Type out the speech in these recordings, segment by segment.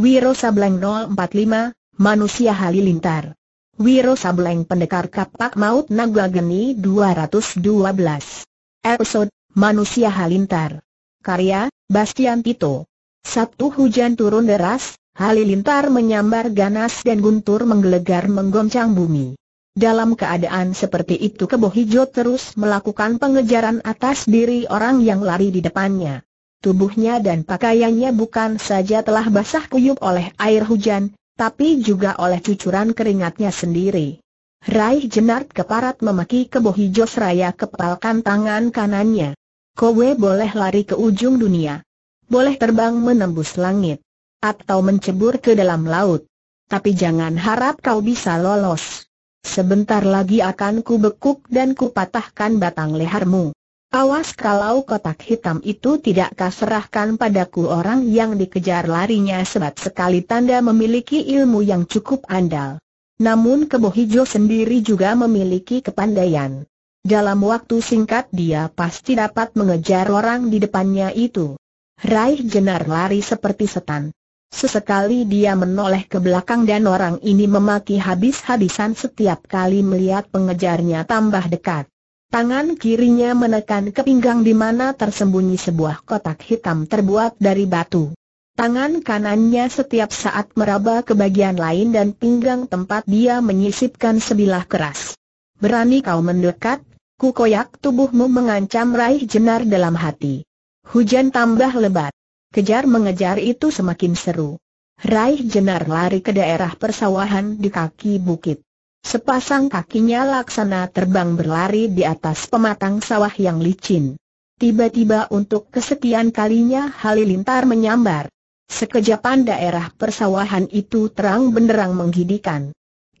Wiro Sableng 045, Manusia Halilintar. Wiro Sableng Pendekar Kapak Maut Naga Geni 212. Episode, Manusia Halilintar. Karya, Bastian Tito. Sabtu hujan turun deras, Halilintar menyambar ganas dan guntur menggelegar menggoncang bumi. Dalam keadaan seperti itu kebo hijau terus melakukan pengejaran atas diri orang yang lari di depannya. Tubuhnya dan pakaiannya bukan saja telah basah kuyup oleh air hujan, tapi juga oleh cucuran keringatnya sendiri. Raih Jenard keparat memaki kebo hijau seraya kepalkan tangan kanannya. Kowe boleh lari ke ujung dunia. Boleh terbang menembus langit. Atau mencebur ke dalam laut. Tapi jangan harap kau bisa lolos. Sebentar lagi akan kubekuk dan kupatahkan batang lehermu. Awas kalau kotak hitam itu tidak kaserahkan padaku orang yang dikejar larinya sebab sekali tanda memiliki ilmu yang cukup andal. Namun Kebo Hijau sendiri juga memiliki kepandaian. Dalam waktu singkat dia pasti dapat mengejar orang di depannya itu. Raih Jenar lari seperti setan. Sesekali dia menoleh ke belakang dan orang ini memaki habis-habisan setiap kali melihat pengejarnya tambah dekat. Tangan kirinya menekan ke pinggang di mana tersembunyi sebuah kotak hitam terbuat dari batu. Tangan kanannya setiap saat meraba ke bagian lain dan pinggang tempat dia menyisipkan sebilah keras. Berani kau mendekat, ku koyak tubuhmu mengancam Raih Jenar dalam hati. Hujan tambah lebat. Kejar mengejar itu semakin seru. Raih Jenar lari ke daerah persawahan di kaki bukit. Sepasang kakinya laksana terbang berlari di atas pematang sawah yang licin. Tiba-tiba untuk kesekian kalinya Halilintar menyambar. Sekejapan daerah persawahan itu terang benderang menggidikan.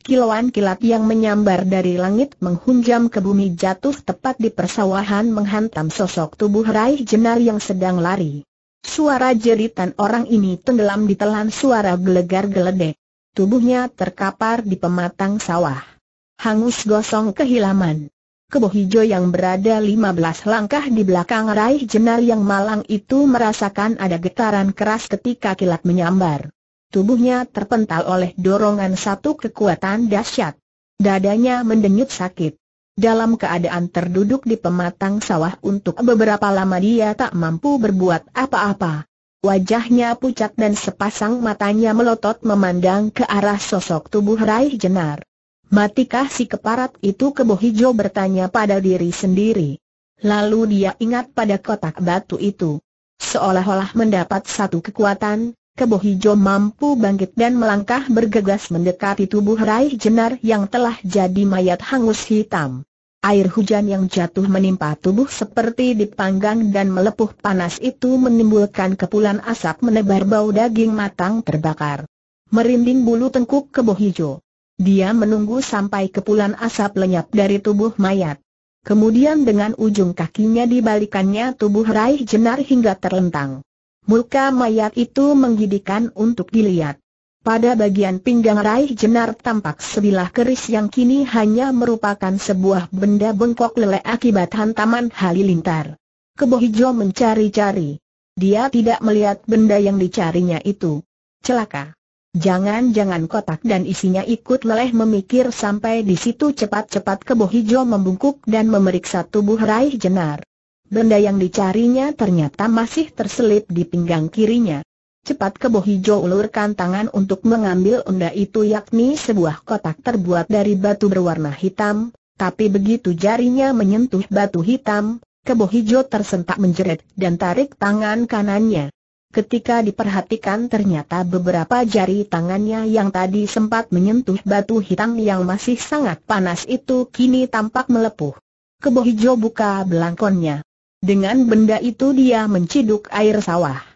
Kilauan kilat yang menyambar dari langit menghunjam ke bumi jatuh tepat di persawahan menghantam sosok tubuh Raih Jenar yang sedang lari. Suara jeritan orang ini tenggelam ditelan suara gelegar geledek. Tubuhnya terkapar di pematang sawah. Hangus gosong kehilaman. Kebo hijau yang berada 15 langkah di belakang raih jenar yang malang itu merasakan ada getaran keras ketika kilat menyambar. Tubuhnya terpental oleh dorongan satu kekuatan dahsyat. Dadanya mendenyut sakit. Dalam keadaan terduduk di pematang sawah untuk beberapa lama dia tak mampu berbuat apa-apa. Wajahnya pucat dan sepasang matanya melotot memandang ke arah sosok tubuh Rai Jenar. Matikah si keparat itu kebo hijau bertanya pada diri sendiri. Lalu dia ingat pada kotak batu itu. Seolah-olah mendapat satu kekuatan, kebo hijau mampu bangkit dan melangkah bergegas mendekati tubuh Rai Jenar yang telah jadi mayat hangus hitam. Air hujan yang jatuh menimpa tubuh seperti dipanggang dan melepuh panas itu menimbulkan kepulan asap menebar bau daging matang terbakar. Merinding bulu tengkuk kebo hijau. Dia menunggu sampai kepulan asap lenyap dari tubuh mayat. Kemudian dengan ujung kakinya dibalikannya tubuh Raih Jenar hingga terlentang. Muka mayat itu menggidikan untuk dilihat. Pada bagian pinggang Raih Jenar tampak sebilah keris yang kini hanya merupakan sebuah benda bengkok lele akibat hantaman halilintar. Kebo hijau mencari-cari. Dia tidak melihat benda yang dicarinya itu. Celaka. Jangan-jangan kotak dan isinya ikut leleh memikir sampai di situ cepat-cepat kebo hijau membungkuk dan memeriksa tubuh Raih Jenar. Benda yang dicarinya ternyata masih terselip di pinggang kirinya. Cepat keboh hijau ulurkan tangan untuk mengambil unda itu yakni sebuah kotak terbuat dari batu berwarna hitam, tapi begitu jarinya menyentuh batu hitam, keboh hijau tersentak menjerit dan tarik tangan kanannya. Ketika diperhatikan ternyata beberapa jari tangannya yang tadi sempat menyentuh batu hitam yang masih sangat panas itu kini tampak melepuh. Keboh hijau buka belangkonnya. Dengan benda itu dia menciduk air sawah.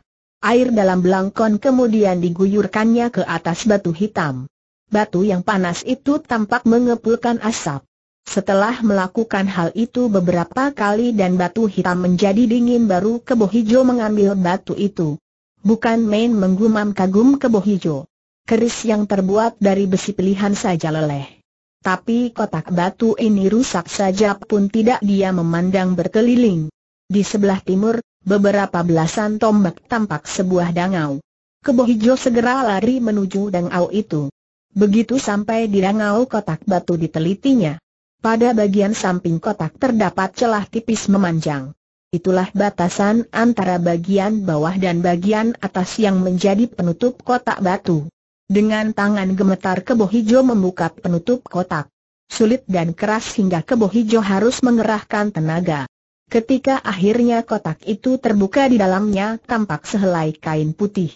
Air dalam belangkon kemudian diguyurkannya ke atas batu hitam. Batu yang panas itu tampak mengepulkan asap. Setelah melakukan hal itu beberapa kali dan batu hitam menjadi dingin baru kebo hijau mengambil batu itu. Bukan main menggumam kagum kebo hijau. Keris yang terbuat dari besi pilihan saja leleh. Tapi kotak batu ini rusak saja pun tidak dia memandang berkeliling. Di sebelah timur, Beberapa belasan tombak tampak sebuah dangau. Kebohijo segera lari menuju dangau itu. Begitu sampai di dangau kotak batu ditelitinya. Pada bagian samping kotak terdapat celah tipis memanjang. Itulah batasan antara bagian bawah dan bagian atas yang menjadi penutup kotak batu. Dengan tangan gemetar kebohijo membuka penutup kotak. Sulit dan keras hingga kebohijo harus mengerahkan tenaga. Ketika akhirnya kotak itu terbuka di dalamnya tampak sehelai kain putih.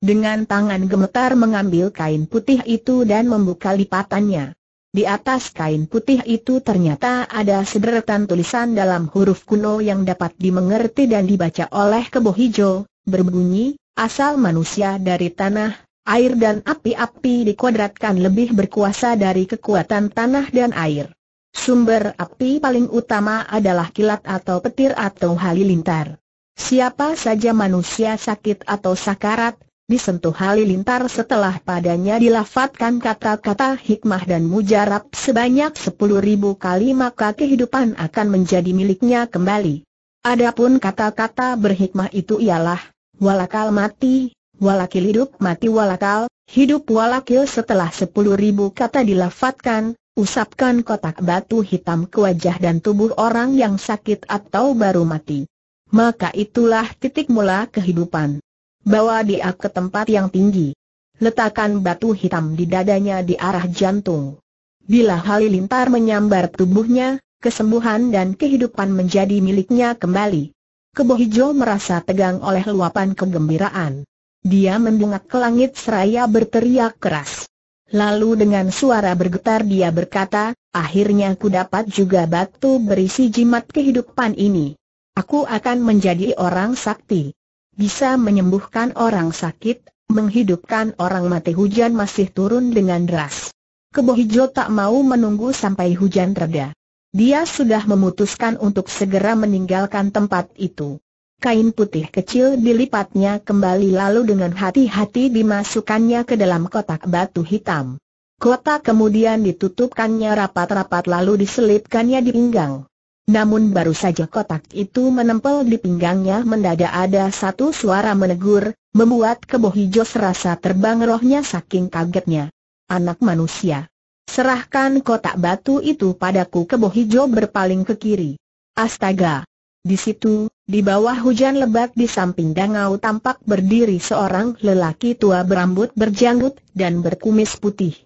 Dengan tangan gemetar mengambil kain putih itu dan membuka lipatannya. Di atas kain putih itu ternyata ada sederetan tulisan dalam huruf kuno yang dapat dimengerti dan dibaca oleh kebo hijau, berbunyi, asal manusia dari tanah, air dan api-api dikuadratkan lebih berkuasa dari kekuatan tanah dan air. Sumber api paling utama adalah kilat atau petir atau halilintar. Siapa saja manusia sakit atau sakarat, disentuh halilintar setelah padanya dilafatkan kata-kata hikmah dan mujarab sebanyak sepuluh ribu kali maka kehidupan akan menjadi miliknya kembali. Adapun kata-kata berhikmah itu ialah, walakal mati, walakil hidup mati walakal, hidup walakil setelah sepuluh ribu kata dilafatkan, Usapkan kotak batu hitam ke wajah dan tubuh orang yang sakit atau baru mati. Maka itulah titik mula kehidupan. Bawa dia ke tempat yang tinggi. Letakkan batu hitam di dadanya di arah jantung. Bila halilintar menyambar tubuhnya, kesembuhan dan kehidupan menjadi miliknya kembali. Kebohijo merasa tegang oleh luapan kegembiraan. Dia mendongak ke langit seraya berteriak keras. Lalu dengan suara bergetar dia berkata, akhirnya ku dapat juga batu berisi jimat kehidupan ini. Aku akan menjadi orang sakti. Bisa menyembuhkan orang sakit, menghidupkan orang mati hujan masih turun dengan deras. Kebo Hijau tak mau menunggu sampai hujan reda. Dia sudah memutuskan untuk segera meninggalkan tempat itu. Kain putih kecil dilipatnya kembali lalu dengan hati-hati dimasukkannya ke dalam kotak batu hitam. Kotak kemudian ditutupkannya rapat-rapat lalu diselipkannya di pinggang. Namun baru saja kotak itu menempel di pinggangnya mendadak ada satu suara menegur, membuat kebo hijau serasa terbang rohnya saking kagetnya. Anak manusia. Serahkan kotak batu itu padaku kebo hijau berpaling ke kiri. Astaga! Di situ, di bawah hujan lebat di samping dangau tampak berdiri seorang lelaki tua berambut berjanggut dan berkumis putih.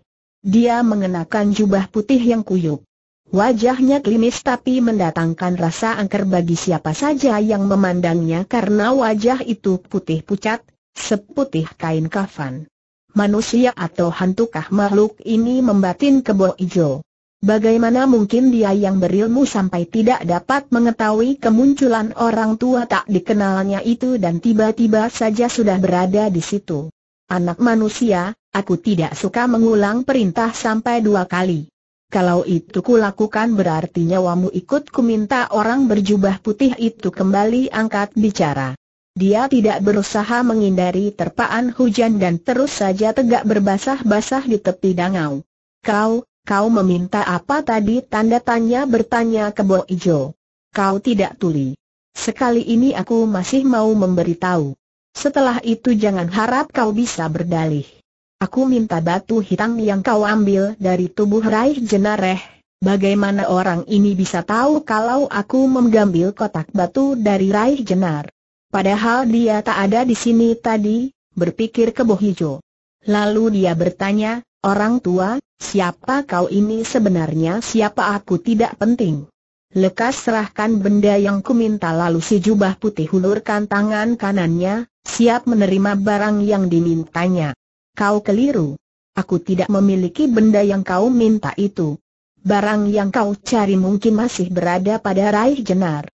Dia mengenakan jubah putih yang kuyup. Wajahnya klimis tapi mendatangkan rasa angker bagi siapa saja yang memandangnya karena wajah itu putih pucat, seputih kain kafan. Manusia atau hantukah makhluk ini membatin kebo ijo? Bagaimana mungkin dia yang berilmu sampai tidak dapat mengetahui kemunculan orang tua tak dikenalnya itu dan tiba-tiba saja sudah berada di situ. Anak manusia, aku tidak suka mengulang perintah sampai dua kali. Kalau itu kulakukan berarti nyawamu ikut ku minta orang berjubah putih itu kembali angkat bicara. Dia tidak berusaha menghindari terpaan hujan dan terus saja tegak berbasah-basah di tepi dangau. Kau, Kau meminta apa tadi tanda tanya bertanya kebo ijo. Kau tidak tuli. Sekali ini aku masih mau memberitahu. Setelah itu jangan harap kau bisa berdalih. Aku minta batu hitam yang kau ambil dari tubuh Raih Jenareh. Bagaimana orang ini bisa tahu kalau aku mengambil kotak batu dari Raih Jenar? Padahal dia tak ada di sini tadi, berpikir kebo hijau. Lalu dia bertanya, Orang tua, siapa kau ini sebenarnya siapa aku tidak penting. Lekas serahkan benda yang kuminta lalu si jubah putih hulurkan tangan kanannya, siap menerima barang yang dimintanya. Kau keliru. Aku tidak memiliki benda yang kau minta itu. Barang yang kau cari mungkin masih berada pada Raih Jenar.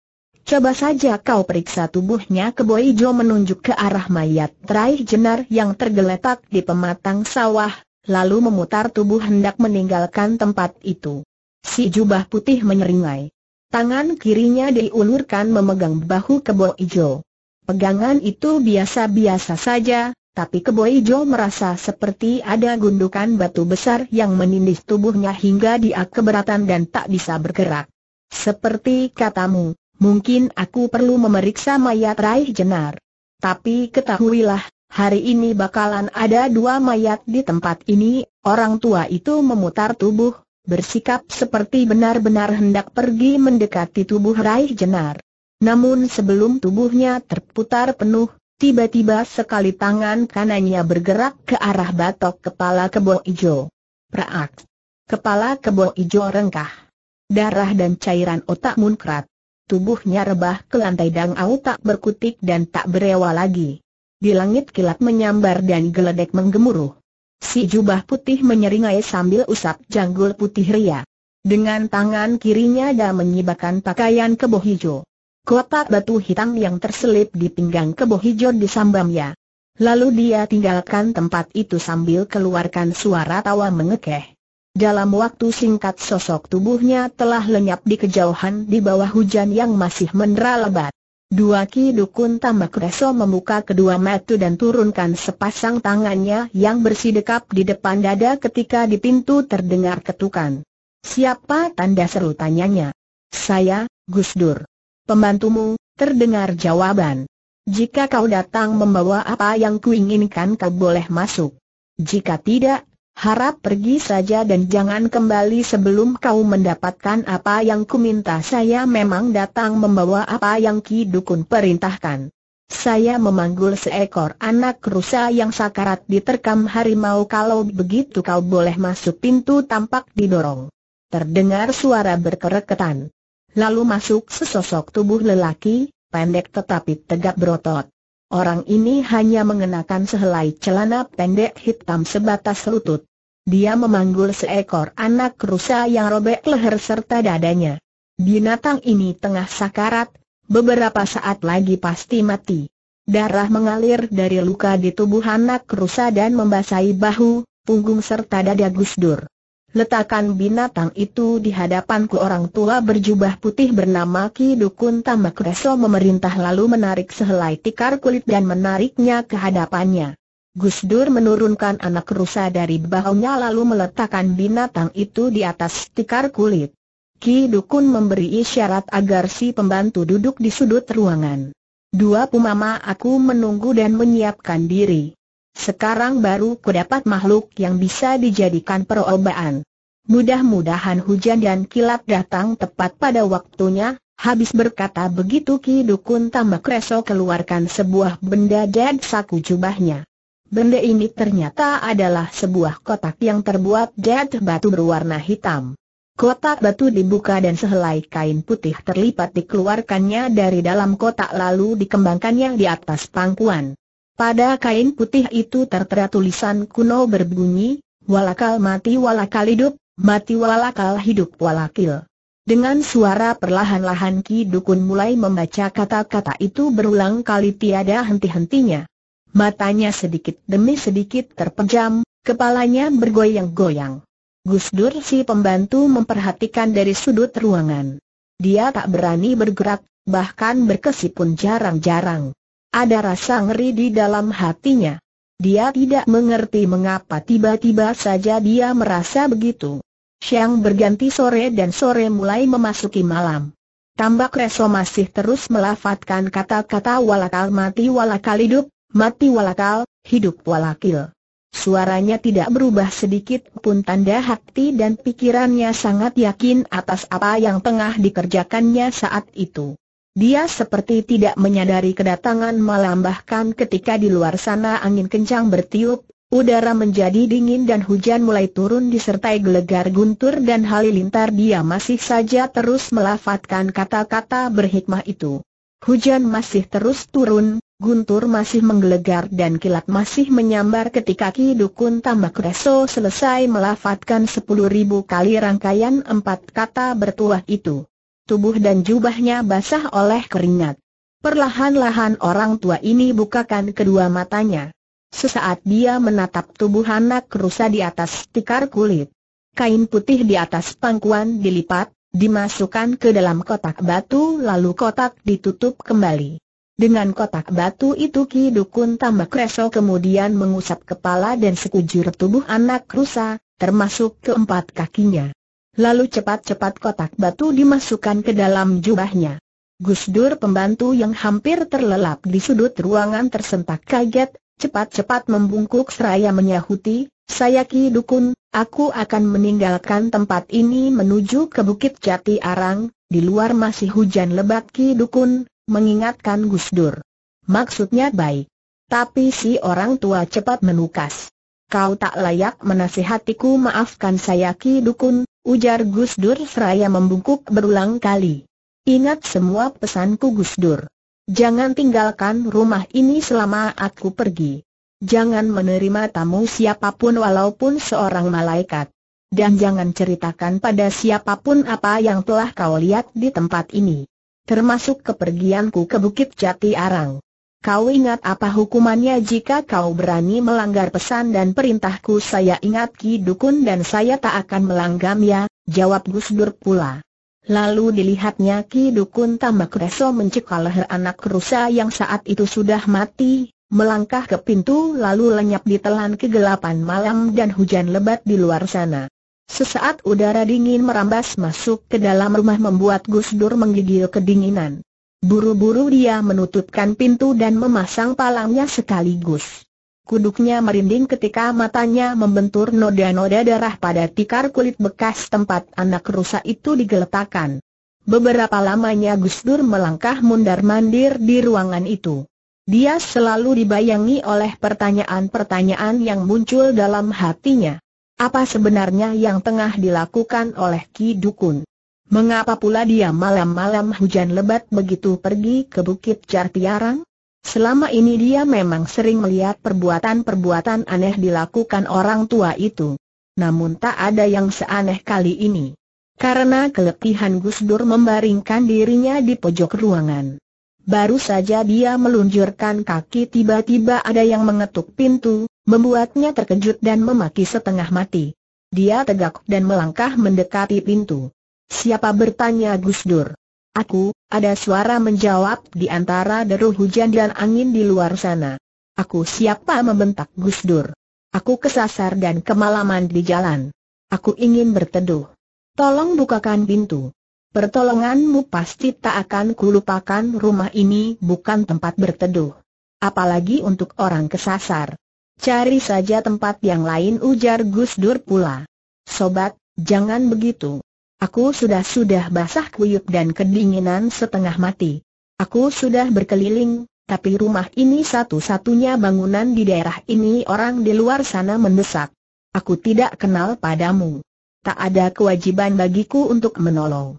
Coba saja kau periksa tubuhnya ke Jo menunjuk ke arah mayat Raih Jenar yang tergeletak di pematang sawah, lalu memutar tubuh hendak meninggalkan tempat itu. Si jubah putih menyeringai. Tangan kirinya diulurkan memegang bahu kebo ijo. Pegangan itu biasa-biasa saja, tapi kebo ijo merasa seperti ada gundukan batu besar yang menindih tubuhnya hingga dia keberatan dan tak bisa bergerak. Seperti katamu, mungkin aku perlu memeriksa mayat Rai Jenar. Tapi ketahuilah, Hari ini bakalan ada dua mayat di tempat ini, orang tua itu memutar tubuh, bersikap seperti benar-benar hendak pergi mendekati tubuh Raih Jenar. Namun sebelum tubuhnya terputar penuh, tiba-tiba sekali tangan kanannya bergerak ke arah batok kepala kebo ijo. Praak! Kepala kebo ijo rengkah. Darah dan cairan otak munkrat. Tubuhnya rebah ke lantai dangau tak berkutik dan tak berewa lagi. Di langit kilat menyambar dan geledek menggemuruh. Si jubah putih menyeringai sambil usap janggul putih ria. Dengan tangan kirinya dia menyibakan pakaian kebo hijau. Kotak batu hitam yang terselip di pinggang kebo hijau disambamnya. Lalu dia tinggalkan tempat itu sambil keluarkan suara tawa mengekeh. Dalam waktu singkat sosok tubuhnya telah lenyap di kejauhan di bawah hujan yang masih mendera lebat. Dua Ki Dukun tambah Reso membuka kedua mata dan turunkan sepasang tangannya yang bersih dekap di depan dada ketika di pintu terdengar ketukan. Siapa tanda seru tanyanya? Saya, Gus Dur. Pembantumu, terdengar jawaban. Jika kau datang membawa apa yang kuinginkan kau boleh masuk. Jika tidak, Harap pergi saja dan jangan kembali sebelum kau mendapatkan apa yang kuminta Saya memang datang membawa apa yang Ki Dukun perintahkan Saya memanggul seekor anak rusa yang sakarat diterkam harimau Kalau begitu kau boleh masuk pintu tampak didorong Terdengar suara berkereketan Lalu masuk sesosok tubuh lelaki, pendek tetapi tegap berotot Orang ini hanya mengenakan sehelai celana pendek hitam sebatas lutut. Dia memanggul seekor anak rusa yang robek leher serta dadanya. Binatang ini tengah sakarat, beberapa saat lagi pasti mati. Darah mengalir dari luka di tubuh anak rusa dan membasahi bahu, punggung serta dada Gusdur. Letakkan binatang itu di hadapanku orang tua berjubah putih bernama Ki Dukun Tamakreso memerintah lalu menarik sehelai tikar kulit dan menariknya ke hadapannya. Gus Dur menurunkan anak rusa dari bahunya lalu meletakkan binatang itu di atas tikar kulit. Ki Dukun memberi isyarat agar si pembantu duduk di sudut ruangan. Dua pumama aku menunggu dan menyiapkan diri. Sekarang baru kudapat makhluk yang bisa dijadikan perobaan. Mudah-mudahan hujan dan kilat datang tepat pada waktunya, habis berkata begitu Ki Dukun tambah kreso keluarkan sebuah benda dari saku jubahnya. Benda ini ternyata adalah sebuah kotak yang terbuat dari batu berwarna hitam. Kotak batu dibuka dan sehelai kain putih terlipat dikeluarkannya dari dalam kotak lalu dikembangkannya di atas pangkuan. Pada kain putih itu tertera tulisan kuno berbunyi, Walakal mati walakal hidup, mati walakal hidup walakil. Dengan suara perlahan-lahan Ki Dukun mulai membaca kata-kata itu berulang kali tiada henti-hentinya matanya sedikit demi sedikit terpejam, kepalanya bergoyang-goyang. Gus Dur si pembantu memperhatikan dari sudut ruangan. Dia tak berani bergerak, bahkan berkesi pun jarang-jarang. Ada rasa ngeri di dalam hatinya. Dia tidak mengerti mengapa tiba-tiba saja dia merasa begitu. Siang berganti sore dan sore mulai memasuki malam. Tambak Reso masih terus melafatkan kata-kata walakal mati walakal hidup, mati walakal, hidup walakil. Suaranya tidak berubah sedikit pun tanda hati dan pikirannya sangat yakin atas apa yang tengah dikerjakannya saat itu. Dia seperti tidak menyadari kedatangan malam bahkan ketika di luar sana angin kencang bertiup, udara menjadi dingin dan hujan mulai turun disertai gelegar guntur dan halilintar dia masih saja terus melafatkan kata-kata berhikmah itu. Hujan masih terus turun, Guntur masih menggelegar dan kilat masih menyambar ketika Ki Dukun Tambak Reso selesai melafatkan sepuluh ribu kali rangkaian empat kata bertuah itu. Tubuh dan jubahnya basah oleh keringat. Perlahan-lahan orang tua ini bukakan kedua matanya. Sesaat dia menatap tubuh anak rusa di atas tikar kulit. Kain putih di atas pangkuan dilipat, dimasukkan ke dalam kotak batu lalu kotak ditutup kembali. Dengan kotak batu itu Ki Dukun tambah kreso kemudian mengusap kepala dan sekujur tubuh anak rusa, termasuk keempat kakinya. Lalu cepat-cepat kotak batu dimasukkan ke dalam jubahnya. Gusdur pembantu yang hampir terlelap di sudut ruangan tersentak kaget, cepat-cepat membungkuk seraya menyahuti, saya Ki Dukun, aku akan meninggalkan tempat ini menuju ke Bukit Jati Arang, di luar masih hujan lebat Ki Dukun, mengingatkan Gus Dur. Maksudnya baik. Tapi si orang tua cepat menukas. Kau tak layak menasihatiku maafkan saya Ki Dukun, ujar Gus Dur seraya membungkuk berulang kali. Ingat semua pesanku Gus Dur. Jangan tinggalkan rumah ini selama aku pergi. Jangan menerima tamu siapapun walaupun seorang malaikat. Dan jangan ceritakan pada siapapun apa yang telah kau lihat di tempat ini termasuk kepergianku ke Bukit Jati Arang. Kau ingat apa hukumannya jika kau berani melanggar pesan dan perintahku? Saya ingat Ki Dukun dan saya tak akan melanggamnya, jawab Gus Dur pula. Lalu dilihatnya Ki Dukun tambah kreso mencekal leher anak rusa yang saat itu sudah mati, melangkah ke pintu lalu lenyap ditelan kegelapan malam dan hujan lebat di luar sana. Sesaat udara dingin merambas masuk ke dalam rumah membuat Gus Dur menggigil kedinginan. Buru-buru dia menutupkan pintu dan memasang palangnya sekaligus. Kuduknya merinding ketika matanya membentur noda-noda darah pada tikar kulit bekas tempat anak rusa itu digeletakkan. Beberapa lamanya Gus Dur melangkah mundar-mandir di ruangan itu. Dia selalu dibayangi oleh pertanyaan-pertanyaan yang muncul dalam hatinya. Apa sebenarnya yang tengah dilakukan oleh Ki Dukun? Mengapa pula dia malam-malam hujan lebat begitu pergi ke Bukit Jartiarang? Selama ini dia memang sering melihat perbuatan-perbuatan aneh dilakukan orang tua itu. Namun tak ada yang seaneh kali ini. Karena keletihan Gus Dur membaringkan dirinya di pojok ruangan. Baru saja dia meluncurkan kaki tiba-tiba ada yang mengetuk pintu, membuatnya terkejut dan memaki setengah mati. Dia tegak dan melangkah mendekati pintu. Siapa bertanya Gus Dur? Aku, ada suara menjawab di antara deru hujan dan angin di luar sana. Aku siapa membentak Gus Dur? Aku kesasar dan kemalaman di jalan. Aku ingin berteduh. Tolong bukakan pintu. Pertolonganmu pasti tak akan kulupakan rumah ini bukan tempat berteduh. Apalagi untuk orang kesasar. Cari saja tempat yang lain ujar Gus Dur pula. Sobat, jangan begitu. Aku sudah-sudah basah kuyup dan kedinginan setengah mati. Aku sudah berkeliling, tapi rumah ini satu-satunya bangunan di daerah ini orang di luar sana mendesak. Aku tidak kenal padamu. Tak ada kewajiban bagiku untuk menolong.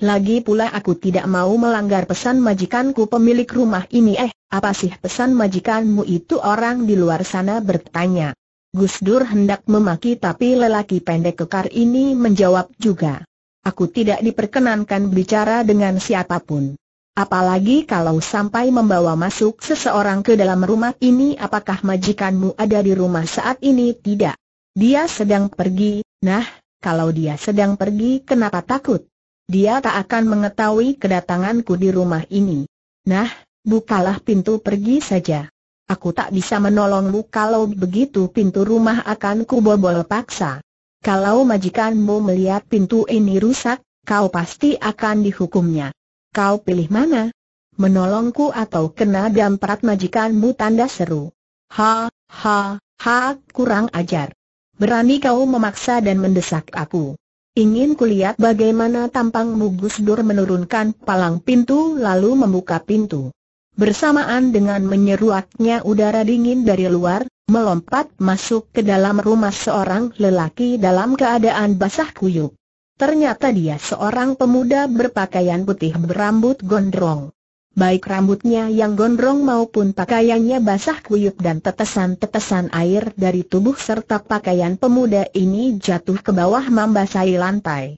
Lagi pula aku tidak mau melanggar pesan majikanku pemilik rumah ini eh, apa sih pesan majikanmu itu orang di luar sana bertanya. Gus Dur hendak memaki tapi lelaki pendek kekar ini menjawab juga. Aku tidak diperkenankan bicara dengan siapapun. Apalagi kalau sampai membawa masuk seseorang ke dalam rumah ini apakah majikanmu ada di rumah saat ini tidak. Dia sedang pergi, nah, kalau dia sedang pergi kenapa takut? dia tak akan mengetahui kedatanganku di rumah ini. Nah, bukalah pintu pergi saja. Aku tak bisa menolongmu kalau begitu pintu rumah akan kubobol paksa. Kalau majikanmu melihat pintu ini rusak, kau pasti akan dihukumnya. Kau pilih mana? Menolongku atau kena damprat majikanmu tanda seru. Ha, ha, ha, kurang ajar. Berani kau memaksa dan mendesak aku. Ingin kulihat bagaimana tampang Mugus Dur menurunkan palang pintu lalu membuka pintu. Bersamaan dengan menyeruaknya udara dingin dari luar, melompat masuk ke dalam rumah seorang lelaki dalam keadaan basah kuyuk. Ternyata dia seorang pemuda berpakaian putih berambut gondrong baik rambutnya yang gondrong maupun pakaiannya basah kuyup dan tetesan-tetesan air dari tubuh serta pakaian pemuda ini jatuh ke bawah membasahi lantai.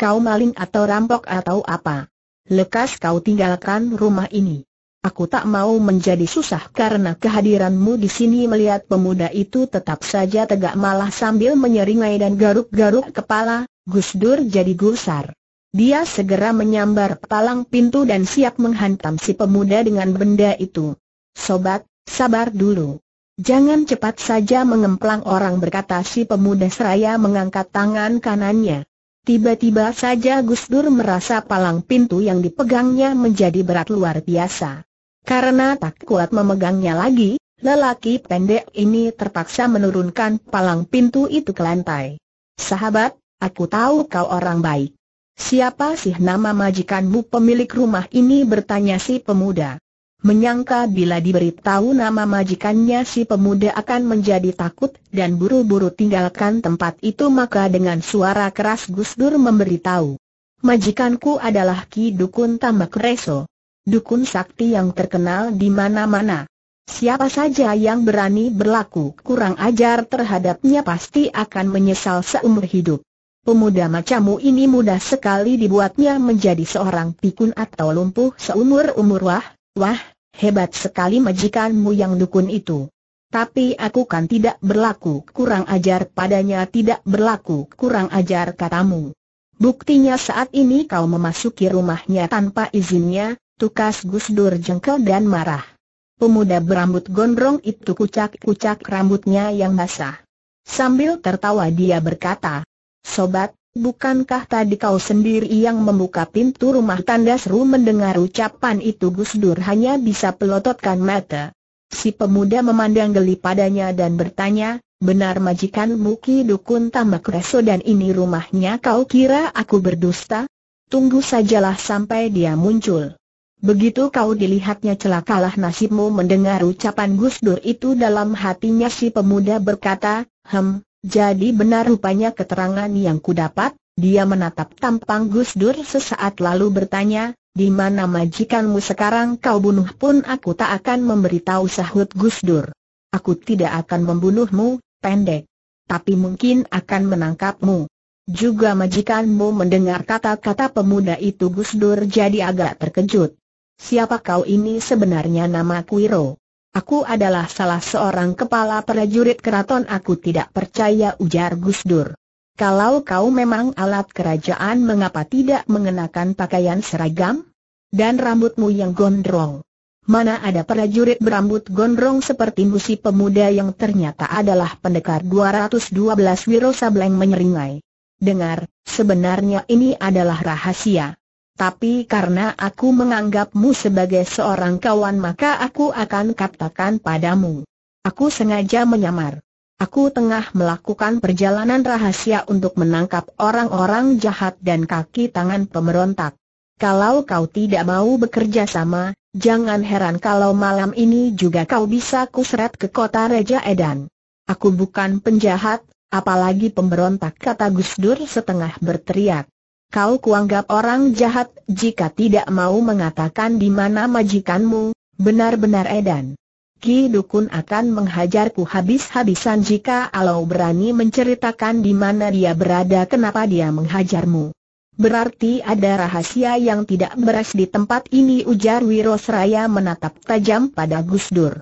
Kau maling atau rampok atau apa? Lekas kau tinggalkan rumah ini. Aku tak mau menjadi susah karena kehadiranmu di sini melihat pemuda itu tetap saja tegak malah sambil menyeringai dan garuk-garuk kepala, Gus Dur jadi gusar. Dia segera menyambar palang pintu dan siap menghantam si pemuda dengan benda itu. Sobat, sabar dulu. Jangan cepat saja mengemplang orang berkata si pemuda seraya mengangkat tangan kanannya. Tiba-tiba saja Gus Dur merasa palang pintu yang dipegangnya menjadi berat luar biasa. Karena tak kuat memegangnya lagi, lelaki pendek ini terpaksa menurunkan palang pintu itu ke lantai. Sahabat, aku tahu kau orang baik. Siapa sih nama majikanmu pemilik rumah ini bertanya si pemuda. Menyangka bila diberitahu nama majikannya si pemuda akan menjadi takut dan buru-buru tinggalkan tempat itu maka dengan suara keras Gus Dur memberitahu. Majikanku adalah Ki Dukun Tambak Reso. Dukun sakti yang terkenal di mana-mana. Siapa saja yang berani berlaku kurang ajar terhadapnya pasti akan menyesal seumur hidup. Pemuda macamu ini mudah sekali dibuatnya menjadi seorang pikun atau lumpuh seumur-umur wah, wah, hebat sekali majikanmu yang dukun itu. Tapi aku kan tidak berlaku kurang ajar padanya tidak berlaku kurang ajar katamu. Buktinya saat ini kau memasuki rumahnya tanpa izinnya, tukas Gus Dur jengkel dan marah. Pemuda berambut gondrong itu kucak-kucak rambutnya yang basah. Sambil tertawa dia berkata, Sobat, bukankah tadi kau sendiri yang membuka pintu rumah tanda seru mendengar ucapan itu Gus Dur hanya bisa pelototkan mata. Si pemuda memandang geli padanya dan bertanya, benar majikan Ki Dukun tambah kreso dan ini rumahnya kau kira aku berdusta? Tunggu sajalah sampai dia muncul. Begitu kau dilihatnya celakalah nasibmu mendengar ucapan Gus Dur itu dalam hatinya si pemuda berkata, Hem, jadi benar rupanya keterangan yang ku dapat, dia menatap tampang Gus Dur sesaat lalu bertanya, di mana majikanmu sekarang kau bunuh pun aku tak akan memberitahu sahut Gus Dur. Aku tidak akan membunuhmu, pendek. Tapi mungkin akan menangkapmu. Juga majikanmu mendengar kata-kata pemuda itu Gus Dur jadi agak terkejut. Siapa kau ini sebenarnya nama Kuiro? Aku adalah salah seorang kepala prajurit keraton aku tidak percaya ujar Gus Dur. Kalau kau memang alat kerajaan mengapa tidak mengenakan pakaian seragam? Dan rambutmu yang gondrong. Mana ada prajurit berambut gondrong seperti musi pemuda yang ternyata adalah pendekar 212 Wiro Sableng menyeringai. Dengar, sebenarnya ini adalah rahasia. Tapi karena aku menganggapmu sebagai seorang kawan maka aku akan katakan padamu. Aku sengaja menyamar. Aku tengah melakukan perjalanan rahasia untuk menangkap orang-orang jahat dan kaki tangan pemberontak. Kalau kau tidak mau bekerja sama, jangan heran kalau malam ini juga kau bisa kusret ke kota Raja Edan. Aku bukan penjahat, apalagi pemberontak kata Gus Dur setengah berteriak kau kuanggap orang jahat jika tidak mau mengatakan di mana majikanmu, benar-benar edan. Ki Dukun akan menghajarku habis-habisan jika Alau berani menceritakan di mana dia berada kenapa dia menghajarmu. Berarti ada rahasia yang tidak beres di tempat ini ujar Wirosraya menatap tajam pada Gus Dur.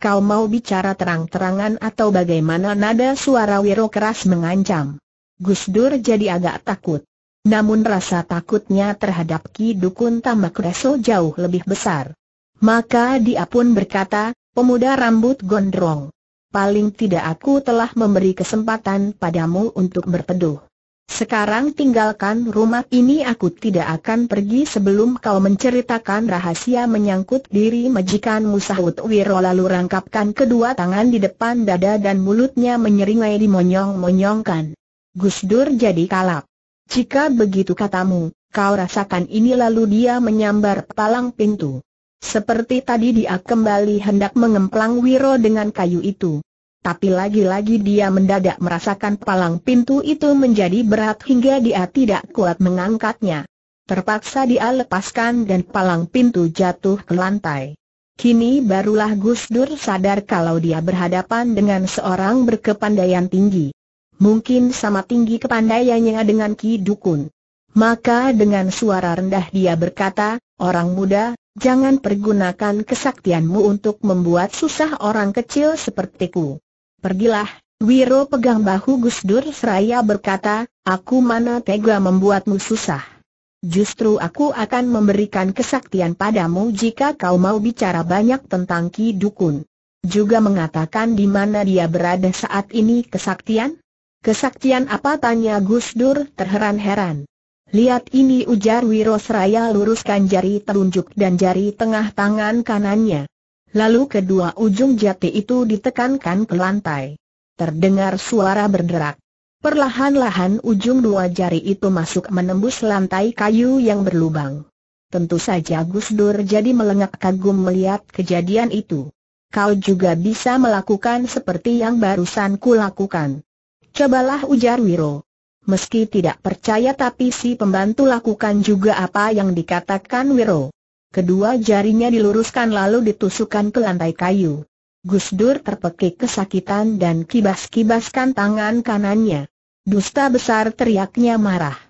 Kau mau bicara terang-terangan atau bagaimana nada suara Wiro keras mengancam. Gus Dur jadi agak takut. Namun rasa takutnya terhadap Ki Dukun Tambak Reso jauh lebih besar. Maka dia pun berkata, pemuda rambut gondrong. Paling tidak aku telah memberi kesempatan padamu untuk berpeduh. Sekarang tinggalkan rumah ini aku tidak akan pergi sebelum kau menceritakan rahasia menyangkut diri majikanmu sahut Wiro lalu rangkapkan kedua tangan di depan dada dan mulutnya menyeringai dimonyong-monyongkan. Gusdur jadi kalap. Jika begitu katamu, kau rasakan ini lalu dia menyambar palang pintu. Seperti tadi dia kembali hendak mengemplang Wiro dengan kayu itu. Tapi lagi-lagi dia mendadak merasakan palang pintu itu menjadi berat hingga dia tidak kuat mengangkatnya. Terpaksa dia lepaskan dan palang pintu jatuh ke lantai. Kini barulah Gus Dur sadar kalau dia berhadapan dengan seorang berkepandaian tinggi mungkin sama tinggi kepandaiannya dengan Ki Dukun. Maka dengan suara rendah dia berkata, Orang muda, jangan pergunakan kesaktianmu untuk membuat susah orang kecil seperti ku. Pergilah, Wiro pegang bahu Gus Dur seraya berkata, Aku mana tega membuatmu susah. Justru aku akan memberikan kesaktian padamu jika kau mau bicara banyak tentang Ki Dukun. Juga mengatakan di mana dia berada saat ini kesaktian? Kesaktian apa tanya Gus Dur terheran-heran. Lihat ini ujar Wiro Seraya luruskan jari telunjuk dan jari tengah tangan kanannya. Lalu kedua ujung jati itu ditekankan ke lantai. Terdengar suara berderak. Perlahan-lahan ujung dua jari itu masuk menembus lantai kayu yang berlubang. Tentu saja Gus Dur jadi melengak kagum melihat kejadian itu. Kau juga bisa melakukan seperti yang barusan kulakukan. Cobalah ujar Wiro. Meski tidak percaya tapi si pembantu lakukan juga apa yang dikatakan Wiro. Kedua jarinya diluruskan lalu ditusukkan ke lantai kayu. Gus Dur terpekik kesakitan dan kibas-kibaskan tangan kanannya. Dusta besar teriaknya marah.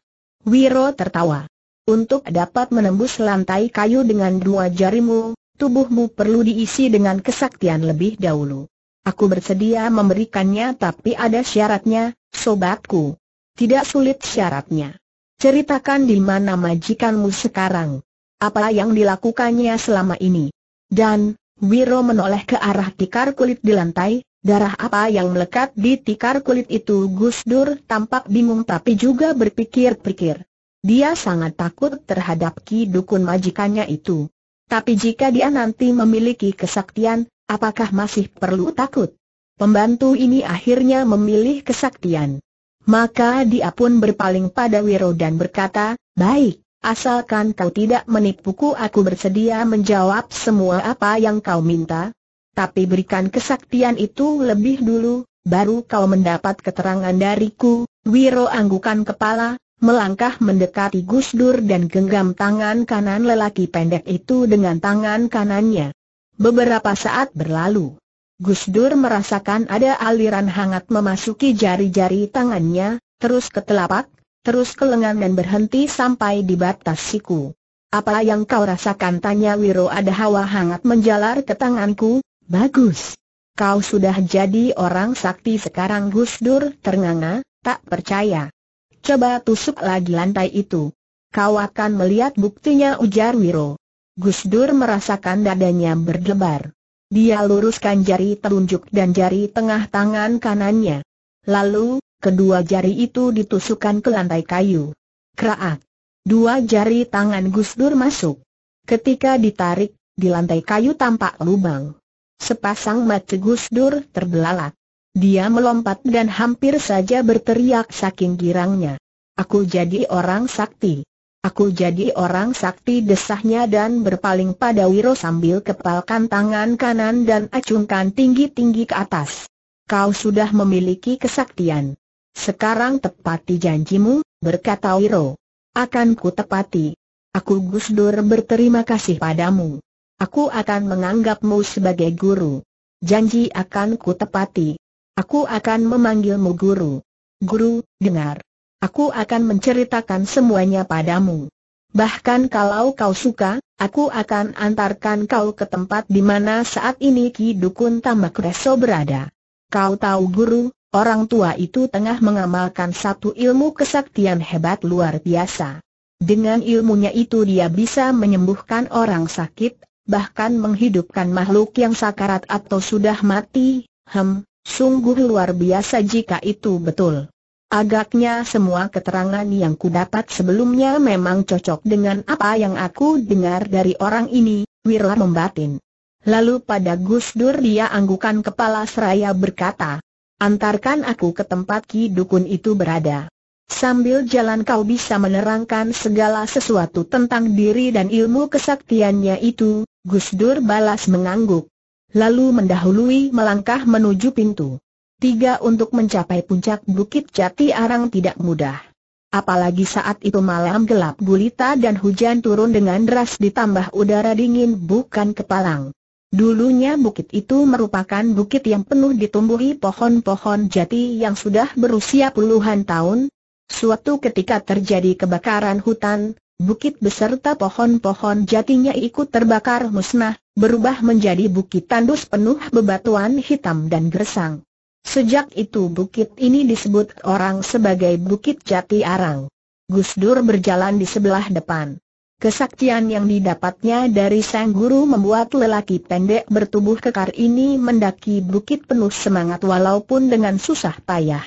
Wiro tertawa. Untuk dapat menembus lantai kayu dengan dua jarimu, tubuhmu perlu diisi dengan kesaktian lebih dahulu. Aku bersedia memberikannya tapi ada syaratnya, sobatku. Tidak sulit syaratnya. Ceritakan di mana majikanmu sekarang. Apa yang dilakukannya selama ini. Dan, Wiro menoleh ke arah tikar kulit di lantai, darah apa yang melekat di tikar kulit itu Gus Dur tampak bingung tapi juga berpikir-pikir. Dia sangat takut terhadap Ki Dukun majikannya itu. Tapi jika dia nanti memiliki kesaktian, Apakah masih perlu takut? Pembantu ini akhirnya memilih kesaktian. Maka dia pun berpaling pada Wiro dan berkata, Baik, asalkan kau tidak menipuku aku bersedia menjawab semua apa yang kau minta. Tapi berikan kesaktian itu lebih dulu, baru kau mendapat keterangan dariku. Wiro anggukan kepala, melangkah mendekati Gus Dur dan genggam tangan kanan lelaki pendek itu dengan tangan kanannya. Beberapa saat berlalu. Gus Dur merasakan ada aliran hangat memasuki jari-jari tangannya, terus ke telapak, terus ke lengan dan berhenti sampai di batas siku. Apa yang kau rasakan? Tanya Wiro ada hawa hangat menjalar ke tanganku, bagus. Kau sudah jadi orang sakti sekarang Gus Dur ternganga, tak percaya. Coba tusuk lagi lantai itu. Kau akan melihat buktinya ujar Wiro. Gus Dur merasakan dadanya berdebar. Dia luruskan jari telunjuk dan jari tengah tangan kanannya. Lalu, kedua jari itu ditusukkan ke lantai kayu. Kraak. Dua jari tangan Gus Dur masuk. Ketika ditarik, di lantai kayu tampak lubang. Sepasang mata Gus Dur terbelalak. Dia melompat dan hampir saja berteriak saking girangnya. Aku jadi orang sakti. Aku jadi orang sakti desahnya dan berpaling pada Wiro sambil kepalkan tangan kanan dan acungkan tinggi-tinggi ke atas. Kau sudah memiliki kesaktian. Sekarang tepati janjimu, berkata Wiro. Akan ku tepati. Aku Gusdur berterima kasih padamu. Aku akan menganggapmu sebagai guru. Janji akan ku tepati. Aku akan memanggilmu guru. Guru, dengar. Aku akan menceritakan semuanya padamu. Bahkan kalau kau suka, aku akan antarkan kau ke tempat di mana saat ini Ki Dukun Tambak Reso berada. Kau tahu guru, orang tua itu tengah mengamalkan satu ilmu kesaktian hebat luar biasa. Dengan ilmunya itu dia bisa menyembuhkan orang sakit, bahkan menghidupkan makhluk yang sakarat atau sudah mati, hem, sungguh luar biasa jika itu betul. Agaknya semua keterangan yang ku dapat sebelumnya memang cocok dengan apa yang aku dengar dari orang ini, Wirla membatin. Lalu pada Gus Dur dia anggukan kepala seraya berkata, Antarkan aku ke tempat Ki Dukun itu berada. Sambil jalan kau bisa menerangkan segala sesuatu tentang diri dan ilmu kesaktiannya itu, Gus Dur balas mengangguk. Lalu mendahului melangkah menuju pintu. Tiga untuk mencapai puncak Bukit Jati Arang tidak mudah. Apalagi saat itu malam gelap gulita dan hujan turun dengan deras ditambah udara dingin bukan kepalang. Dulunya bukit itu merupakan bukit yang penuh ditumbuhi pohon-pohon jati yang sudah berusia puluhan tahun. Suatu ketika terjadi kebakaran hutan, bukit beserta pohon-pohon jatinya ikut terbakar musnah, berubah menjadi bukit tandus penuh bebatuan hitam dan gersang. Sejak itu bukit ini disebut orang sebagai Bukit Jati Arang. Gus Dur berjalan di sebelah depan. Kesaktian yang didapatnya dari sang guru membuat lelaki pendek bertubuh kekar ini mendaki bukit penuh semangat walaupun dengan susah payah.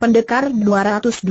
Pendekar 212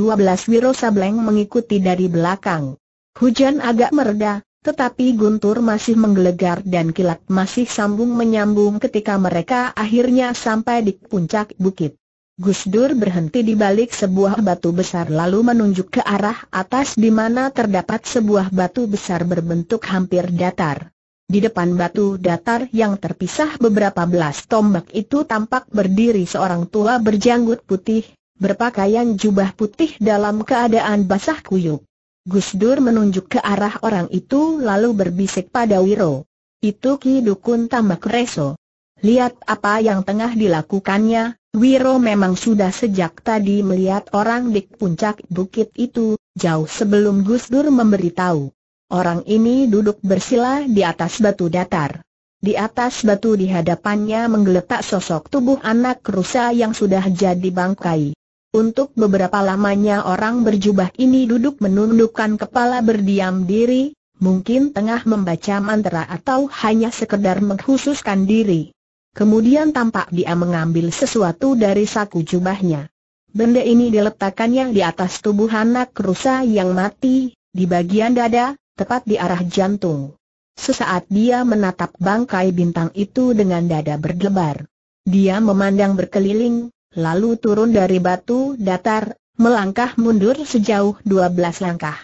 Wiro Sableng mengikuti dari belakang. Hujan agak mereda, tetapi Guntur masih menggelegar dan kilat masih sambung menyambung ketika mereka akhirnya sampai di puncak bukit. Gus Dur berhenti di balik sebuah batu besar lalu menunjuk ke arah atas di mana terdapat sebuah batu besar berbentuk hampir datar. Di depan batu datar yang terpisah beberapa belas tombak itu tampak berdiri seorang tua berjanggut putih, berpakaian jubah putih dalam keadaan basah kuyup. Gus Dur menunjuk ke arah orang itu lalu berbisik pada Wiro. Itu Ki Dukun Tambak Reso. Lihat apa yang tengah dilakukannya, Wiro memang sudah sejak tadi melihat orang di puncak bukit itu, jauh sebelum Gus Dur memberitahu. Orang ini duduk bersila di atas batu datar. Di atas batu di hadapannya menggeletak sosok tubuh anak rusa yang sudah jadi bangkai. Untuk beberapa lamanya orang berjubah ini duduk menundukkan kepala berdiam diri, mungkin tengah membaca mantra atau hanya sekedar menghususkan diri. Kemudian tampak dia mengambil sesuatu dari saku jubahnya. Benda ini diletakkannya di atas tubuh anak rusa yang mati, di bagian dada, tepat di arah jantung. Sesaat dia menatap bangkai bintang itu dengan dada berdebar. Dia memandang berkeliling, lalu turun dari batu datar, melangkah mundur sejauh 12 langkah.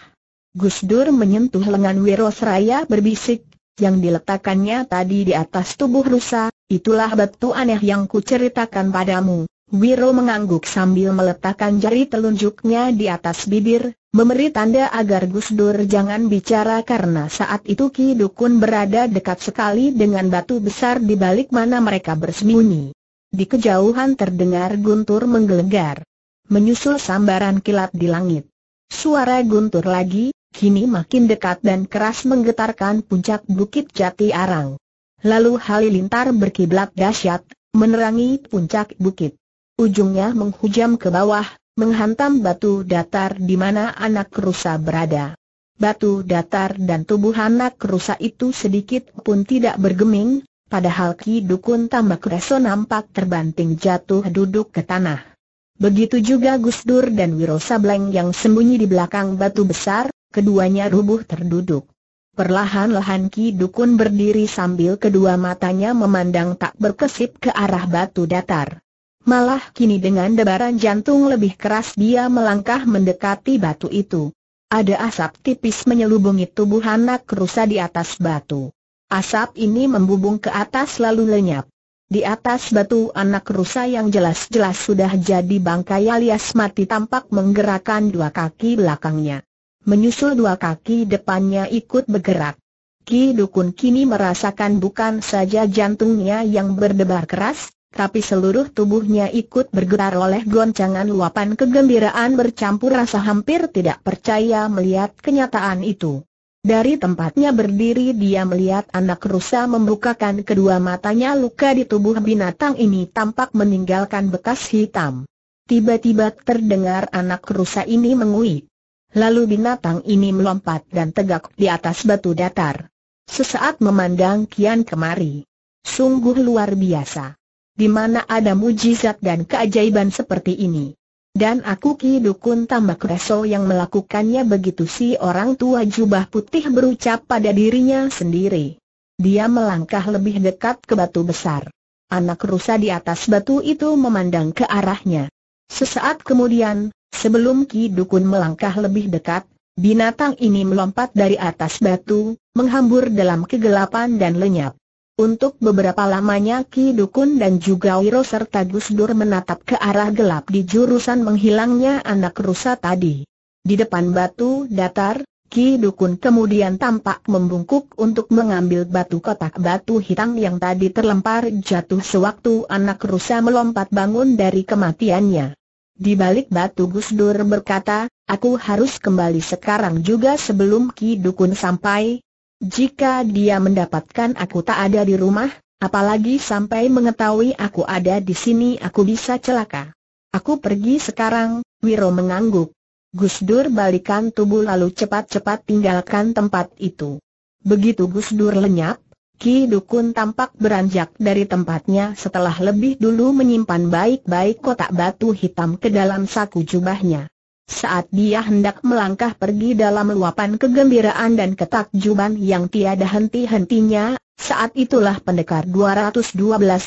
Gus Dur menyentuh lengan Wirosraya berbisik, yang diletakkannya tadi di atas tubuh rusa, itulah batu aneh yang kuceritakan padamu. Wiro mengangguk sambil meletakkan jari telunjuknya di atas bibir, memberi tanda agar Gus Dur jangan bicara karena saat itu Ki Dukun berada dekat sekali dengan batu besar di balik mana mereka bersembunyi. Di kejauhan terdengar guntur menggelegar. Menyusul sambaran kilat di langit. Suara guntur lagi, kini makin dekat dan keras menggetarkan puncak bukit jati arang. Lalu halilintar berkiblat dahsyat, menerangi puncak bukit. Ujungnya menghujam ke bawah, menghantam batu datar di mana anak kerusa berada. Batu datar dan tubuh anak kerusa itu sedikit pun tidak bergeming, Padahal Ki Dukun Tambak Reso nampak terbanting jatuh duduk ke tanah. Begitu juga Gus Dur dan Wiro Sableng yang sembunyi di belakang batu besar, keduanya rubuh terduduk. Perlahan-lahan Ki Dukun berdiri sambil kedua matanya memandang tak berkesip ke arah batu datar. Malah kini dengan debaran jantung lebih keras dia melangkah mendekati batu itu. Ada asap tipis menyelubungi tubuh anak rusa di atas batu. Asap ini membubung ke atas lalu lenyap. Di atas batu anak rusa yang jelas-jelas sudah jadi bangkai alias mati tampak menggerakkan dua kaki belakangnya. Menyusul dua kaki depannya ikut bergerak. Ki Dukun kini merasakan bukan saja jantungnya yang berdebar keras, tapi seluruh tubuhnya ikut bergetar oleh goncangan luapan kegembiraan bercampur rasa hampir tidak percaya melihat kenyataan itu. Dari tempatnya berdiri dia melihat anak rusa membukakan kedua matanya luka di tubuh binatang ini tampak meninggalkan bekas hitam. Tiba-tiba terdengar anak rusa ini menguit. Lalu binatang ini melompat dan tegak di atas batu datar. Sesaat memandang kian kemari. Sungguh luar biasa. Di mana ada mujizat dan keajaiban seperti ini? Dan aku Ki Dukun Tambak Reso yang melakukannya begitu si orang tua jubah putih berucap pada dirinya sendiri. Dia melangkah lebih dekat ke batu besar. Anak rusa di atas batu itu memandang ke arahnya. Sesaat kemudian, sebelum Ki Dukun melangkah lebih dekat, binatang ini melompat dari atas batu, menghambur dalam kegelapan dan lenyap. Untuk beberapa lamanya Ki Dukun dan juga Wiro serta Gus Dur menatap ke arah gelap di jurusan menghilangnya anak rusa tadi. Di depan batu datar, Ki Dukun kemudian tampak membungkuk untuk mengambil batu kotak batu hitam yang tadi terlempar jatuh sewaktu anak rusa melompat bangun dari kematiannya. Di balik batu Gus Dur berkata, aku harus kembali sekarang juga sebelum Ki Dukun sampai, jika dia mendapatkan aku tak ada di rumah, apalagi sampai mengetahui aku ada di sini aku bisa celaka. Aku pergi sekarang, Wiro mengangguk. Gus Dur balikan tubuh lalu cepat-cepat tinggalkan tempat itu. Begitu Gus Dur lenyap, Ki Dukun tampak beranjak dari tempatnya setelah lebih dulu menyimpan baik-baik kotak batu hitam ke dalam saku jubahnya. Saat dia hendak melangkah pergi dalam luapan kegembiraan dan ketakjuban yang tiada henti-hentinya, saat itulah pendekar 212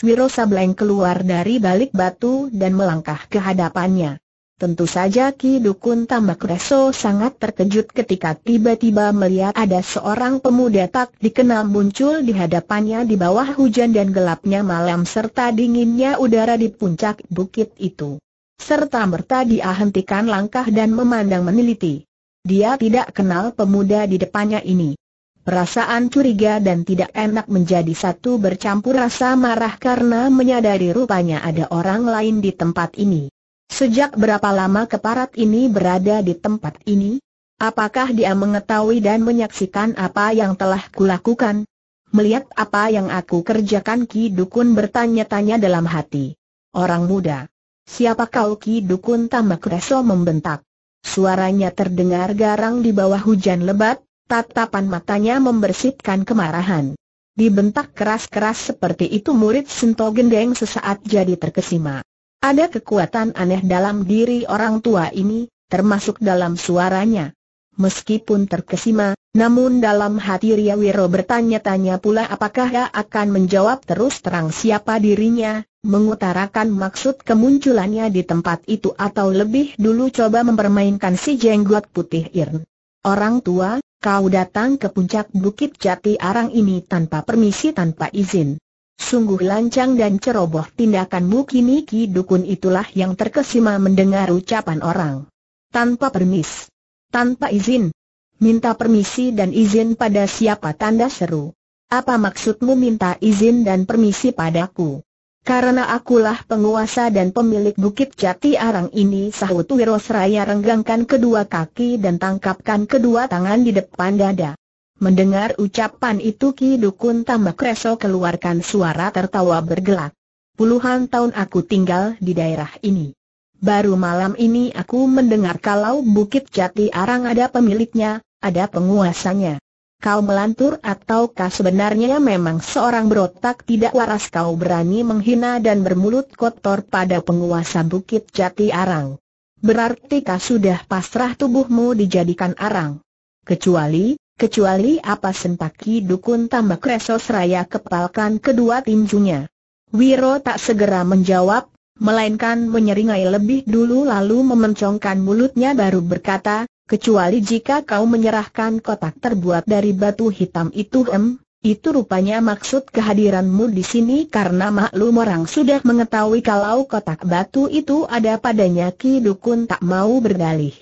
Wiro Sableng keluar dari balik batu dan melangkah ke hadapannya. Tentu saja Ki Dukun Tambak Reso sangat terkejut ketika tiba-tiba melihat ada seorang pemuda tak dikenal muncul di hadapannya di bawah hujan dan gelapnya malam serta dinginnya udara di puncak bukit itu serta merta dia hentikan langkah dan memandang meneliti. Dia tidak kenal pemuda di depannya ini. Perasaan curiga dan tidak enak menjadi satu bercampur rasa marah karena menyadari rupanya ada orang lain di tempat ini. Sejak berapa lama keparat ini berada di tempat ini? Apakah dia mengetahui dan menyaksikan apa yang telah kulakukan? Melihat apa yang aku kerjakan Ki Dukun bertanya-tanya dalam hati. Orang muda. Siapa kau Ki Dukun Tambak Reso membentak. Suaranya terdengar garang di bawah hujan lebat, tatapan matanya membersihkan kemarahan. Dibentak keras-keras seperti itu murid Sento Gendeng sesaat jadi terkesima. Ada kekuatan aneh dalam diri orang tua ini, termasuk dalam suaranya. Meskipun terkesima, namun dalam hati Ria Wiro bertanya-tanya pula apakah ia akan menjawab terus terang siapa dirinya, mengutarakan maksud kemunculannya di tempat itu atau lebih dulu coba mempermainkan si jenggot putih Irn. Orang tua, kau datang ke puncak Bukit Jati Arang ini tanpa permisi tanpa izin. Sungguh lancang dan ceroboh tindakanmu kini Ki Dukun itulah yang terkesima mendengar ucapan orang. Tanpa permis. Tanpa izin. Minta permisi dan izin pada siapa tanda seru. Apa maksudmu minta izin dan permisi padaku? Karena akulah penguasa dan pemilik bukit jati arang ini sahut Wiro Seraya renggangkan kedua kaki dan tangkapkan kedua tangan di depan dada. Mendengar ucapan itu Ki Dukun tambah kreso keluarkan suara tertawa bergelak. Puluhan tahun aku tinggal di daerah ini. Baru malam ini aku mendengar kalau Bukit Jati Arang ada pemiliknya, ada penguasanya. Kau melantur ataukah sebenarnya memang seorang berotak tidak waras kau berani menghina dan bermulut kotor pada penguasa Bukit Jati Arang? Berarti kau sudah pasrah tubuhmu dijadikan arang. Kecuali, kecuali apa sentaki dukun tambah kresos raya kepalkan kedua tinjunya. Wiro tak segera menjawab, melainkan menyeringai lebih dulu lalu memencongkan mulutnya baru berkata, kecuali jika kau menyerahkan kotak terbuat dari batu hitam itu em, itu rupanya maksud kehadiranmu di sini karena maklum orang sudah mengetahui kalau kotak batu itu ada padanya Ki Dukun tak mau berdalih.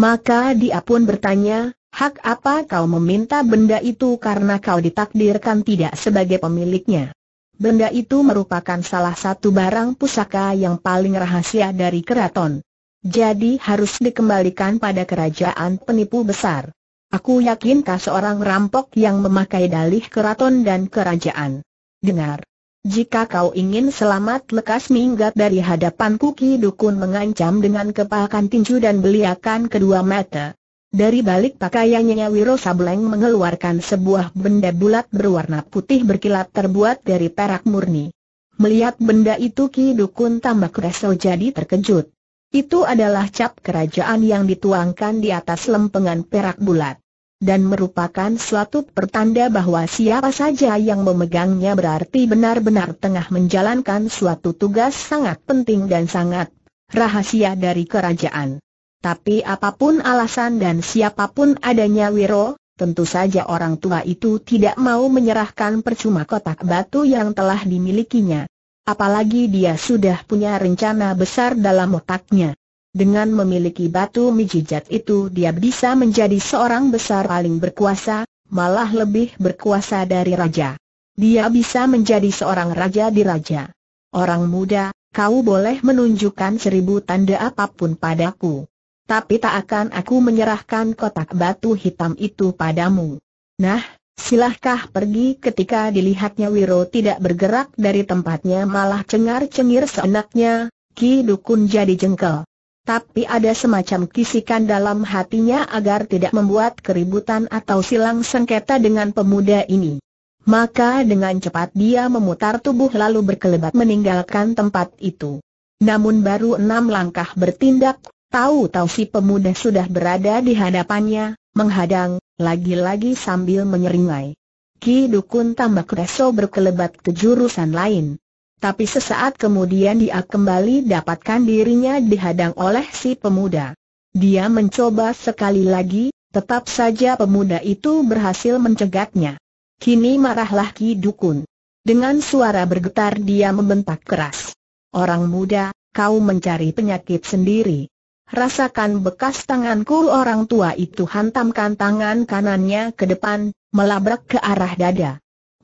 Maka dia pun bertanya, hak apa kau meminta benda itu karena kau ditakdirkan tidak sebagai pemiliknya? Benda itu merupakan salah satu barang pusaka yang paling rahasia dari keraton. Jadi harus dikembalikan pada kerajaan penipu besar. Aku yakinkah seorang rampok yang memakai dalih keraton dan kerajaan? Dengar. Jika kau ingin selamat lekas minggat dari hadapanku Ki Dukun mengancam dengan kepalkan tinju dan beliakan kedua mata. Dari balik pakaiannya Wiro Sableng mengeluarkan sebuah benda bulat berwarna putih berkilat terbuat dari perak murni. Melihat benda itu Ki Dukun tambah kresel jadi terkejut. Itu adalah cap kerajaan yang dituangkan di atas lempengan perak bulat. Dan merupakan suatu pertanda bahwa siapa saja yang memegangnya berarti benar-benar tengah menjalankan suatu tugas sangat penting dan sangat rahasia dari kerajaan. Tapi apapun alasan dan siapapun adanya Wiro, tentu saja orang tua itu tidak mau menyerahkan percuma kotak batu yang telah dimilikinya. Apalagi dia sudah punya rencana besar dalam otaknya. Dengan memiliki batu mijijat itu dia bisa menjadi seorang besar paling berkuasa, malah lebih berkuasa dari raja. Dia bisa menjadi seorang raja di raja. Orang muda, kau boleh menunjukkan seribu tanda apapun padaku. Tapi tak akan aku menyerahkan kotak batu hitam itu padamu. Nah, Silahkah pergi ketika dilihatnya Wiro tidak bergerak dari tempatnya malah cengar-cengir seenaknya, Ki Dukun jadi jengkel. Tapi ada semacam kisikan dalam hatinya agar tidak membuat keributan atau silang sengketa dengan pemuda ini. Maka dengan cepat dia memutar tubuh lalu berkelebat meninggalkan tempat itu. Namun baru enam langkah bertindak, tahu-tahu si pemuda sudah berada di hadapannya, menghadang, lagi-lagi sambil menyeringai. Ki Dukun tambah kreso berkelebat ke jurusan lain. Tapi sesaat kemudian dia kembali dapatkan dirinya dihadang oleh si pemuda. Dia mencoba sekali lagi, tetap saja pemuda itu berhasil mencegatnya. Kini marahlah Ki Dukun. Dengan suara bergetar dia membentak keras. Orang muda, kau mencari penyakit sendiri. Rasakan bekas tanganku orang tua itu hantamkan tangan kanannya ke depan, melabrak ke arah dada.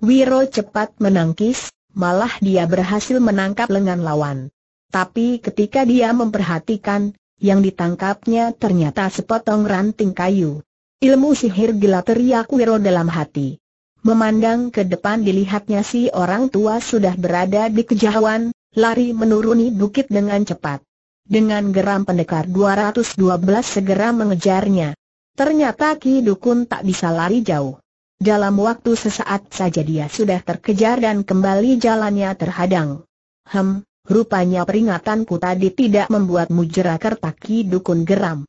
Wiro cepat menangkis, malah dia berhasil menangkap lengan lawan. Tapi ketika dia memperhatikan, yang ditangkapnya ternyata sepotong ranting kayu. Ilmu sihir gila teriak Wiro dalam hati. Memandang ke depan dilihatnya si orang tua sudah berada di kejauhan, lari menuruni bukit dengan cepat. Dengan geram pendekar 212 segera mengejarnya. Ternyata Ki Dukun tak bisa lari jauh. Dalam waktu sesaat saja dia sudah terkejar dan kembali jalannya terhadang. Hem, rupanya peringatanku tadi tidak membuatmu jera kertak Ki Dukun geram.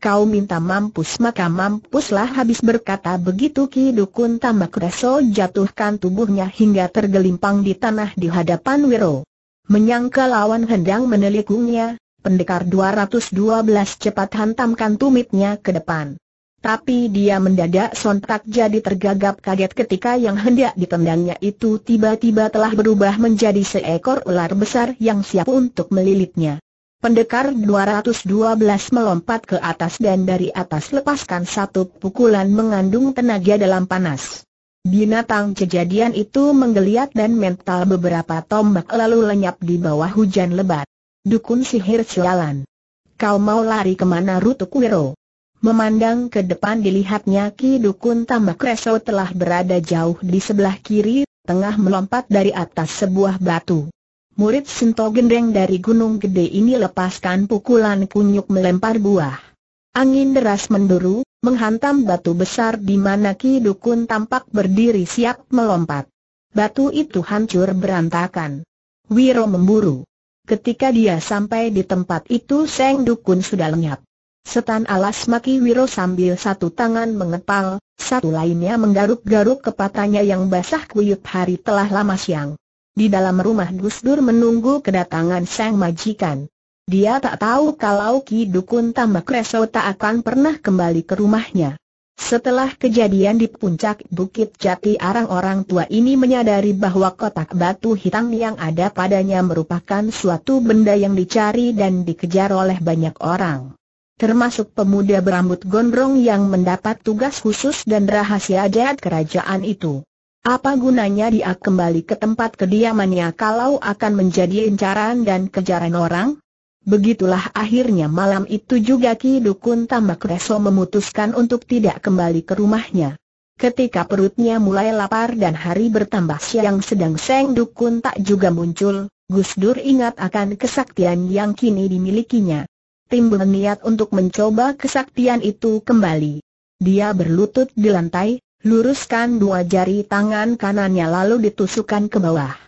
Kau minta mampus maka mampuslah habis berkata begitu Ki Dukun tambah kreso jatuhkan tubuhnya hingga tergelimpang di tanah di hadapan Wiro. Menyangka lawan hendang menelikungnya, Pendekar 212 cepat hantamkan tumitnya ke depan. Tapi dia mendadak sontak jadi tergagap kaget ketika yang hendak ditendangnya itu tiba-tiba telah berubah menjadi seekor ular besar yang siap untuk melilitnya. Pendekar 212 melompat ke atas dan dari atas lepaskan satu pukulan mengandung tenaga dalam panas. Binatang kejadian itu menggeliat dan mental beberapa tombak lalu lenyap di bawah hujan lebat. Dukun sihir sialan. Kau mau lari kemana Rutukwiro? Memandang ke depan dilihatnya Ki Dukun Tambak Kreso telah berada jauh di sebelah kiri, tengah melompat dari atas sebuah batu. Murid Sinto Gendeng dari Gunung Gede ini lepaskan pukulan kunyuk melempar buah. Angin deras menduru, menghantam batu besar di mana Ki Dukun tampak berdiri siap melompat. Batu itu hancur berantakan. Wiro memburu. Ketika dia sampai di tempat itu Seng Dukun sudah lenyap. Setan alas maki Wiro sambil satu tangan mengepal, satu lainnya menggaruk-garuk kepatanya yang basah kuyup hari telah lama siang. Di dalam rumah Gus Dur menunggu kedatangan Seng Majikan. Dia tak tahu kalau Ki Dukun Tambak Reso tak akan pernah kembali ke rumahnya. Setelah kejadian di puncak Bukit Jati arang orang tua ini menyadari bahwa kotak batu hitam yang ada padanya merupakan suatu benda yang dicari dan dikejar oleh banyak orang. Termasuk pemuda berambut gondrong yang mendapat tugas khusus dan rahasia jahat kerajaan itu. Apa gunanya dia kembali ke tempat kediamannya kalau akan menjadi incaran dan kejaran orang? Begitulah akhirnya malam itu juga Ki Dukun Tambak Reso memutuskan untuk tidak kembali ke rumahnya. Ketika perutnya mulai lapar dan hari bertambah siang sedang Seng Dukun tak juga muncul, Gus Dur ingat akan kesaktian yang kini dimilikinya. Timbul niat untuk mencoba kesaktian itu kembali. Dia berlutut di lantai, luruskan dua jari tangan kanannya lalu ditusukkan ke bawah.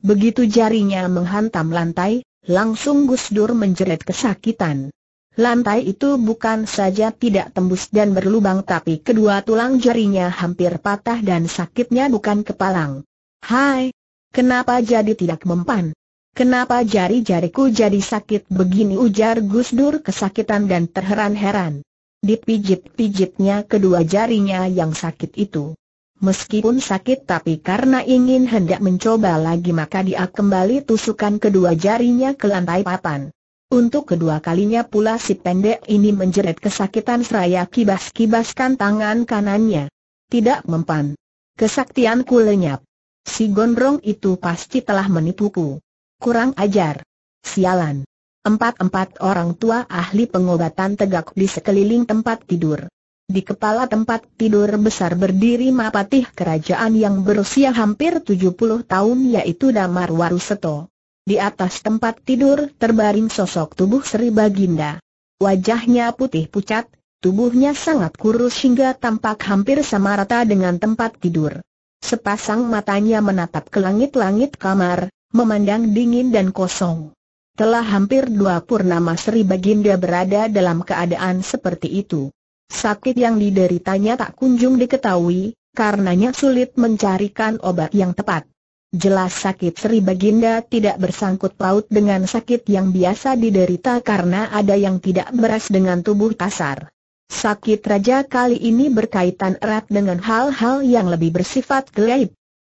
Begitu jarinya menghantam lantai, Langsung Gus Dur menjerit kesakitan. Lantai itu bukan saja tidak tembus dan berlubang tapi kedua tulang jarinya hampir patah dan sakitnya bukan kepalang. Hai, kenapa jadi tidak mempan? Kenapa jari-jariku jadi sakit begini ujar Gus Dur kesakitan dan terheran-heran. Dipijit-pijitnya kedua jarinya yang sakit itu. Meskipun sakit tapi karena ingin hendak mencoba lagi maka dia kembali tusukan kedua jarinya ke lantai papan. Untuk kedua kalinya pula si pendek ini menjerit kesakitan seraya kibas-kibaskan tangan kanannya. Tidak mempan. Kesaktianku lenyap. Si gondrong itu pasti telah menipuku. Kurang ajar. Sialan. Empat-empat orang tua ahli pengobatan tegak di sekeliling tempat tidur. Di kepala tempat tidur besar berdiri mapatih kerajaan yang berusia hampir 70 tahun yaitu Damar Waruseto. Di atas tempat tidur terbaring sosok tubuh Sri Baginda. Wajahnya putih pucat, tubuhnya sangat kurus hingga tampak hampir sama rata dengan tempat tidur. Sepasang matanya menatap ke langit-langit kamar, memandang dingin dan kosong. Telah hampir dua purnama Sri Baginda berada dalam keadaan seperti itu. Sakit yang dideritanya tak kunjung diketahui, karenanya sulit mencarikan obat yang tepat. Jelas sakit Sri Baginda tidak bersangkut paut dengan sakit yang biasa diderita karena ada yang tidak beras dengan tubuh kasar. Sakit raja kali ini berkaitan erat dengan hal-hal yang lebih bersifat gelap.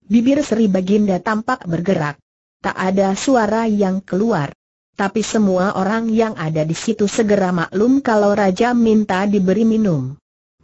Bibir Sri Baginda tampak bergerak. Tak ada suara yang keluar tapi semua orang yang ada di situ segera maklum kalau Raja minta diberi minum.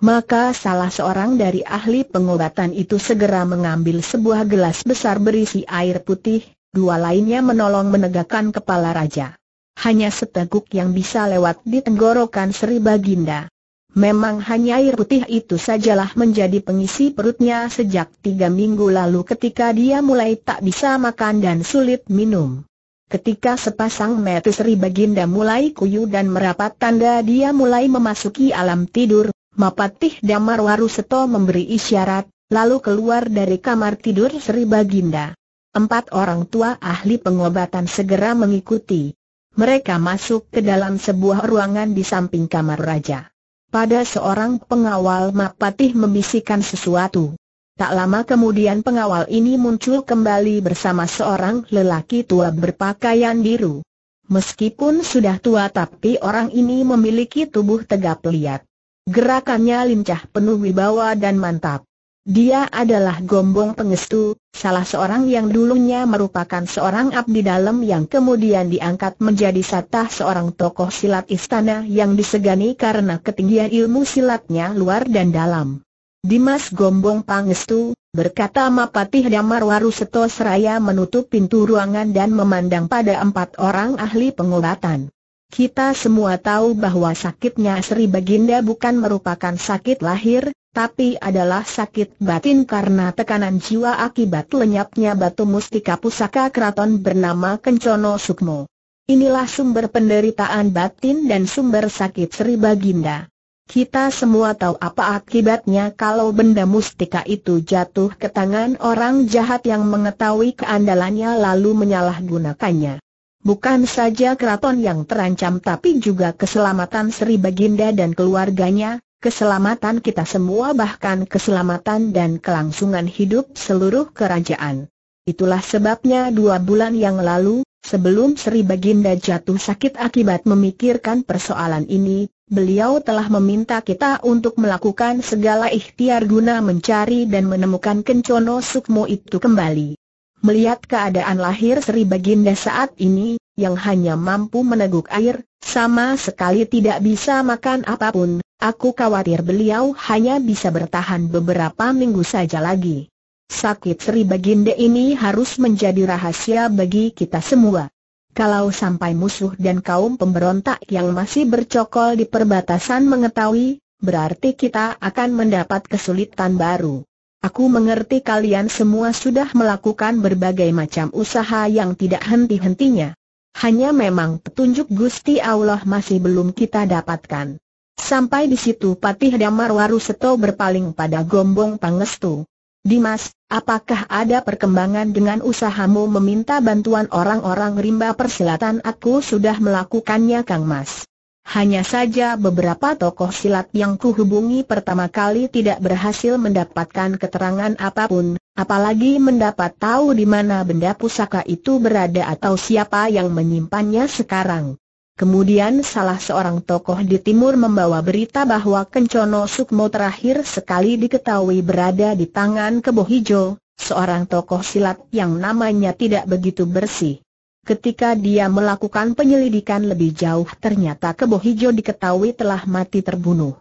Maka salah seorang dari ahli pengobatan itu segera mengambil sebuah gelas besar berisi air putih, dua lainnya menolong menegakkan kepala Raja. Hanya seteguk yang bisa lewat di tenggorokan Sri Baginda. Memang hanya air putih itu sajalah menjadi pengisi perutnya sejak tiga minggu lalu ketika dia mulai tak bisa makan dan sulit minum. Ketika sepasang mata Sri Baginda mulai kuyu dan merapat tanda dia mulai memasuki alam tidur, Mapatih Damarwaru Seto memberi isyarat, lalu keluar dari kamar tidur Sri Baginda. Empat orang tua ahli pengobatan segera mengikuti. Mereka masuk ke dalam sebuah ruangan di samping kamar raja. Pada seorang pengawal Mapatih membisikkan sesuatu. Tak lama kemudian pengawal ini muncul kembali bersama seorang lelaki tua berpakaian biru. Meskipun sudah tua tapi orang ini memiliki tubuh tegap liat. Gerakannya lincah penuh wibawa dan mantap. Dia adalah Gombong Pengestu, salah seorang yang dulunya merupakan seorang abdi dalam yang kemudian diangkat menjadi satah seorang tokoh silat istana yang disegani karena ketinggian ilmu silatnya luar dan dalam. Dimas Gombong Pangestu, berkata Mapatih Damarwaru Seto Seraya menutup pintu ruangan dan memandang pada empat orang ahli pengobatan. Kita semua tahu bahwa sakitnya Sri Baginda bukan merupakan sakit lahir, tapi adalah sakit batin karena tekanan jiwa akibat lenyapnya batu mustika pusaka keraton bernama Kencono Sukmo. Inilah sumber penderitaan batin dan sumber sakit Sri Baginda. Kita semua tahu apa akibatnya kalau benda mustika itu jatuh ke tangan orang jahat yang mengetahui keandalannya lalu menyalahgunakannya. Bukan saja keraton yang terancam tapi juga keselamatan Sri Baginda dan keluarganya, keselamatan kita semua bahkan keselamatan dan kelangsungan hidup seluruh kerajaan. Itulah sebabnya dua bulan yang lalu, Sebelum Sri Baginda jatuh sakit akibat memikirkan persoalan ini, beliau telah meminta kita untuk melakukan segala ikhtiar guna mencari dan menemukan Kencono Sukmo itu kembali. Melihat keadaan lahir Sri Baginda saat ini, yang hanya mampu meneguk air, sama sekali tidak bisa makan apapun, aku khawatir beliau hanya bisa bertahan beberapa minggu saja lagi. Sakit Sri Baginda ini harus menjadi rahasia bagi kita semua. Kalau sampai musuh dan kaum pemberontak yang masih bercokol di perbatasan mengetahui, berarti kita akan mendapat kesulitan baru. Aku mengerti kalian semua sudah melakukan berbagai macam usaha yang tidak henti-hentinya. Hanya memang petunjuk Gusti Allah masih belum kita dapatkan. Sampai di situ Patih Damarwaru Seto berpaling pada Gombong Pangestu. Dimas, apakah ada perkembangan dengan usahamu meminta bantuan orang-orang rimba persilatan aku sudah melakukannya Kang Mas? Hanya saja beberapa tokoh silat yang kuhubungi pertama kali tidak berhasil mendapatkan keterangan apapun, apalagi mendapat tahu di mana benda pusaka itu berada atau siapa yang menyimpannya sekarang. Kemudian salah seorang tokoh di timur membawa berita bahwa Kencono Sukmo terakhir sekali diketahui berada di tangan Kebo Hijau, seorang tokoh silat yang namanya tidak begitu bersih. Ketika dia melakukan penyelidikan lebih jauh ternyata Kebo Hijau diketahui telah mati terbunuh.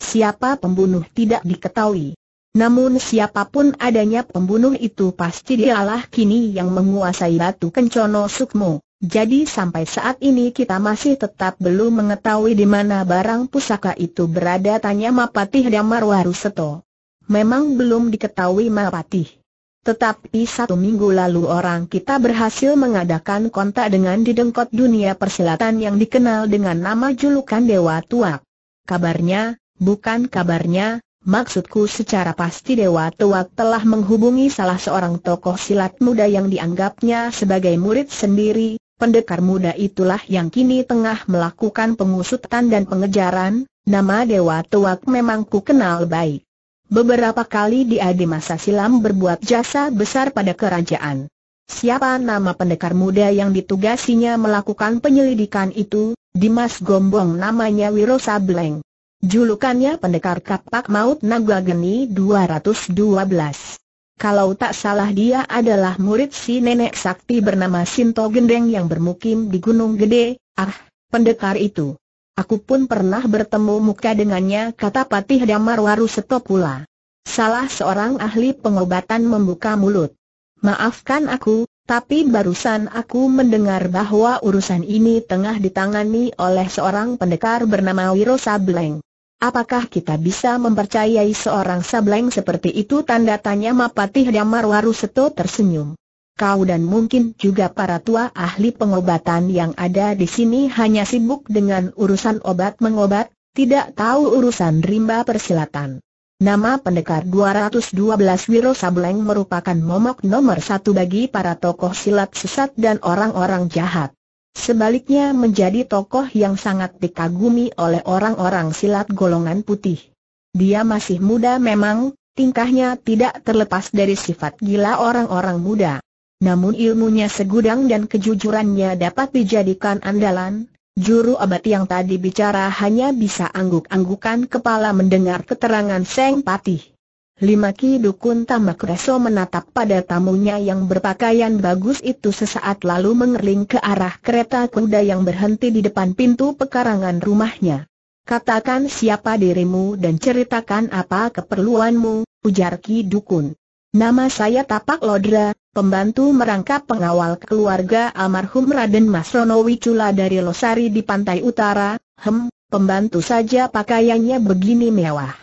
Siapa pembunuh tidak diketahui. Namun siapapun adanya pembunuh itu pasti dialah kini yang menguasai batu kencono sukmo. Jadi sampai saat ini kita masih tetap belum mengetahui di mana barang pusaka itu berada tanya Mapatih Damarwaru Seto. Memang belum diketahui Mapatih. Tetapi satu minggu lalu orang kita berhasil mengadakan kontak dengan didengkot dunia persilatan yang dikenal dengan nama julukan Dewa Tuak. Kabarnya, bukan kabarnya, Maksudku secara pasti Dewa Tuak telah menghubungi salah seorang tokoh silat muda yang dianggapnya sebagai murid sendiri, Pendekar muda itulah yang kini tengah melakukan pengusutan dan pengejaran, nama Dewa Tuak memang ku kenal baik. Beberapa kali dia di masa silam berbuat jasa besar pada kerajaan. Siapa nama pendekar muda yang ditugasinya melakukan penyelidikan itu? Dimas Gombong namanya Wiro Sableng. Julukannya pendekar kapak maut naga geni 212. Kalau tak salah dia adalah murid si nenek sakti bernama Sinto Gendeng yang bermukim di Gunung Gede, ah, pendekar itu. Aku pun pernah bertemu muka dengannya kata Patih Damarwaru Setopula. Salah seorang ahli pengobatan membuka mulut. Maafkan aku, tapi barusan aku mendengar bahwa urusan ini tengah ditangani oleh seorang pendekar bernama Wiro Sableng. Apakah kita bisa mempercayai seorang sableng seperti itu? Tanda tanya Mapatih Damar Waru Seto tersenyum. Kau dan mungkin juga para tua ahli pengobatan yang ada di sini hanya sibuk dengan urusan obat mengobat, tidak tahu urusan rimba persilatan. Nama pendekar 212 Wiro Sableng merupakan momok nomor satu bagi para tokoh silat sesat dan orang-orang jahat. Sebaliknya menjadi tokoh yang sangat dikagumi oleh orang-orang silat golongan putih. Dia masih muda memang, tingkahnya tidak terlepas dari sifat gila orang-orang muda. Namun ilmunya segudang dan kejujurannya dapat dijadikan andalan. Juru abad yang tadi bicara hanya bisa angguk-anggukan kepala mendengar keterangan Seng Patih. Lima Ki Dukun Tambak Reso menatap pada tamunya yang berpakaian bagus itu sesaat lalu mengerling ke arah kereta kuda yang berhenti di depan pintu pekarangan rumahnya. Katakan siapa dirimu dan ceritakan apa keperluanmu, ujar Ki Dukun. Nama saya Tapak Lodra, pembantu merangkap pengawal keluarga almarhum Raden Masrono Wicula dari Losari di pantai utara, hem, pembantu saja pakaiannya begini mewah.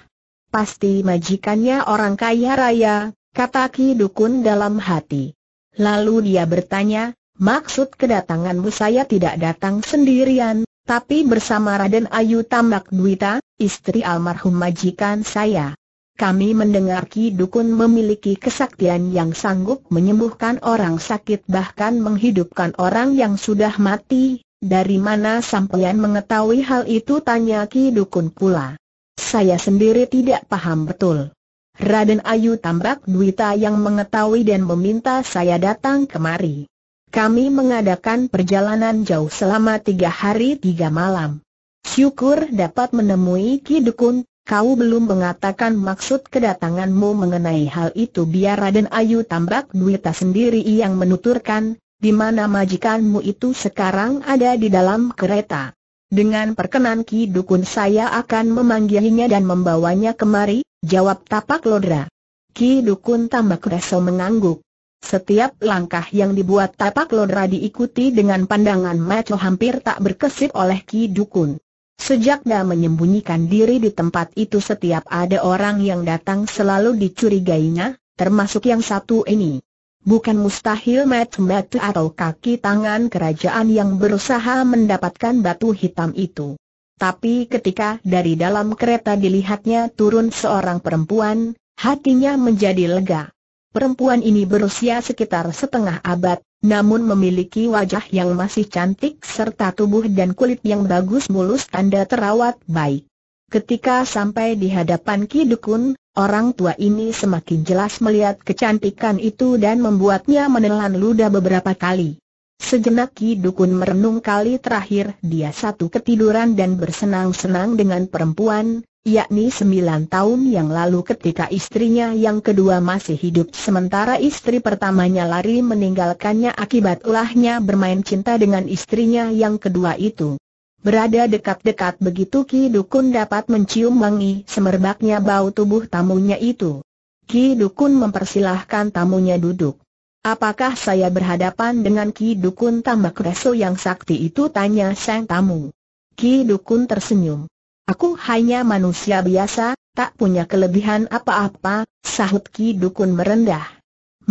Pasti majikannya orang kaya raya, kata Ki Dukun dalam hati. Lalu dia bertanya, maksud kedatanganmu saya tidak datang sendirian, tapi bersama Raden Ayu Tambak Duita, istri almarhum majikan saya. Kami mendengar Ki Dukun memiliki kesaktian yang sanggup menyembuhkan orang sakit bahkan menghidupkan orang yang sudah mati. Dari mana sampeyan mengetahui hal itu tanya Ki Dukun pula. Saya sendiri tidak paham betul. Raden Ayu Tambak Duita yang mengetahui dan meminta saya datang kemari. Kami mengadakan perjalanan jauh selama tiga hari tiga malam. Syukur dapat menemui Ki Dukun, kau belum mengatakan maksud kedatanganmu mengenai hal itu biar Raden Ayu Tambak Duita sendiri yang menuturkan, di mana majikanmu itu sekarang ada di dalam kereta. Dengan perkenan Ki Dukun saya akan memanggilnya dan membawanya kemari, jawab tapak lodra. Ki Dukun tambah reso mengangguk. Setiap langkah yang dibuat tapak lodra diikuti dengan pandangan maco hampir tak berkesip oleh Ki Dukun. Sejak dia menyembunyikan diri di tempat itu setiap ada orang yang datang selalu dicurigainya, termasuk yang satu ini. Bukan mustahil mat-mat atau kaki tangan kerajaan yang berusaha mendapatkan batu hitam itu. Tapi ketika dari dalam kereta dilihatnya turun seorang perempuan, hatinya menjadi lega. Perempuan ini berusia sekitar setengah abad, namun memiliki wajah yang masih cantik serta tubuh dan kulit yang bagus mulus tanda terawat baik. Ketika sampai di hadapan Kidukun. Orang tua ini semakin jelas melihat kecantikan itu dan membuatnya menelan ludah beberapa kali. Sejenak Ki Dukun merenung kali terakhir dia satu ketiduran dan bersenang-senang dengan perempuan, yakni sembilan tahun yang lalu ketika istrinya yang kedua masih hidup sementara istri pertamanya lari meninggalkannya akibat ulahnya bermain cinta dengan istrinya yang kedua itu. Berada dekat-dekat begitu Ki Dukun dapat mencium wangi semerbaknya bau tubuh tamunya itu. Ki Dukun mempersilahkan tamunya duduk. Apakah saya berhadapan dengan Ki Dukun tambak reso yang sakti itu tanya sang tamu. Ki Dukun tersenyum. Aku hanya manusia biasa, tak punya kelebihan apa-apa, sahut Ki Dukun merendah.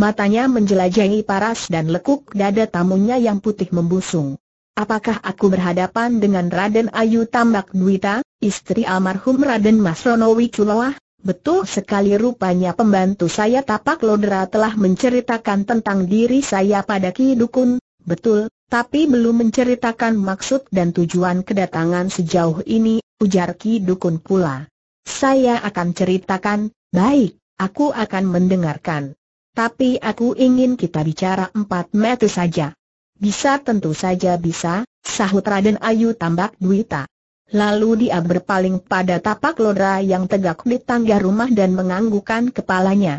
Matanya menjelajahi paras dan lekuk dada tamunya yang putih membusung. Apakah aku berhadapan dengan Raden Ayu Tambak Duita, istri almarhum Raden Mas Ronowi? Wiculoah? Betul sekali rupanya pembantu saya Tapak Lodra telah menceritakan tentang diri saya pada Ki Dukun, betul, tapi belum menceritakan maksud dan tujuan kedatangan sejauh ini, ujar Ki Dukun pula. Saya akan ceritakan, baik, aku akan mendengarkan. Tapi aku ingin kita bicara empat metu saja. Bisa tentu saja bisa, sahut Raden Ayu tambak duita. Lalu dia berpaling pada tapak lodra yang tegak di tangga rumah dan menganggukkan kepalanya.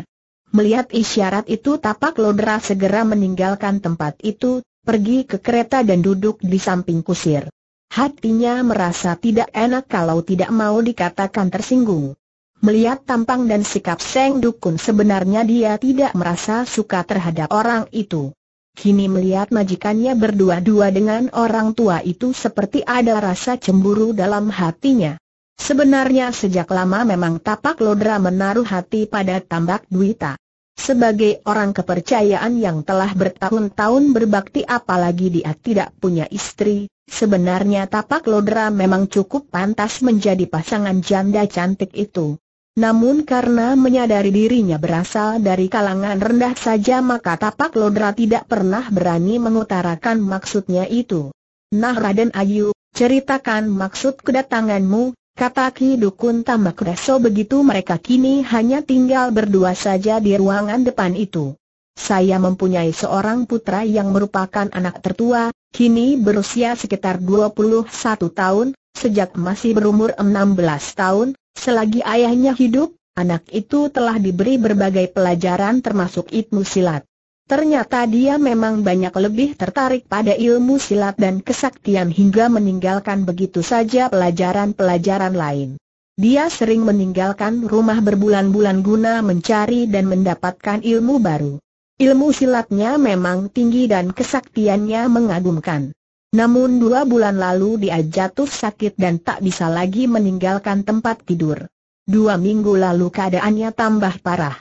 Melihat isyarat itu tapak lodra segera meninggalkan tempat itu, pergi ke kereta dan duduk di samping kusir. Hatinya merasa tidak enak kalau tidak mau dikatakan tersinggung. Melihat tampang dan sikap Seng Dukun sebenarnya dia tidak merasa suka terhadap orang itu. Kini melihat majikannya berdua-dua dengan orang tua itu seperti ada rasa cemburu dalam hatinya. Sebenarnya sejak lama memang tapak lodra menaruh hati pada tambak duita. Sebagai orang kepercayaan yang telah bertahun-tahun berbakti apalagi dia tidak punya istri, sebenarnya tapak lodra memang cukup pantas menjadi pasangan janda cantik itu. Namun karena menyadari dirinya berasal dari kalangan rendah saja maka tapak lodra tidak pernah berani mengutarakan maksudnya itu. Nah Raden Ayu, ceritakan maksud kedatanganmu, kata Ki Dukun Tambak Reso begitu mereka kini hanya tinggal berdua saja di ruangan depan itu. Saya mempunyai seorang putra yang merupakan anak tertua, kini berusia sekitar 21 tahun, sejak masih berumur 16 tahun, Selagi ayahnya hidup, anak itu telah diberi berbagai pelajaran termasuk ilmu silat. Ternyata dia memang banyak lebih tertarik pada ilmu silat dan kesaktian hingga meninggalkan begitu saja pelajaran-pelajaran lain. Dia sering meninggalkan rumah berbulan-bulan guna mencari dan mendapatkan ilmu baru. Ilmu silatnya memang tinggi dan kesaktiannya mengagumkan. Namun dua bulan lalu dia jatuh sakit dan tak bisa lagi meninggalkan tempat tidur. Dua minggu lalu keadaannya tambah parah.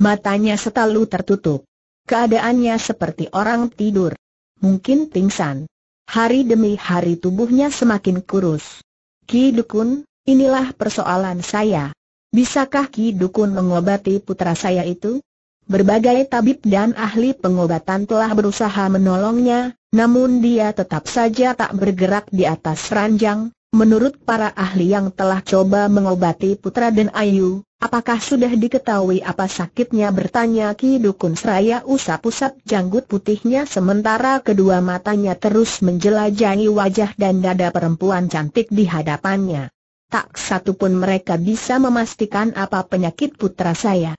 Matanya setalu tertutup. Keadaannya seperti orang tidur. Mungkin pingsan. Hari demi hari tubuhnya semakin kurus. Ki Dukun, inilah persoalan saya. Bisakah Ki Dukun mengobati putra saya itu? Berbagai tabib dan ahli pengobatan telah berusaha menolongnya, namun dia tetap saja tak bergerak di atas ranjang. Menurut para ahli yang telah coba mengobati Putra dan Ayu, apakah sudah diketahui apa sakitnya bertanya Ki Dukun Seraya usap-usap janggut putihnya sementara kedua matanya terus menjelajahi wajah dan dada perempuan cantik di hadapannya. Tak satu pun mereka bisa memastikan apa penyakit putra saya.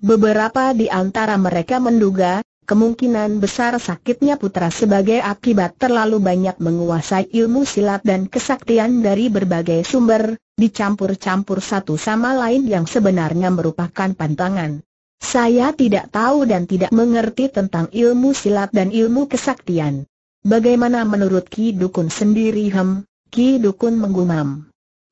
Beberapa di antara mereka menduga, kemungkinan besar sakitnya putra sebagai akibat terlalu banyak menguasai ilmu silat dan kesaktian dari berbagai sumber, dicampur-campur satu sama lain yang sebenarnya merupakan pantangan. Saya tidak tahu dan tidak mengerti tentang ilmu silat dan ilmu kesaktian. Bagaimana menurut Ki Dukun sendiri hem? Ki Dukun menggumam.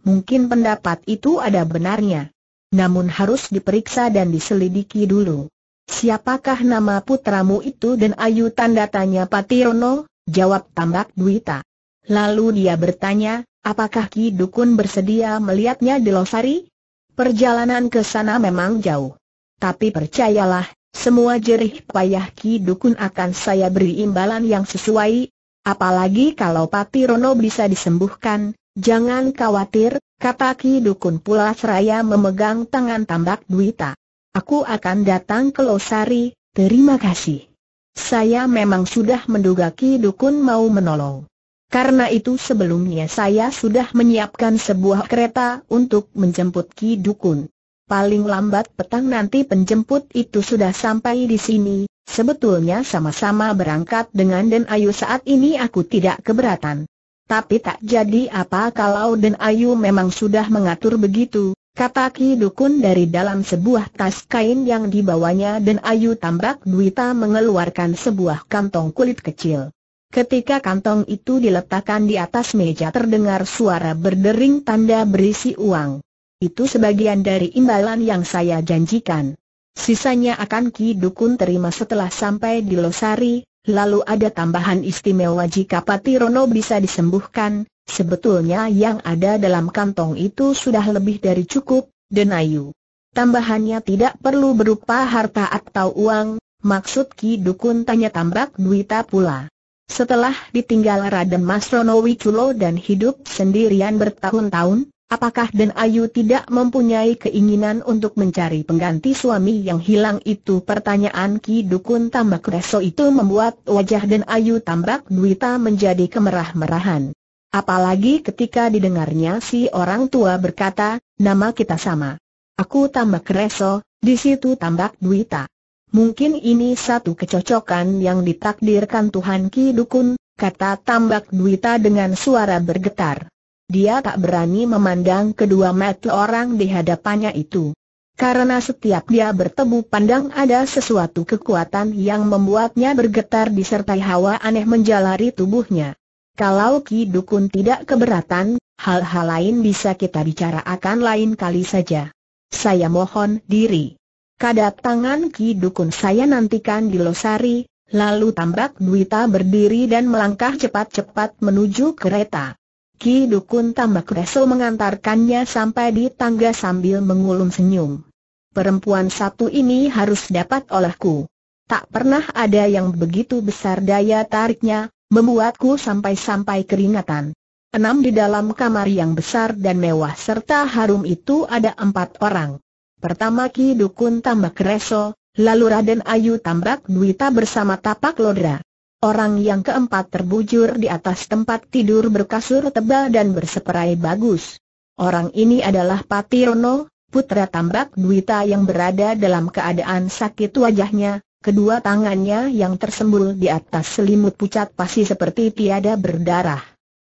Mungkin pendapat itu ada benarnya namun harus diperiksa dan diselidiki dulu. Siapakah nama putramu itu dan Ayu tanda tanya Patirono, jawab tambak Duita. Lalu dia bertanya, apakah Ki Dukun bersedia melihatnya di Losari? Perjalanan ke sana memang jauh. Tapi percayalah, semua jerih payah Ki Dukun akan saya beri imbalan yang sesuai, apalagi kalau Patirono bisa disembuhkan, Jangan khawatir, kata Ki Dukun pula seraya memegang tangan tambak Duita. Aku akan datang ke Losari, terima kasih. Saya memang sudah menduga Ki Dukun mau menolong. Karena itu sebelumnya saya sudah menyiapkan sebuah kereta untuk menjemput Ki Dukun. Paling lambat petang nanti penjemput itu sudah sampai di sini, Sebetulnya sama-sama berangkat dengan Den Ayu saat ini aku tidak keberatan. Tapi tak jadi apa kalau Den Ayu memang sudah mengatur begitu, kata Ki Dukun dari dalam sebuah tas kain yang dibawanya Den Ayu tambak Duita mengeluarkan sebuah kantong kulit kecil. Ketika kantong itu diletakkan di atas meja terdengar suara berdering tanda berisi uang. Itu sebagian dari imbalan yang saya janjikan. Sisanya akan Ki Dukun terima setelah sampai di Losari, Lalu ada tambahan istimewa jika Pati Rono bisa disembuhkan, sebetulnya yang ada dalam kantong itu sudah lebih dari cukup, Denayu. Tambahannya tidak perlu berupa harta atau uang, maksud Ki Dukun tanya tambak Duita pula. Setelah ditinggal Raden Mas Rono Wiculo dan hidup sendirian bertahun-tahun, Apakah Den Ayu tidak mempunyai keinginan untuk mencari pengganti suami yang hilang itu? Pertanyaan Ki Dukun Tambak Reso itu membuat wajah Den Ayu Tambak Duita menjadi kemerah-merahan. Apalagi ketika didengarnya si orang tua berkata, nama kita sama. Aku Tambak Reso, di situ Tambak Duita. Mungkin ini satu kecocokan yang ditakdirkan Tuhan Ki Dukun, kata Tambak Duita dengan suara bergetar dia tak berani memandang kedua mata orang di hadapannya itu. Karena setiap dia bertemu pandang ada sesuatu kekuatan yang membuatnya bergetar disertai hawa aneh menjalari tubuhnya. Kalau Ki Dukun tidak keberatan, hal-hal lain bisa kita bicarakan lain kali saja. Saya mohon diri. Kedatangan Ki Dukun saya nantikan di Losari, lalu tambak Duita berdiri dan melangkah cepat-cepat menuju kereta. Ki Dukun Tambak Reso mengantarkannya sampai di tangga sambil mengulum senyum. Perempuan satu ini harus dapat olehku. Tak pernah ada yang begitu besar daya tariknya, membuatku sampai-sampai keringatan. Enam di dalam kamar yang besar dan mewah serta harum itu ada empat orang. Pertama Ki Dukun Tambak Reso, lalu Raden Ayu Tambak Duita bersama Tapak Lodra. Orang yang keempat terbujur di atas tempat tidur berkasur tebal dan berseperai bagus. Orang ini adalah Rono, putra tambak duita yang berada dalam keadaan sakit wajahnya, kedua tangannya yang tersembul di atas selimut pucat pasti seperti tiada berdarah.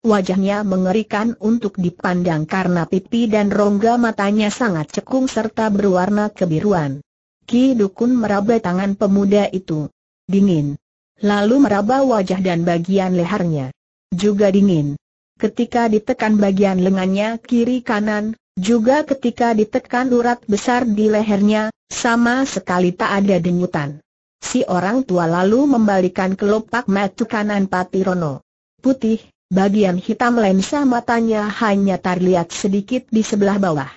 Wajahnya mengerikan untuk dipandang karena pipi dan rongga matanya sangat cekung serta berwarna kebiruan. Ki Dukun meraba tangan pemuda itu. Dingin lalu meraba wajah dan bagian lehernya. Juga dingin. Ketika ditekan bagian lengannya kiri kanan, juga ketika ditekan urat besar di lehernya, sama sekali tak ada denyutan. Si orang tua lalu membalikan kelopak mata kanan Patirono. Putih, bagian hitam lensa matanya hanya terlihat sedikit di sebelah bawah.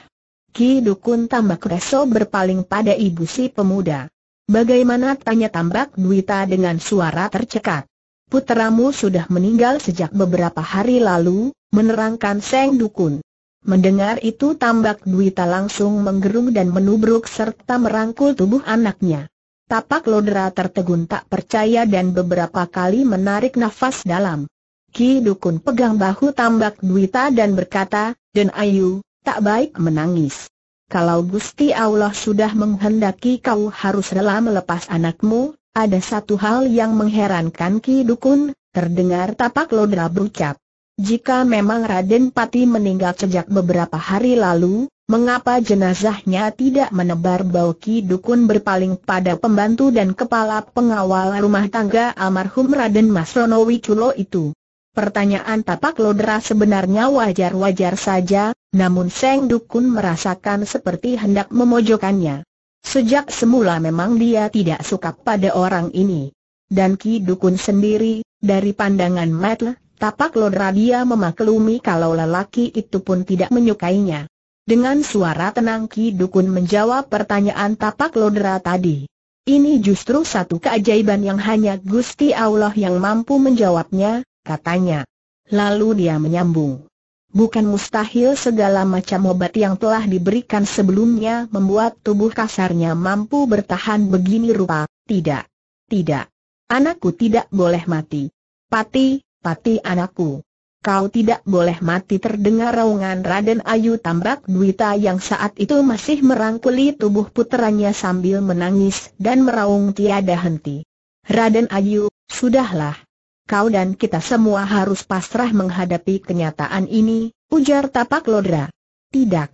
Ki Dukun tambah kreso berpaling pada ibu si pemuda. Bagaimana tanya tambak Duita dengan suara tercekat. Putramu sudah meninggal sejak beberapa hari lalu, menerangkan Seng Dukun. Mendengar itu tambak Duita langsung menggerung dan menubruk serta merangkul tubuh anaknya. Tapak Lodra tertegun tak percaya dan beberapa kali menarik nafas dalam. Ki Dukun pegang bahu tambak Duita dan berkata, Den Ayu, tak baik menangis kalau Gusti Allah sudah menghendaki kau harus rela melepas anakmu, ada satu hal yang mengherankan Ki Dukun, terdengar tapak lodra berucap. Jika memang Raden Pati meninggal sejak beberapa hari lalu, mengapa jenazahnya tidak menebar bau Ki Dukun berpaling pada pembantu dan kepala pengawal rumah tangga almarhum Raden Masrono Culo itu? Pertanyaan tapak Lodra sebenarnya wajar-wajar saja, namun Seng Dukun merasakan seperti hendak memojokannya. Sejak semula memang dia tidak suka pada orang ini. Dan Ki Dukun sendiri, dari pandangan Matle, tapak Lodra dia memaklumi kalau lelaki itu pun tidak menyukainya. Dengan suara tenang Ki Dukun menjawab pertanyaan tapak Lodra tadi. Ini justru satu keajaiban yang hanya Gusti Allah yang mampu menjawabnya, katanya. Lalu dia menyambung. Bukan mustahil segala macam obat yang telah diberikan sebelumnya membuat tubuh kasarnya mampu bertahan begini rupa, tidak. Tidak. Anakku tidak boleh mati. Pati, pati anakku. Kau tidak boleh mati terdengar raungan Raden Ayu Tambak Duita yang saat itu masih merangkuli tubuh puteranya sambil menangis dan meraung tiada henti. Raden Ayu, sudahlah kau dan kita semua harus pasrah menghadapi kenyataan ini, ujar tapak lodra. Tidak.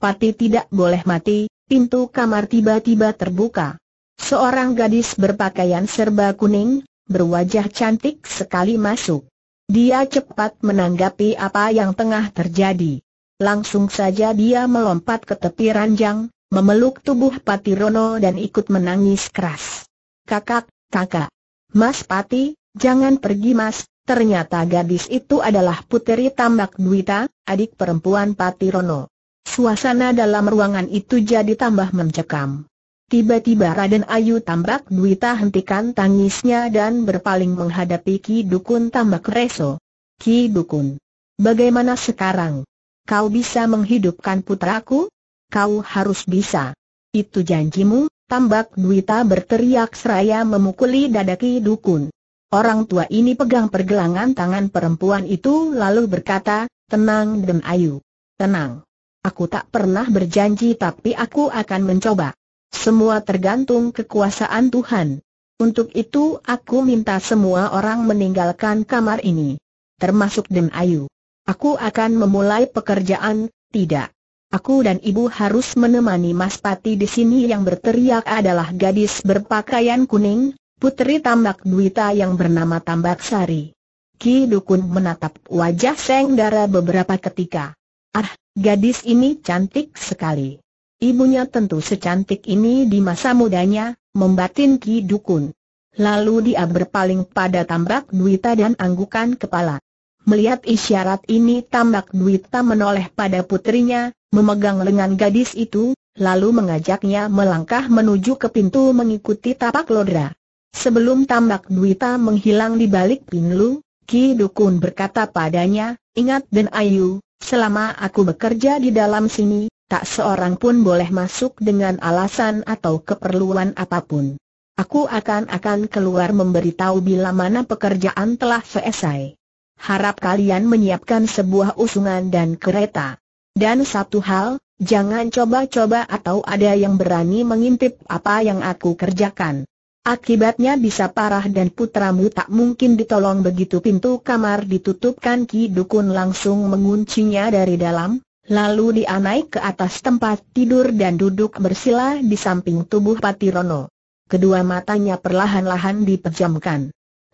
Pati tidak boleh mati, pintu kamar tiba-tiba terbuka. Seorang gadis berpakaian serba kuning, berwajah cantik sekali masuk. Dia cepat menanggapi apa yang tengah terjadi. Langsung saja dia melompat ke tepi ranjang, memeluk tubuh Pati Rono dan ikut menangis keras. Kakak, kakak. Mas Pati, Jangan pergi mas, ternyata gadis itu adalah puteri tambak duita, adik perempuan Patirono. Suasana dalam ruangan itu jadi tambah mencekam. Tiba-tiba Raden Ayu Tambak Duita hentikan tangisnya dan berpaling menghadapi Ki Dukun Tambak Reso. Ki Dukun, bagaimana sekarang? Kau bisa menghidupkan putraku? Kau harus bisa. Itu janjimu, Tambak Duita berteriak seraya memukuli dada Ki Dukun. Orang tua ini pegang pergelangan tangan perempuan itu lalu berkata, Tenang Dem Ayu. Tenang. Aku tak pernah berjanji tapi aku akan mencoba. Semua tergantung kekuasaan Tuhan. Untuk itu aku minta semua orang meninggalkan kamar ini. Termasuk Dem Ayu. Aku akan memulai pekerjaan, tidak. Aku dan ibu harus menemani Mas Pati di sini yang berteriak adalah gadis berpakaian kuning, putri tambak duita yang bernama Tambak Sari. Ki Dukun menatap wajah Seng Dara beberapa ketika. Ah, gadis ini cantik sekali. Ibunya tentu secantik ini di masa mudanya, membatin Ki Dukun. Lalu dia berpaling pada Tambak Duita dan anggukan kepala. Melihat isyarat ini Tambak Duita menoleh pada putrinya, memegang lengan gadis itu, lalu mengajaknya melangkah menuju ke pintu mengikuti tapak lodra. Sebelum tambak duita menghilang di balik pinlu, Ki Dukun berkata padanya, ingat dan Ayu, selama aku bekerja di dalam sini, tak seorang pun boleh masuk dengan alasan atau keperluan apapun. Aku akan-akan keluar memberitahu bila mana pekerjaan telah selesai. Harap kalian menyiapkan sebuah usungan dan kereta. Dan satu hal, jangan coba-coba atau ada yang berani mengintip apa yang aku kerjakan. Akibatnya bisa parah dan putramu tak mungkin ditolong begitu pintu kamar ditutupkan Ki Dukun langsung menguncinya dari dalam, lalu dia naik ke atas tempat tidur dan duduk bersila di samping tubuh Patirono. Kedua matanya perlahan-lahan dipejamkan.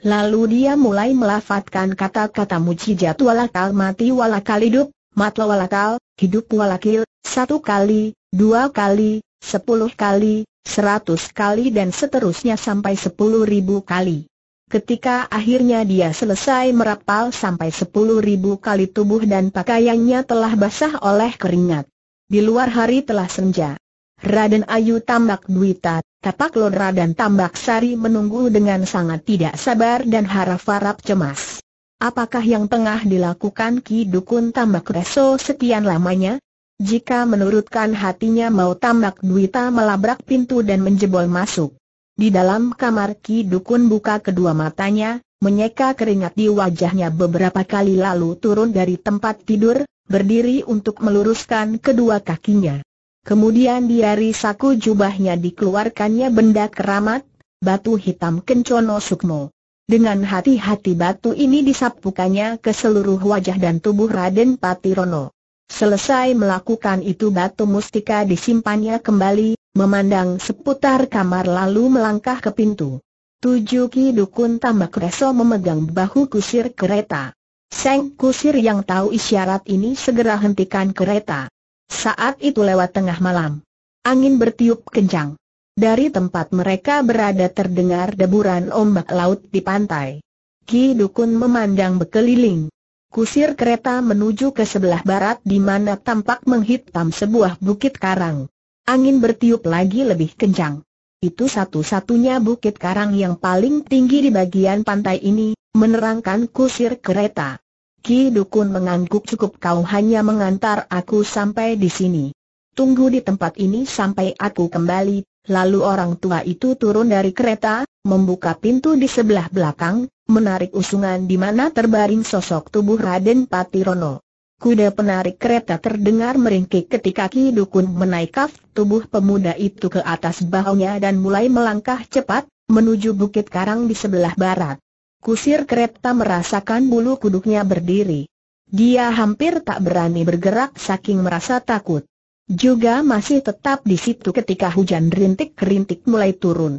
Lalu dia mulai melafatkan kata-kata mujizat walakal mati walakal hidup, matlo walakal, hidup walakil, satu kali, dua kali, sepuluh kali, seratus kali dan seterusnya sampai sepuluh ribu kali. Ketika akhirnya dia selesai merapal sampai sepuluh ribu kali tubuh dan pakaiannya telah basah oleh keringat. Di luar hari telah senja. Raden Ayu Tambak Duita, Tapak Lodra dan Tambak Sari menunggu dengan sangat tidak sabar dan harap-harap cemas. Apakah yang tengah dilakukan Ki Dukun Tambak Reso sekian lamanya? Jika menurutkan hatinya mau tamak Duita melabrak pintu dan menjebol masuk. Di dalam kamar Ki Dukun buka kedua matanya, menyeka keringat di wajahnya beberapa kali lalu turun dari tempat tidur, berdiri untuk meluruskan kedua kakinya. Kemudian dari saku jubahnya dikeluarkannya benda keramat, batu hitam kencono sukmo. Dengan hati-hati batu ini disapukannya ke seluruh wajah dan tubuh Raden Patirono. Selesai melakukan itu batu mustika disimpannya kembali, memandang seputar kamar lalu melangkah ke pintu. Tujuh Ki Dukun Tambak Reso memegang bahu kusir kereta. Seng kusir yang tahu isyarat ini segera hentikan kereta. Saat itu lewat tengah malam. Angin bertiup kencang. Dari tempat mereka berada terdengar deburan ombak laut di pantai. Ki Dukun memandang berkeliling kusir kereta menuju ke sebelah barat di mana tampak menghitam sebuah bukit karang. Angin bertiup lagi lebih kencang. Itu satu-satunya bukit karang yang paling tinggi di bagian pantai ini, menerangkan kusir kereta. Ki Dukun mengangguk cukup kau hanya mengantar aku sampai di sini. Tunggu di tempat ini sampai aku kembali, lalu orang tua itu turun dari kereta, membuka pintu di sebelah belakang, menarik usungan di mana terbaring sosok tubuh Raden Patirono. Kuda penarik kereta terdengar meringkik ketika Ki Dukun menaikkan tubuh pemuda itu ke atas bahunya dan mulai melangkah cepat, menuju Bukit Karang di sebelah barat. Kusir kereta merasakan bulu kuduknya berdiri. Dia hampir tak berani bergerak saking merasa takut. Juga masih tetap di situ ketika hujan rintik-rintik mulai turun.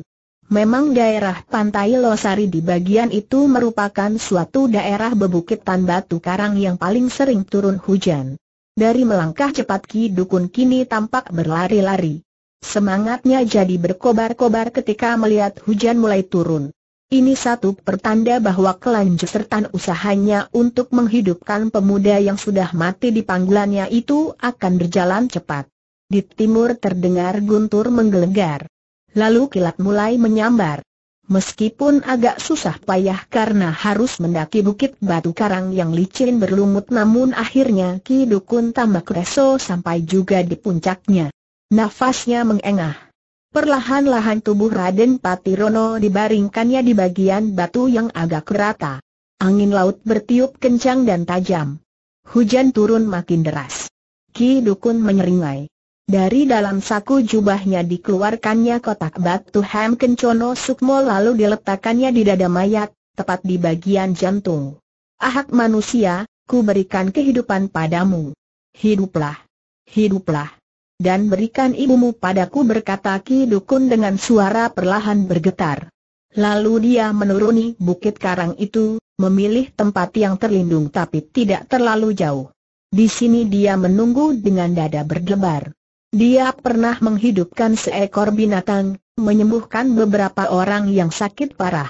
Memang daerah pantai Losari di bagian itu merupakan suatu daerah bebukitan batu karang yang paling sering turun hujan. Dari melangkah cepat Ki Dukun kini tampak berlari-lari. Semangatnya jadi berkobar-kobar ketika melihat hujan mulai turun. Ini satu pertanda bahwa kelanjutan usahanya untuk menghidupkan pemuda yang sudah mati di panggulannya itu akan berjalan cepat. Di timur terdengar guntur menggelegar. Lalu kilat mulai menyambar. Meskipun agak susah payah karena harus mendaki bukit batu karang yang licin berlumut namun akhirnya Ki Dukun tambah kreso sampai juga di puncaknya. Nafasnya mengengah. Perlahan-lahan tubuh Raden Patirono dibaringkannya di bagian batu yang agak rata. Angin laut bertiup kencang dan tajam. Hujan turun makin deras. Ki Dukun menyeringai. Dari dalam saku jubahnya dikeluarkannya kotak batu Ham Kencono Sukmo lalu diletakkannya di dada mayat, tepat di bagian jantung. Ahak manusia, ku berikan kehidupan padamu. Hiduplah. Hiduplah. Dan berikan ibumu padaku berkata Ki Dukun dengan suara perlahan bergetar. Lalu dia menuruni bukit karang itu, memilih tempat yang terlindung tapi tidak terlalu jauh. Di sini dia menunggu dengan dada berdebar. Dia pernah menghidupkan seekor binatang, menyembuhkan beberapa orang yang sakit parah.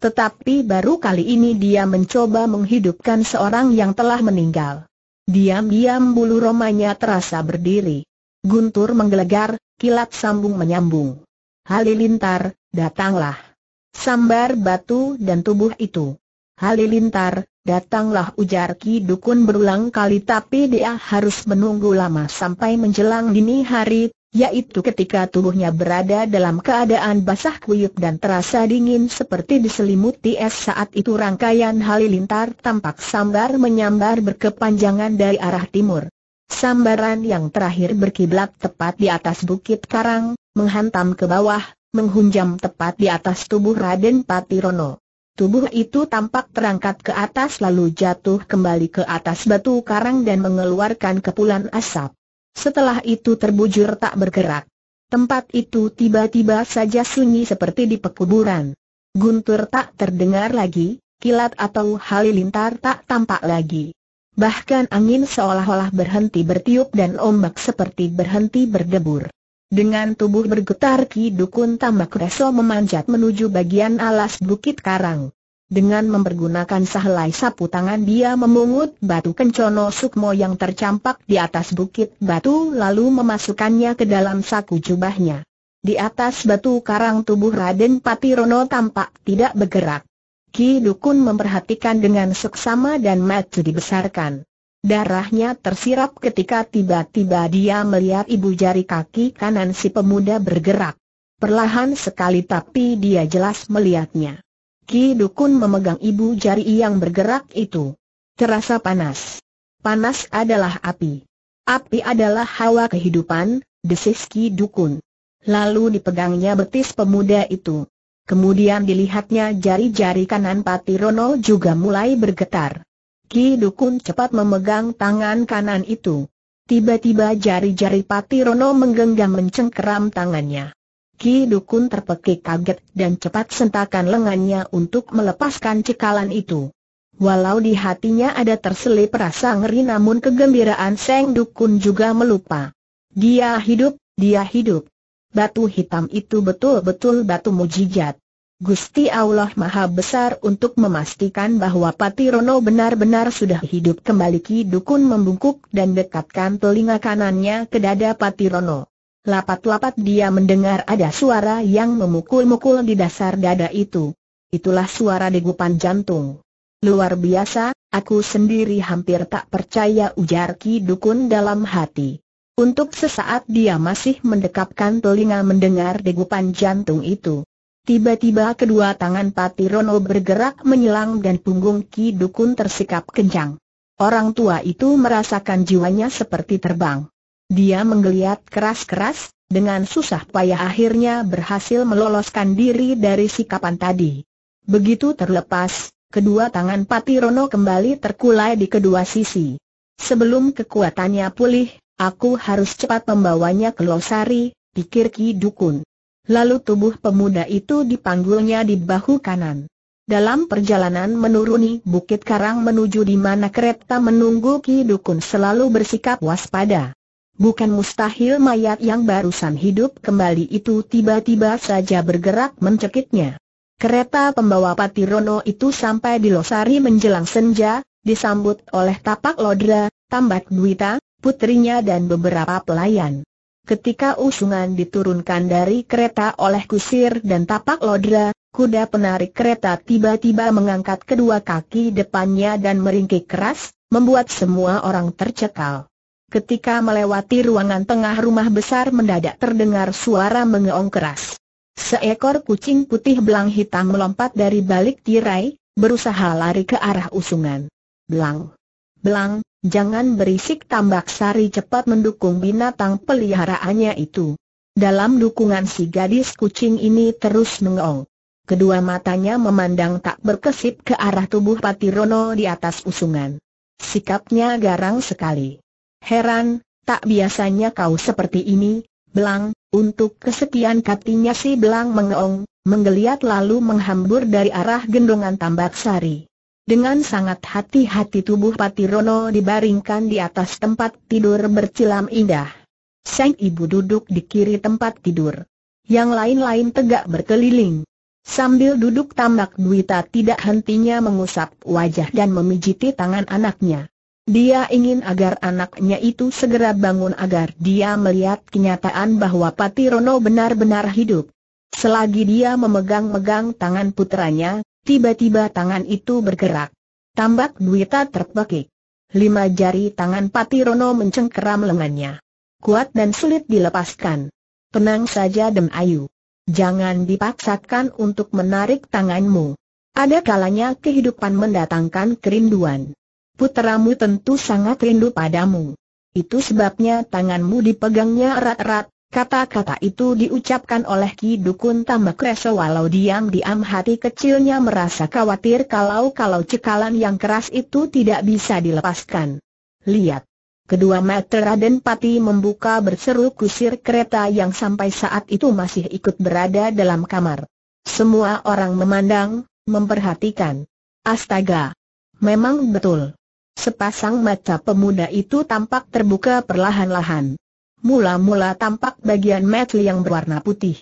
Tetapi baru kali ini dia mencoba menghidupkan seorang yang telah meninggal. Diam-diam bulu romanya terasa berdiri. Guntur menggelegar, kilat sambung menyambung. Halilintar, datanglah. Sambar batu dan tubuh itu. Halilintar, Datanglah ujar Ki Dukun berulang kali tapi dia harus menunggu lama sampai menjelang dini hari, yaitu ketika tubuhnya berada dalam keadaan basah kuyup dan terasa dingin seperti diselimuti es saat itu rangkaian halilintar tampak sambar menyambar berkepanjangan dari arah timur. Sambaran yang terakhir berkiblat tepat di atas bukit karang, menghantam ke bawah, menghunjam tepat di atas tubuh Raden Patirono. Tubuh itu tampak terangkat ke atas lalu jatuh kembali ke atas batu karang dan mengeluarkan kepulan asap. Setelah itu terbujur tak bergerak. Tempat itu tiba-tiba saja sunyi seperti di pekuburan. Guntur tak terdengar lagi, kilat atau halilintar tak tampak lagi. Bahkan angin seolah-olah berhenti bertiup dan ombak seperti berhenti berdebur. Dengan tubuh bergetar Ki Dukun Tambak Reso memanjat menuju bagian alas Bukit Karang. Dengan mempergunakan sahelai sapu tangan dia memungut batu kencono sukmo yang tercampak di atas bukit batu lalu memasukkannya ke dalam saku jubahnya. Di atas batu karang tubuh Raden Patirono tampak tidak bergerak. Ki Dukun memperhatikan dengan seksama dan mati dibesarkan. Darahnya tersirap ketika tiba-tiba dia melihat ibu jari kaki kanan si pemuda bergerak. Perlahan sekali tapi dia jelas melihatnya. Ki Dukun memegang ibu jari yang bergerak itu. Terasa panas. Panas adalah api. Api adalah hawa kehidupan, desis Ki Dukun. Lalu dipegangnya betis pemuda itu. Kemudian dilihatnya jari-jari kanan Pati Rono juga mulai bergetar. Ki Dukun cepat memegang tangan kanan itu. Tiba-tiba jari-jari Pati Rono menggenggam mencengkeram tangannya. Ki Dukun terpekik kaget dan cepat sentakan lengannya untuk melepaskan cekalan itu. Walau di hatinya ada terselip rasa ngeri namun kegembiraan Seng Dukun juga melupa. Dia hidup, dia hidup. Batu hitam itu betul-betul batu mujijat. Gusti Allah Maha Besar untuk memastikan bahwa Pati Rono benar-benar sudah hidup kembali Ki Dukun membungkuk dan dekatkan telinga kanannya ke dada Pati Rono. Lapat-lapat dia mendengar ada suara yang memukul-mukul di dasar dada itu. Itulah suara degupan jantung. Luar biasa, aku sendiri hampir tak percaya ujar Ki Dukun dalam hati. Untuk sesaat dia masih mendekapkan telinga mendengar degupan jantung itu. Tiba-tiba kedua tangan Pati Rono bergerak menyilang dan punggung Ki Dukun tersikap kencang. Orang tua itu merasakan jiwanya seperti terbang. Dia menggeliat keras-keras, dengan susah payah akhirnya berhasil meloloskan diri dari sikapan tadi. Begitu terlepas, kedua tangan Pati Rono kembali terkulai di kedua sisi. Sebelum kekuatannya pulih, aku harus cepat membawanya ke Losari, pikir Ki Dukun. Lalu tubuh pemuda itu dipanggulnya di bahu kanan. Dalam perjalanan menuruni Bukit Karang menuju di mana kereta menunggu Ki Dukun selalu bersikap waspada. Bukan mustahil mayat yang barusan hidup kembali itu tiba-tiba saja bergerak mencekiknya. Kereta pembawa Pati Rono itu sampai di Losari menjelang senja, disambut oleh tapak Lodra, Tambak Duita, putrinya dan beberapa pelayan. Ketika usungan diturunkan dari kereta oleh kusir dan tapak lodra, kuda penarik kereta tiba-tiba mengangkat kedua kaki depannya dan meringkik keras, membuat semua orang tercekal. Ketika melewati ruangan tengah rumah besar mendadak terdengar suara mengeong keras. Seekor kucing putih belang hitam melompat dari balik tirai, berusaha lari ke arah usungan. Belang! Belang! Jangan berisik tambak sari cepat mendukung binatang peliharaannya itu. Dalam dukungan si gadis kucing ini terus mengong. Kedua matanya memandang tak berkesip ke arah tubuh Pati Rono di atas usungan. Sikapnya garang sekali. Heran, tak biasanya kau seperti ini, Belang, untuk kesekian katinya si Belang mengeong, menggeliat lalu menghambur dari arah gendongan tambak sari. Dengan sangat hati-hati tubuh Pati Rono dibaringkan di atas tempat tidur bercilam indah. Sang ibu duduk di kiri tempat tidur. Yang lain-lain tegak berkeliling. Sambil duduk tambak Duita tidak hentinya mengusap wajah dan memijiti tangan anaknya. Dia ingin agar anaknya itu segera bangun agar dia melihat kenyataan bahwa Pati Rono benar-benar hidup. Selagi dia memegang-megang tangan putranya, Tiba-tiba tangan itu bergerak. Tambak Duita terpekik. Lima jari tangan Patirono mencengkeram lengannya. Kuat dan sulit dilepaskan. Tenang saja Dem Ayu. Jangan dipaksakan untuk menarik tanganmu. Ada kalanya kehidupan mendatangkan kerinduan. Putramu tentu sangat rindu padamu. Itu sebabnya tanganmu dipegangnya erat-erat, Kata-kata itu diucapkan oleh Ki Dukun Tambak Reso walau diam-diam hati kecilnya merasa khawatir kalau-kalau cekalan yang keras itu tidak bisa dilepaskan. Lihat! Kedua mata Raden Pati membuka berseru kusir kereta yang sampai saat itu masih ikut berada dalam kamar. Semua orang memandang, memperhatikan. Astaga! Memang betul. Sepasang mata pemuda itu tampak terbuka perlahan-lahan. Mula-mula tampak bagian metal yang berwarna putih.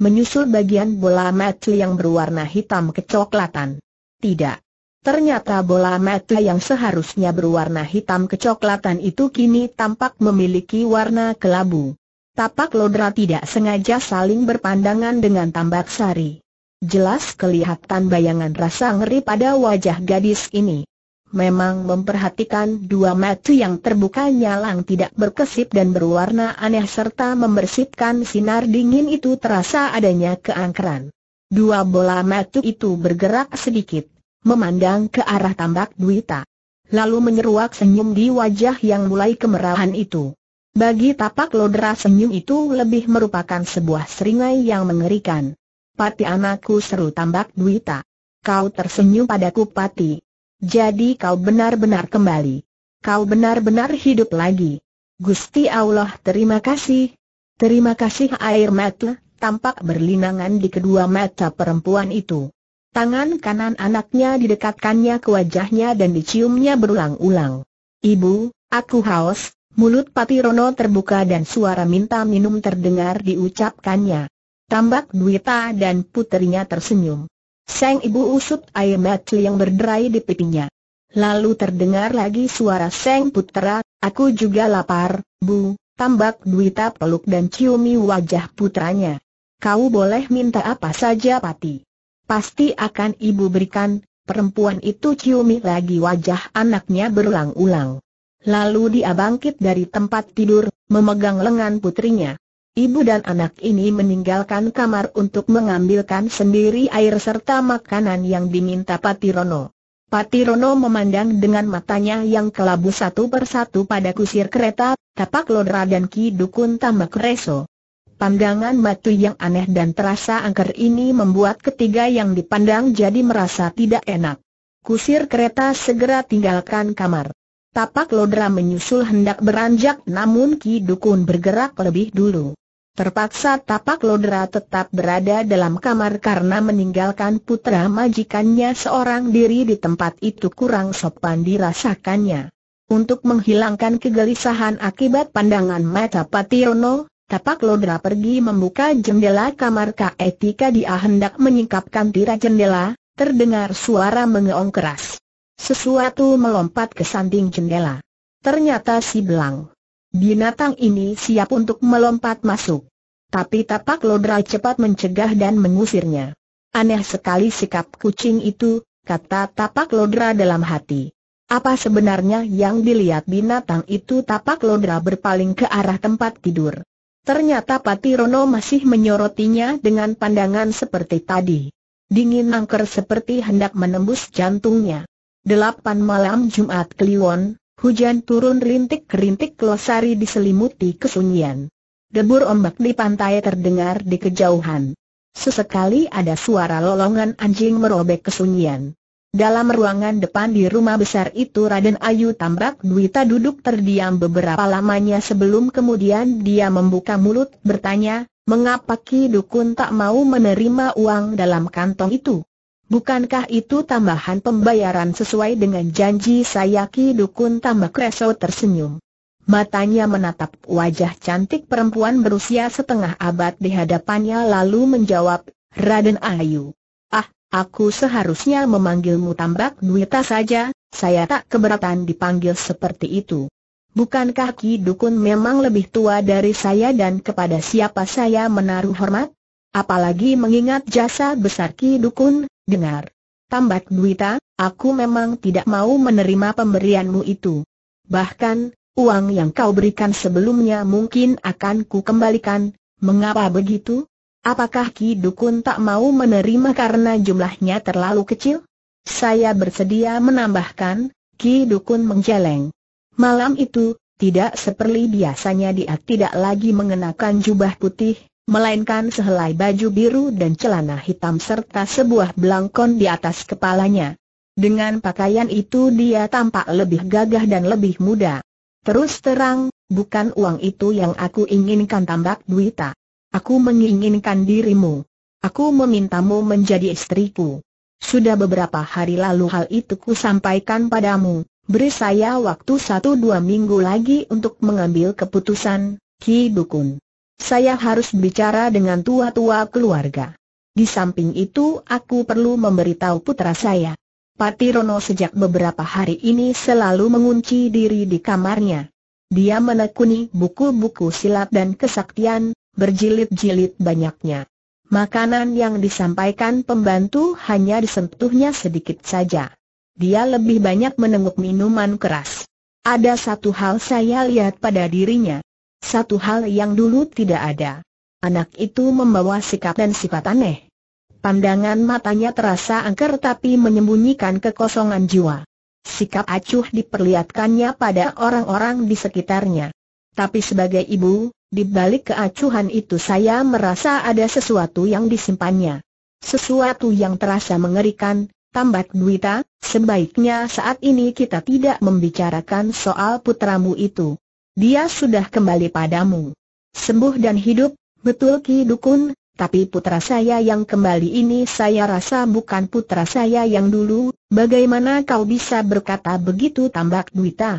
Menyusul bagian bola metal yang berwarna hitam kecoklatan. Tidak. Ternyata bola metal yang seharusnya berwarna hitam kecoklatan itu kini tampak memiliki warna kelabu. Tapak lodra tidak sengaja saling berpandangan dengan tambak sari. Jelas kelihatan bayangan rasa ngeri pada wajah gadis ini. Memang memperhatikan dua mata yang terbuka nyalang tidak berkesip dan berwarna aneh serta membersihkan sinar dingin itu terasa adanya keangkeran. Dua bola mata itu bergerak sedikit, memandang ke arah tambak Duita. Lalu menyeruak senyum di wajah yang mulai kemerahan itu. Bagi tapak lodra senyum itu lebih merupakan sebuah seringai yang mengerikan. Pati anakku seru tambak Duita. Kau tersenyum padaku Pati. Jadi kau benar-benar kembali. Kau benar-benar hidup lagi. Gusti Allah terima kasih. Terima kasih air mata, tampak berlinangan di kedua mata perempuan itu. Tangan kanan anaknya didekatkannya ke wajahnya dan diciumnya berulang-ulang. Ibu, aku haus, mulut Pati Rono terbuka dan suara minta minum terdengar diucapkannya. Tambak Duita dan putrinya tersenyum. Seng ibu usut air mata yang berderai di pipinya. Lalu terdengar lagi suara Seng Putera, aku juga lapar, Bu, tambak Duita peluk dan ciumi wajah putranya. Kau boleh minta apa saja Pati. Pasti akan ibu berikan, perempuan itu ciumi lagi wajah anaknya berulang-ulang. Lalu dia bangkit dari tempat tidur, memegang lengan putrinya. Ibu dan anak ini meninggalkan kamar untuk mengambilkan sendiri air serta makanan yang diminta Patirono. Patirono memandang dengan matanya yang kelabu satu persatu pada kusir kereta, tapak lodra dan ki dukun tamak reso. Pandangan batu yang aneh dan terasa angker ini membuat ketiga yang dipandang jadi merasa tidak enak. Kusir kereta segera tinggalkan kamar. Tapak Lodra menyusul hendak beranjak namun Ki Dukun bergerak lebih dulu. Terpaksa Tapak Lodra tetap berada dalam kamar karena meninggalkan putra majikannya seorang diri di tempat itu kurang sopan dirasakannya. Untuk menghilangkan kegelisahan akibat pandangan mata Pationo, Tapak Lodra pergi membuka jendela kamar Etika dia hendak menyingkapkan tirai jendela, terdengar suara mengeong keras. Sesuatu melompat ke samping jendela. Ternyata si Belang. Binatang ini siap untuk melompat masuk. Tapi tapak lodra cepat mencegah dan mengusirnya. Aneh sekali sikap kucing itu, kata tapak lodra dalam hati. Apa sebenarnya yang dilihat binatang itu tapak lodra berpaling ke arah tempat tidur. Ternyata Pati Rono masih menyorotinya dengan pandangan seperti tadi. Dingin angker seperti hendak menembus jantungnya. Delapan malam Jumat Kliwon, Hujan turun rintik-rintik losari diselimuti kesunyian. Debur ombak di pantai terdengar di kejauhan. Sesekali ada suara lolongan anjing merobek kesunyian. Dalam ruangan depan di rumah besar itu Raden Ayu Tambak Duita duduk terdiam beberapa lamanya sebelum kemudian dia membuka mulut bertanya, mengapa Ki Dukun tak mau menerima uang dalam kantong itu? Bukankah itu tambahan pembayaran sesuai dengan janji saya Ki Dukun tambah kreso tersenyum. Matanya menatap wajah cantik perempuan berusia setengah abad di hadapannya lalu menjawab, Raden Ayu. Ah, aku seharusnya memanggilmu tambak duita saja, saya tak keberatan dipanggil seperti itu. Bukankah Ki Dukun memang lebih tua dari saya dan kepada siapa saya menaruh hormat? Apalagi mengingat jasa besar Ki Dukun, Dengar. Tambat Duita, aku memang tidak mau menerima pemberianmu itu. Bahkan, uang yang kau berikan sebelumnya mungkin akan ku kembalikan. Mengapa begitu? Apakah Ki Dukun tak mau menerima karena jumlahnya terlalu kecil? Saya bersedia menambahkan, Ki Dukun menjeleng. Malam itu, tidak seperti biasanya dia tidak lagi mengenakan jubah putih, melainkan sehelai baju biru dan celana hitam serta sebuah belangkon di atas kepalanya. Dengan pakaian itu dia tampak lebih gagah dan lebih muda. Terus terang, bukan uang itu yang aku inginkan tambak duita. Aku menginginkan dirimu. Aku memintamu menjadi istriku. Sudah beberapa hari lalu hal itu ku sampaikan padamu, beri saya waktu satu dua minggu lagi untuk mengambil keputusan, Ki Dukun. Saya harus bicara dengan tua-tua keluarga. Di samping itu aku perlu memberitahu putra saya. Pati Rono sejak beberapa hari ini selalu mengunci diri di kamarnya. Dia menekuni buku-buku silat dan kesaktian, berjilid-jilid banyaknya. Makanan yang disampaikan pembantu hanya disentuhnya sedikit saja. Dia lebih banyak menenguk minuman keras. Ada satu hal saya lihat pada dirinya. Satu hal yang dulu tidak ada. Anak itu membawa sikap dan sifat aneh. Pandangan matanya terasa angker tapi menyembunyikan kekosongan jiwa. Sikap acuh diperlihatkannya pada orang-orang di sekitarnya. Tapi sebagai ibu, di balik keacuhan itu saya merasa ada sesuatu yang disimpannya. Sesuatu yang terasa mengerikan, Tambat Duita, sebaiknya saat ini kita tidak membicarakan soal putramu itu. Dia sudah kembali padamu. Sembuh dan hidup, betul Ki Dukun, tapi putra saya yang kembali ini saya rasa bukan putra saya yang dulu, bagaimana kau bisa berkata begitu tambak duita?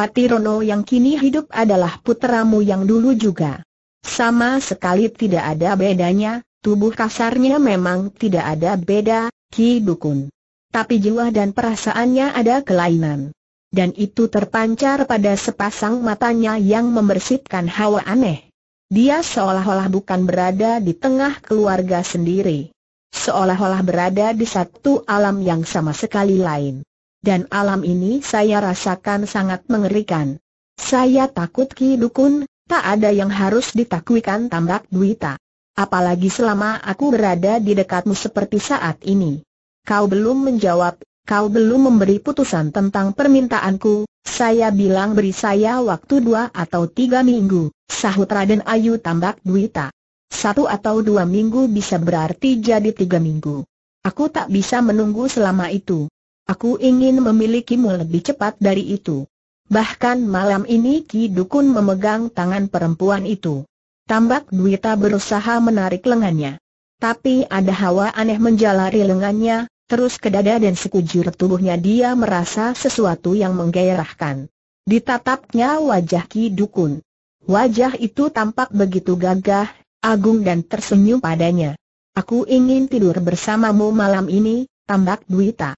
Rono yang kini hidup adalah putramu yang dulu juga. Sama sekali tidak ada bedanya, tubuh kasarnya memang tidak ada beda, Ki Dukun. Tapi jiwa dan perasaannya ada kelainan dan itu terpancar pada sepasang matanya yang membersihkan hawa aneh. Dia seolah-olah bukan berada di tengah keluarga sendiri. Seolah-olah berada di satu alam yang sama sekali lain. Dan alam ini saya rasakan sangat mengerikan. Saya takut Ki Dukun, tak ada yang harus ditakwikan tambak duita. Apalagi selama aku berada di dekatmu seperti saat ini. Kau belum menjawab, kau belum memberi putusan tentang permintaanku, saya bilang beri saya waktu dua atau tiga minggu, sahut Raden Ayu tambak duita. Satu atau dua minggu bisa berarti jadi tiga minggu. Aku tak bisa menunggu selama itu. Aku ingin memilikimu lebih cepat dari itu. Bahkan malam ini Ki Dukun memegang tangan perempuan itu. Tambak duita berusaha menarik lengannya. Tapi ada hawa aneh menjalari lengannya, terus ke dada dan sekujur tubuhnya dia merasa sesuatu yang menggairahkan. Ditatapnya wajah Ki Dukun. Wajah itu tampak begitu gagah, agung dan tersenyum padanya. Aku ingin tidur bersamamu malam ini, tambak Duita.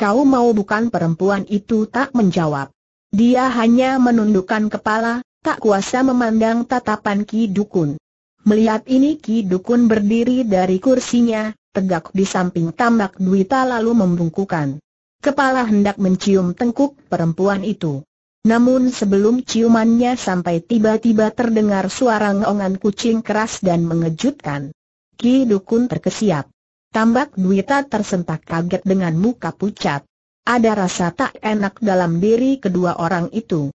Kau mau bukan perempuan itu tak menjawab. Dia hanya menundukkan kepala, tak kuasa memandang tatapan Ki Dukun. Melihat ini Ki Dukun berdiri dari kursinya, tegak di samping tambak Duita lalu membungkukan. Kepala hendak mencium tengkuk perempuan itu. Namun sebelum ciumannya sampai tiba-tiba terdengar suara ngongan kucing keras dan mengejutkan. Ki Dukun terkesiap. Tambak Duita tersentak kaget dengan muka pucat. Ada rasa tak enak dalam diri kedua orang itu.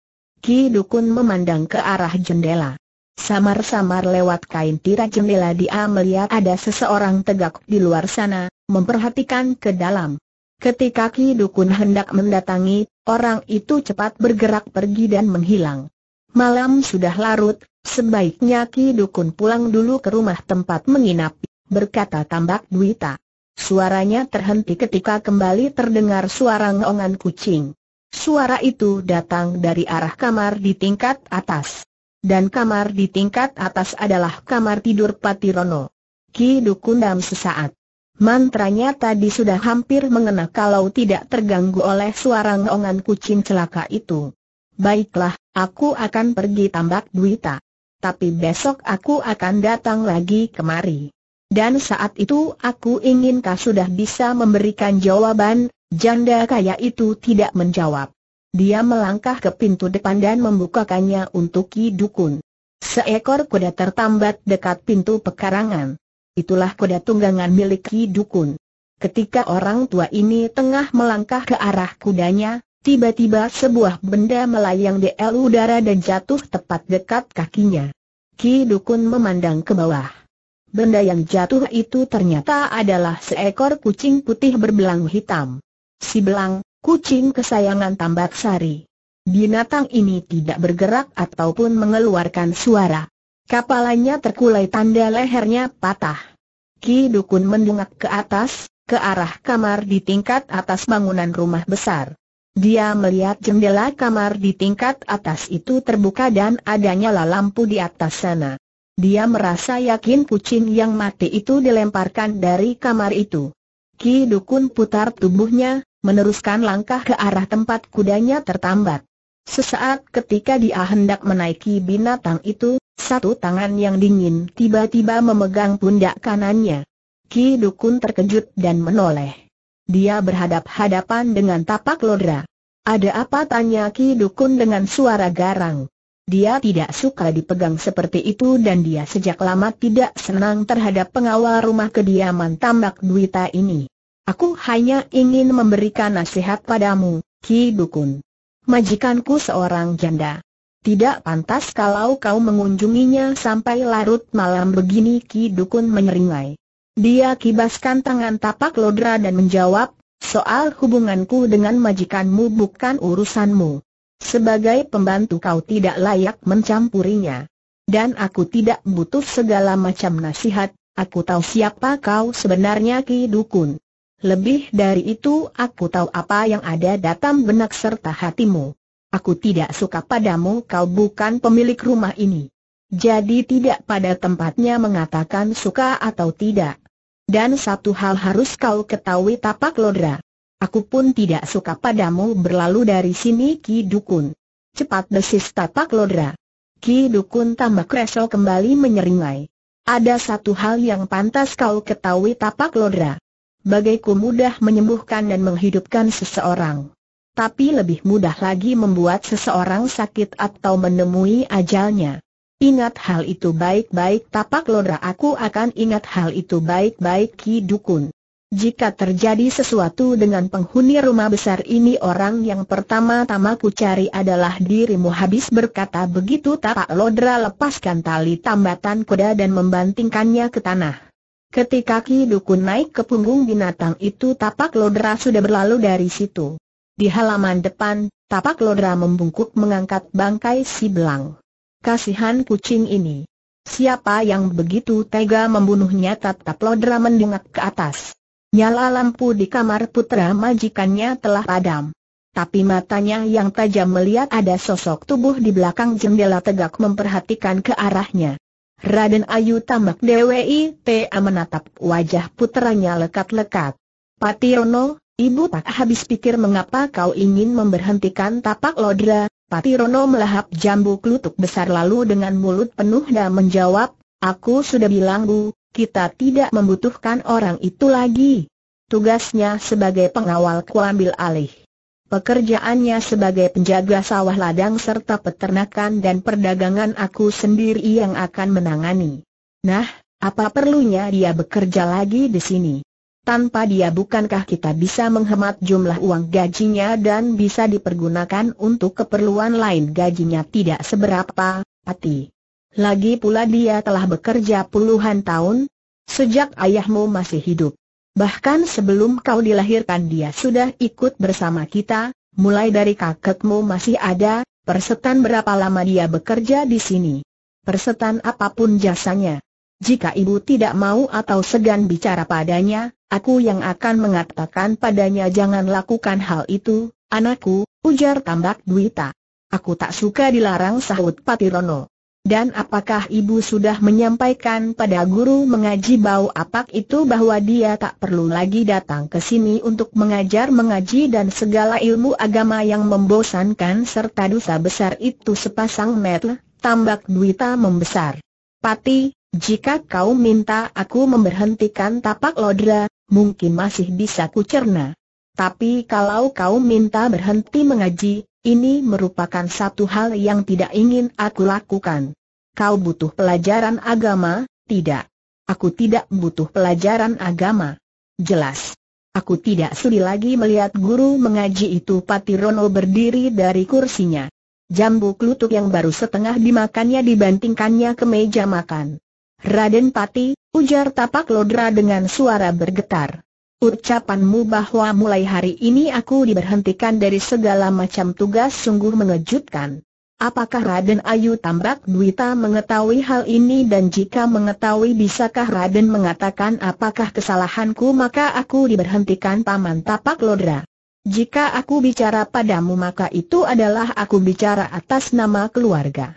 Ki Dukun memandang ke arah jendela. Samar-samar lewat kain tirai jendela dia melihat ada seseorang tegak di luar sana, memperhatikan ke dalam. Ketika Ki Dukun hendak mendatangi, orang itu cepat bergerak pergi dan menghilang. Malam sudah larut, sebaiknya Ki Dukun pulang dulu ke rumah tempat menginap, berkata tambak Duita. Suaranya terhenti ketika kembali terdengar suara ngongan kucing. Suara itu datang dari arah kamar di tingkat atas dan kamar di tingkat atas adalah kamar tidur Patirono. Ki Dukundam sesaat. Mantranya tadi sudah hampir mengena kalau tidak terganggu oleh suara ngongan kucing celaka itu. Baiklah, aku akan pergi tambak duita. Tapi besok aku akan datang lagi kemari. Dan saat itu aku ingin kau sudah bisa memberikan jawaban, janda kaya itu tidak menjawab. Dia melangkah ke pintu depan dan membukakannya untuk Ki Dukun. Seekor kuda tertambat dekat pintu pekarangan. Itulah kuda tunggangan milik Ki Dukun. Ketika orang tua ini tengah melangkah ke arah kudanya, tiba-tiba sebuah benda melayang di udara dan jatuh tepat dekat kakinya. Ki Dukun memandang ke bawah. Benda yang jatuh itu ternyata adalah seekor kucing putih berbelang hitam. Si belang, kucing kesayangan tambak sari. Binatang ini tidak bergerak ataupun mengeluarkan suara. Kapalannya terkulai tanda lehernya patah. Ki Dukun mendungak ke atas, ke arah kamar di tingkat atas bangunan rumah besar. Dia melihat jendela kamar di tingkat atas itu terbuka dan adanya lampu di atas sana. Dia merasa yakin kucing yang mati itu dilemparkan dari kamar itu. Ki Dukun putar tubuhnya, meneruskan langkah ke arah tempat kudanya tertambat. Sesaat ketika dia hendak menaiki binatang itu, satu tangan yang dingin tiba-tiba memegang pundak kanannya. Ki Dukun terkejut dan menoleh. Dia berhadap-hadapan dengan tapak lodra. Ada apa tanya Ki Dukun dengan suara garang. Dia tidak suka dipegang seperti itu dan dia sejak lama tidak senang terhadap pengawal rumah kediaman tambak duita ini. Aku hanya ingin memberikan nasihat padamu, Ki Dukun. Majikanku seorang janda. Tidak pantas kalau kau mengunjunginya sampai larut malam begini Ki Dukun menyeringai. Dia kibaskan tangan tapak lodra dan menjawab, soal hubunganku dengan majikanmu bukan urusanmu. Sebagai pembantu kau tidak layak mencampurinya. Dan aku tidak butuh segala macam nasihat, aku tahu siapa kau sebenarnya Ki Dukun. Lebih dari itu aku tahu apa yang ada datang benak serta hatimu. Aku tidak suka padamu kau bukan pemilik rumah ini. Jadi tidak pada tempatnya mengatakan suka atau tidak. Dan satu hal harus kau ketahui tapak lodra. Aku pun tidak suka padamu berlalu dari sini Ki Dukun. Cepat desis tapak lodra. Ki Dukun tambah kresel kembali menyeringai. Ada satu hal yang pantas kau ketahui tapak lodra bagaiku mudah menyembuhkan dan menghidupkan seseorang. Tapi lebih mudah lagi membuat seseorang sakit atau menemui ajalnya. Ingat hal itu baik-baik tapak lodra aku akan ingat hal itu baik-baik Ki Dukun. Jika terjadi sesuatu dengan penghuni rumah besar ini orang yang pertama-tama ku cari adalah dirimu habis berkata begitu tapak lodra lepaskan tali tambatan kuda dan membantingkannya ke tanah. Ketika Ki Dukun naik ke punggung binatang itu tapak lodra sudah berlalu dari situ. Di halaman depan, tapak lodra membungkuk mengangkat bangkai si belang. Kasihan kucing ini. Siapa yang begitu tega membunuhnya tatap lodra mendengak ke atas. Nyala lampu di kamar putra majikannya telah padam. Tapi matanya yang tajam melihat ada sosok tubuh di belakang jendela tegak memperhatikan ke arahnya. Raden Ayu Tamak TA menatap wajah puteranya lekat-lekat. Patirono, ibu tak habis pikir mengapa kau ingin memberhentikan tapak lodra, Patirono melahap jambu kelutuk besar lalu dengan mulut penuh dan menjawab, Aku sudah bilang bu, kita tidak membutuhkan orang itu lagi. Tugasnya sebagai pengawal kuambil alih. Pekerjaannya sebagai penjaga sawah ladang serta peternakan dan perdagangan aku sendiri yang akan menangani. Nah, apa perlunya dia bekerja lagi di sini? Tanpa dia bukankah kita bisa menghemat jumlah uang gajinya dan bisa dipergunakan untuk keperluan lain gajinya tidak seberapa, pati. Lagi pula dia telah bekerja puluhan tahun, sejak ayahmu masih hidup. Bahkan sebelum kau dilahirkan dia sudah ikut bersama kita, mulai dari kakekmu masih ada, persetan berapa lama dia bekerja di sini. Persetan apapun jasanya. Jika ibu tidak mau atau segan bicara padanya, aku yang akan mengatakan padanya jangan lakukan hal itu, anakku, ujar tambak duita. Aku tak suka dilarang sahut Patirono. Dan apakah ibu sudah menyampaikan pada guru mengaji bau apak itu bahwa dia tak perlu lagi datang ke sini untuk mengajar mengaji dan segala ilmu agama yang membosankan serta dosa besar itu sepasang metel, tambak duita membesar. Pati, jika kau minta aku memberhentikan tapak lodra, mungkin masih bisa kucerna. Tapi kalau kau minta berhenti mengaji, ini merupakan satu hal yang tidak ingin aku lakukan. Kau butuh pelajaran agama, tidak. Aku tidak butuh pelajaran agama. Jelas. Aku tidak sudi lagi melihat guru mengaji itu Pati Rono berdiri dari kursinya. Jambu kelutuk yang baru setengah dimakannya dibantingkannya ke meja makan. Raden Pati, ujar tapak lodra dengan suara bergetar. Ucapanmu bahwa mulai hari ini aku diberhentikan dari segala macam tugas sungguh mengejutkan. Apakah Raden Ayu Tambak Duita mengetahui hal ini dan jika mengetahui bisakah Raden mengatakan apakah kesalahanku maka aku diberhentikan Paman Tapak Lodra. Jika aku bicara padamu maka itu adalah aku bicara atas nama keluarga.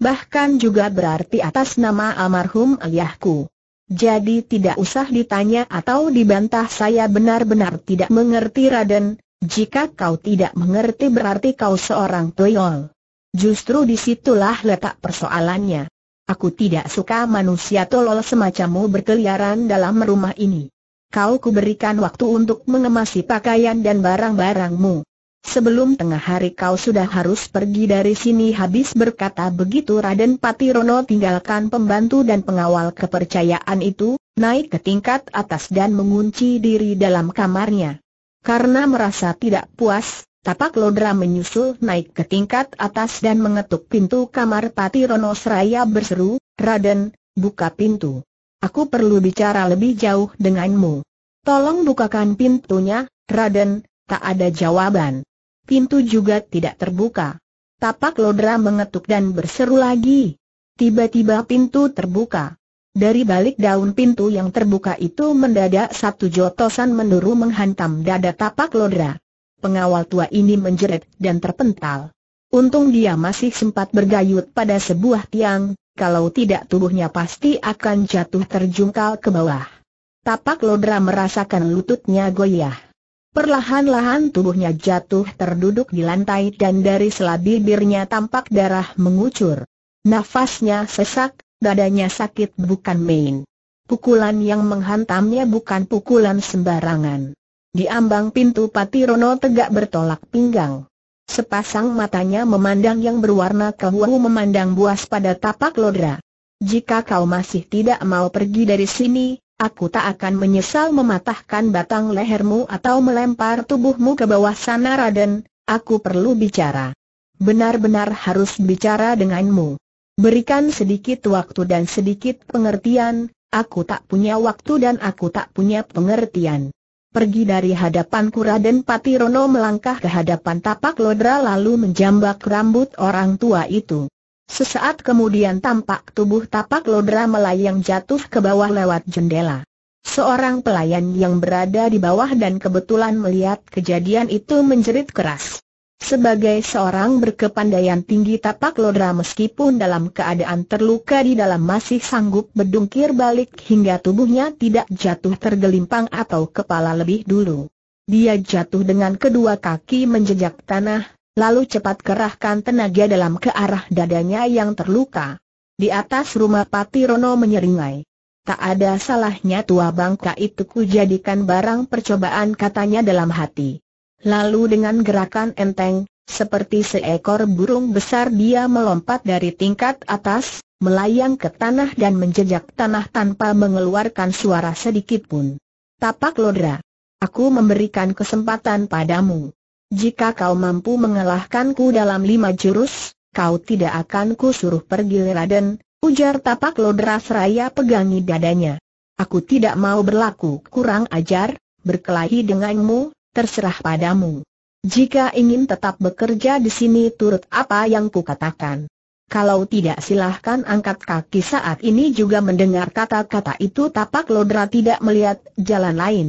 Bahkan juga berarti atas nama almarhum ayahku. Jadi tidak usah ditanya atau dibantah saya benar-benar tidak mengerti Raden, jika kau tidak mengerti berarti kau seorang toyol. Justru disitulah letak persoalannya. Aku tidak suka manusia tolol semacammu berkeliaran dalam rumah ini. Kau kuberikan waktu untuk mengemasi pakaian dan barang-barangmu. Sebelum tengah hari kau sudah harus pergi dari sini habis berkata begitu Raden Patirono tinggalkan pembantu dan pengawal kepercayaan itu, naik ke tingkat atas dan mengunci diri dalam kamarnya. Karena merasa tidak puas, Tapak Lodra menyusul naik ke tingkat atas dan mengetuk pintu kamar Patirono seraya berseru, Raden, buka pintu. Aku perlu bicara lebih jauh denganmu. Tolong bukakan pintunya, Raden, tak ada jawaban pintu juga tidak terbuka. Tapak lodra mengetuk dan berseru lagi. Tiba-tiba pintu terbuka. Dari balik daun pintu yang terbuka itu mendadak satu jotosan menurun menghantam dada tapak lodra. Pengawal tua ini menjerit dan terpental. Untung dia masih sempat bergayut pada sebuah tiang, kalau tidak tubuhnya pasti akan jatuh terjungkal ke bawah. Tapak lodra merasakan lututnya goyah. Perlahan-lahan tubuhnya jatuh terduduk di lantai dan dari sela bibirnya tampak darah mengucur. Nafasnya sesak, dadanya sakit bukan main. Pukulan yang menghantamnya bukan pukulan sembarangan. Di ambang pintu Patirono tegak bertolak pinggang. Sepasang matanya memandang yang berwarna kehuau memandang buas pada tapak lodra. Jika kau masih tidak mau pergi dari sini, Aku tak akan menyesal mematahkan batang lehermu atau melempar tubuhmu ke bawah sana Raden, aku perlu bicara. Benar-benar harus bicara denganmu. Berikan sedikit waktu dan sedikit pengertian, aku tak punya waktu dan aku tak punya pengertian. Pergi dari hadapanku Raden Patirono melangkah ke hadapan tapak lodra lalu menjambak rambut orang tua itu. Sesaat kemudian tampak tubuh tapak lodra melayang jatuh ke bawah lewat jendela. Seorang pelayan yang berada di bawah dan kebetulan melihat kejadian itu menjerit keras. Sebagai seorang berkepandaian tinggi tapak lodra meskipun dalam keadaan terluka di dalam masih sanggup berdungkir balik hingga tubuhnya tidak jatuh tergelimpang atau kepala lebih dulu. Dia jatuh dengan kedua kaki menjejak tanah, lalu cepat kerahkan tenaga dalam ke arah dadanya yang terluka. Di atas rumah Pati Rono menyeringai. Tak ada salahnya tua bangka itu kujadikan barang percobaan katanya dalam hati. Lalu dengan gerakan enteng, seperti seekor burung besar dia melompat dari tingkat atas, melayang ke tanah dan menjejak tanah tanpa mengeluarkan suara sedikit pun. Tapak Lodra, aku memberikan kesempatan padamu. Jika kau mampu mengalahkanku dalam lima jurus, kau tidak akan kusuruh pergi Raden, ujar tapak Lodra seraya pegangi dadanya. Aku tidak mau berlaku kurang ajar, berkelahi denganmu, terserah padamu. Jika ingin tetap bekerja di sini turut apa yang ku katakan. Kalau tidak silahkan angkat kaki saat ini juga mendengar kata-kata itu tapak lodra tidak melihat jalan lain.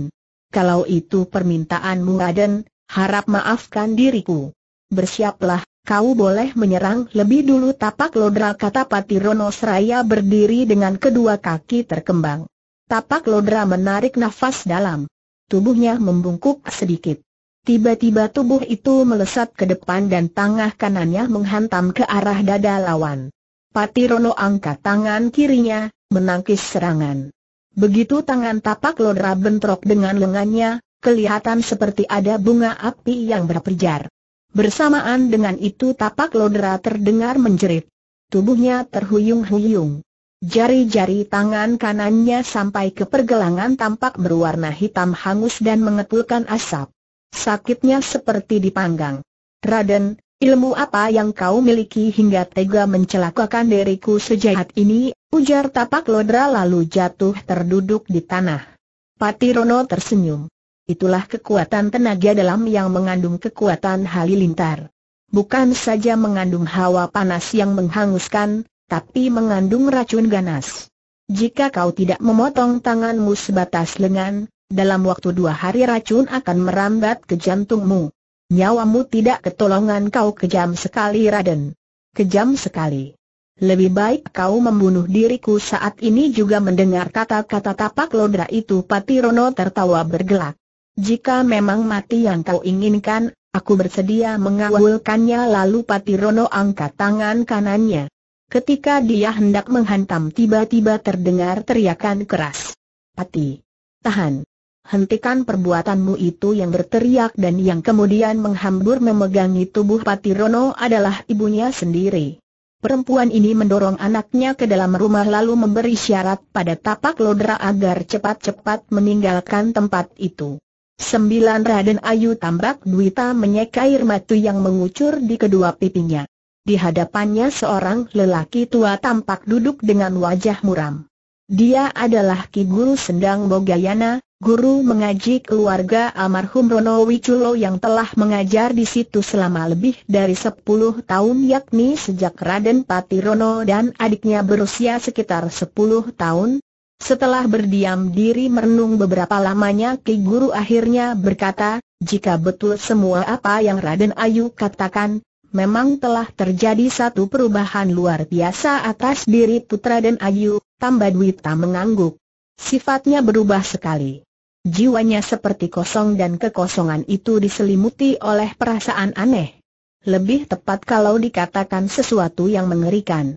Kalau itu permintaanmu Raden, harap maafkan diriku. Bersiaplah, kau boleh menyerang lebih dulu tapak lodra kata Pati Rono Seraya berdiri dengan kedua kaki terkembang. Tapak lodra menarik nafas dalam. Tubuhnya membungkuk sedikit. Tiba-tiba tubuh itu melesat ke depan dan tangah kanannya menghantam ke arah dada lawan. Pati Rono angkat tangan kirinya, menangkis serangan. Begitu tangan tapak lodra bentrok dengan lengannya, kelihatan seperti ada bunga api yang berperjar. Bersamaan dengan itu tapak lodera terdengar menjerit. Tubuhnya terhuyung-huyung. Jari-jari tangan kanannya sampai ke pergelangan tampak berwarna hitam hangus dan mengepulkan asap. Sakitnya seperti dipanggang. Raden, ilmu apa yang kau miliki hingga tega mencelakakan diriku sejahat ini? Ujar tapak lodra lalu jatuh terduduk di tanah. Patirono tersenyum. Itulah kekuatan tenaga dalam yang mengandung kekuatan halilintar. Bukan saja mengandung hawa panas yang menghanguskan, tapi mengandung racun ganas. Jika kau tidak memotong tanganmu sebatas lengan, dalam waktu dua hari racun akan merambat ke jantungmu. Nyawamu tidak ketolongan kau kejam sekali Raden. Kejam sekali. Lebih baik kau membunuh diriku saat ini juga mendengar kata-kata tapak lodra itu Rono tertawa bergelak. Jika memang mati yang kau inginkan, aku bersedia mengawulkannya lalu Patirono angkat tangan kanannya. Ketika dia hendak menghantam tiba-tiba terdengar teriakan keras. Pati! Tahan! Hentikan perbuatanmu itu yang berteriak dan yang kemudian menghambur memegangi tubuh Patirono adalah ibunya sendiri. Perempuan ini mendorong anaknya ke dalam rumah lalu memberi syarat pada tapak lodra agar cepat-cepat meninggalkan tempat itu. Sembilan Raden Ayu Tambak Duita menyeka air matu yang mengucur di kedua pipinya. Di hadapannya seorang lelaki tua tampak duduk dengan wajah muram. Dia adalah Ki Guru Sendang Bogayana, guru mengaji keluarga almarhum Rono Wiculo yang telah mengajar di situ selama lebih dari sepuluh tahun yakni sejak Raden Pati Rono dan adiknya berusia sekitar sepuluh tahun, setelah berdiam diri merenung beberapa lamanya Ki Guru akhirnya berkata, jika betul semua apa yang Raden Ayu katakan, memang telah terjadi satu perubahan luar biasa atas diri putra dan Ayu, tambah Dwita mengangguk. Sifatnya berubah sekali. Jiwanya seperti kosong dan kekosongan itu diselimuti oleh perasaan aneh. Lebih tepat kalau dikatakan sesuatu yang mengerikan.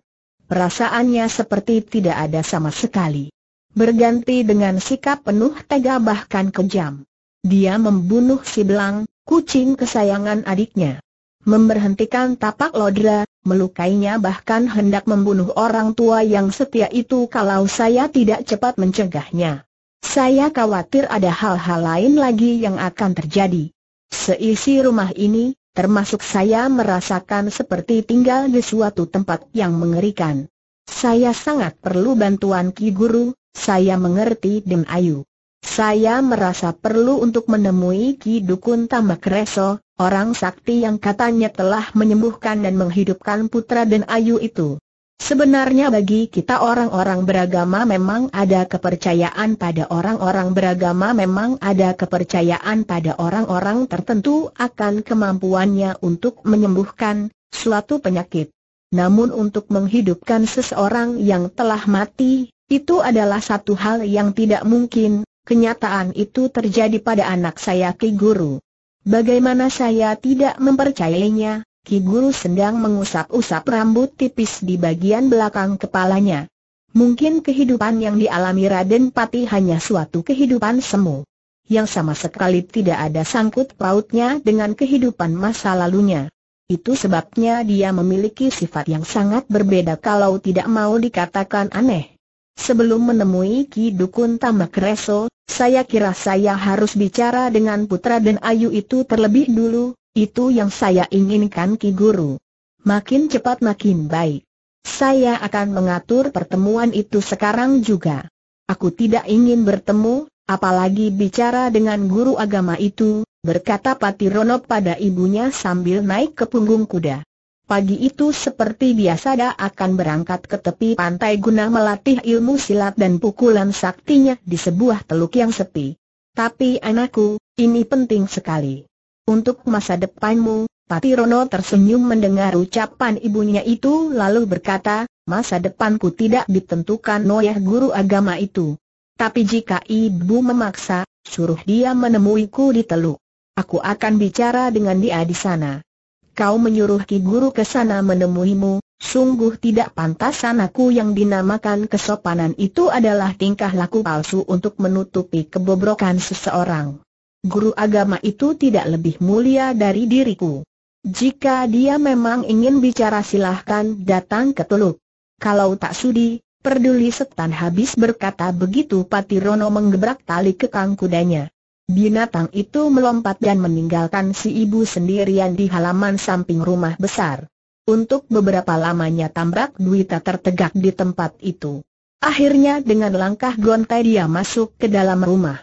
Perasaannya seperti tidak ada sama sekali berganti dengan sikap penuh tega bahkan kejam. Dia membunuh si Belang, kucing kesayangan adiknya. Memberhentikan tapak lodra, melukainya bahkan hendak membunuh orang tua yang setia itu kalau saya tidak cepat mencegahnya. Saya khawatir ada hal-hal lain lagi yang akan terjadi. Seisi rumah ini, termasuk saya merasakan seperti tinggal di suatu tempat yang mengerikan. Saya sangat perlu bantuan Ki Guru, saya mengerti Den Ayu. Saya merasa perlu untuk menemui Ki Dukun Tambak Reso, orang sakti yang katanya telah menyembuhkan dan menghidupkan putra Den Ayu itu. Sebenarnya bagi kita orang-orang beragama memang ada kepercayaan pada orang-orang beragama memang ada kepercayaan pada orang-orang tertentu akan kemampuannya untuk menyembuhkan suatu penyakit. Namun untuk menghidupkan seseorang yang telah mati, itu adalah satu hal yang tidak mungkin, kenyataan itu terjadi pada anak saya Ki Guru. Bagaimana saya tidak mempercayainya, Ki Guru sedang mengusap-usap rambut tipis di bagian belakang kepalanya. Mungkin kehidupan yang dialami Raden Pati hanya suatu kehidupan semu. Yang sama sekali tidak ada sangkut pautnya dengan kehidupan masa lalunya. Itu sebabnya dia memiliki sifat yang sangat berbeda kalau tidak mau dikatakan aneh. Sebelum menemui Ki Dukun Tambak Reso, saya kira saya harus bicara dengan Putra dan Ayu itu terlebih dulu, itu yang saya inginkan Ki Guru. Makin cepat makin baik. Saya akan mengatur pertemuan itu sekarang juga. Aku tidak ingin bertemu, apalagi bicara dengan guru agama itu, berkata Patirono pada ibunya sambil naik ke punggung kuda. Pagi itu seperti biasa dia akan berangkat ke tepi pantai guna melatih ilmu silat dan pukulan saktinya di sebuah teluk yang sepi. Tapi anakku, ini penting sekali. Untuk masa depanmu, Pati Rono tersenyum mendengar ucapan ibunya itu lalu berkata, masa depanku tidak ditentukan noyah guru agama itu. Tapi jika ibu memaksa, suruh dia menemuiku di teluk. Aku akan bicara dengan dia di sana kau menyuruh Ki Guru ke sana menemuimu, sungguh tidak pantas anakku yang dinamakan kesopanan itu adalah tingkah laku palsu untuk menutupi kebobrokan seseorang. Guru agama itu tidak lebih mulia dari diriku. Jika dia memang ingin bicara silahkan datang ke Teluk. Kalau tak sudi, peduli setan habis berkata begitu Rono menggebrak tali kekang kudanya. Binatang itu melompat dan meninggalkan si ibu sendirian di halaman samping rumah besar. Untuk beberapa lamanya tambak Duita tertegak di tempat itu. Akhirnya dengan langkah gontai dia masuk ke dalam rumah.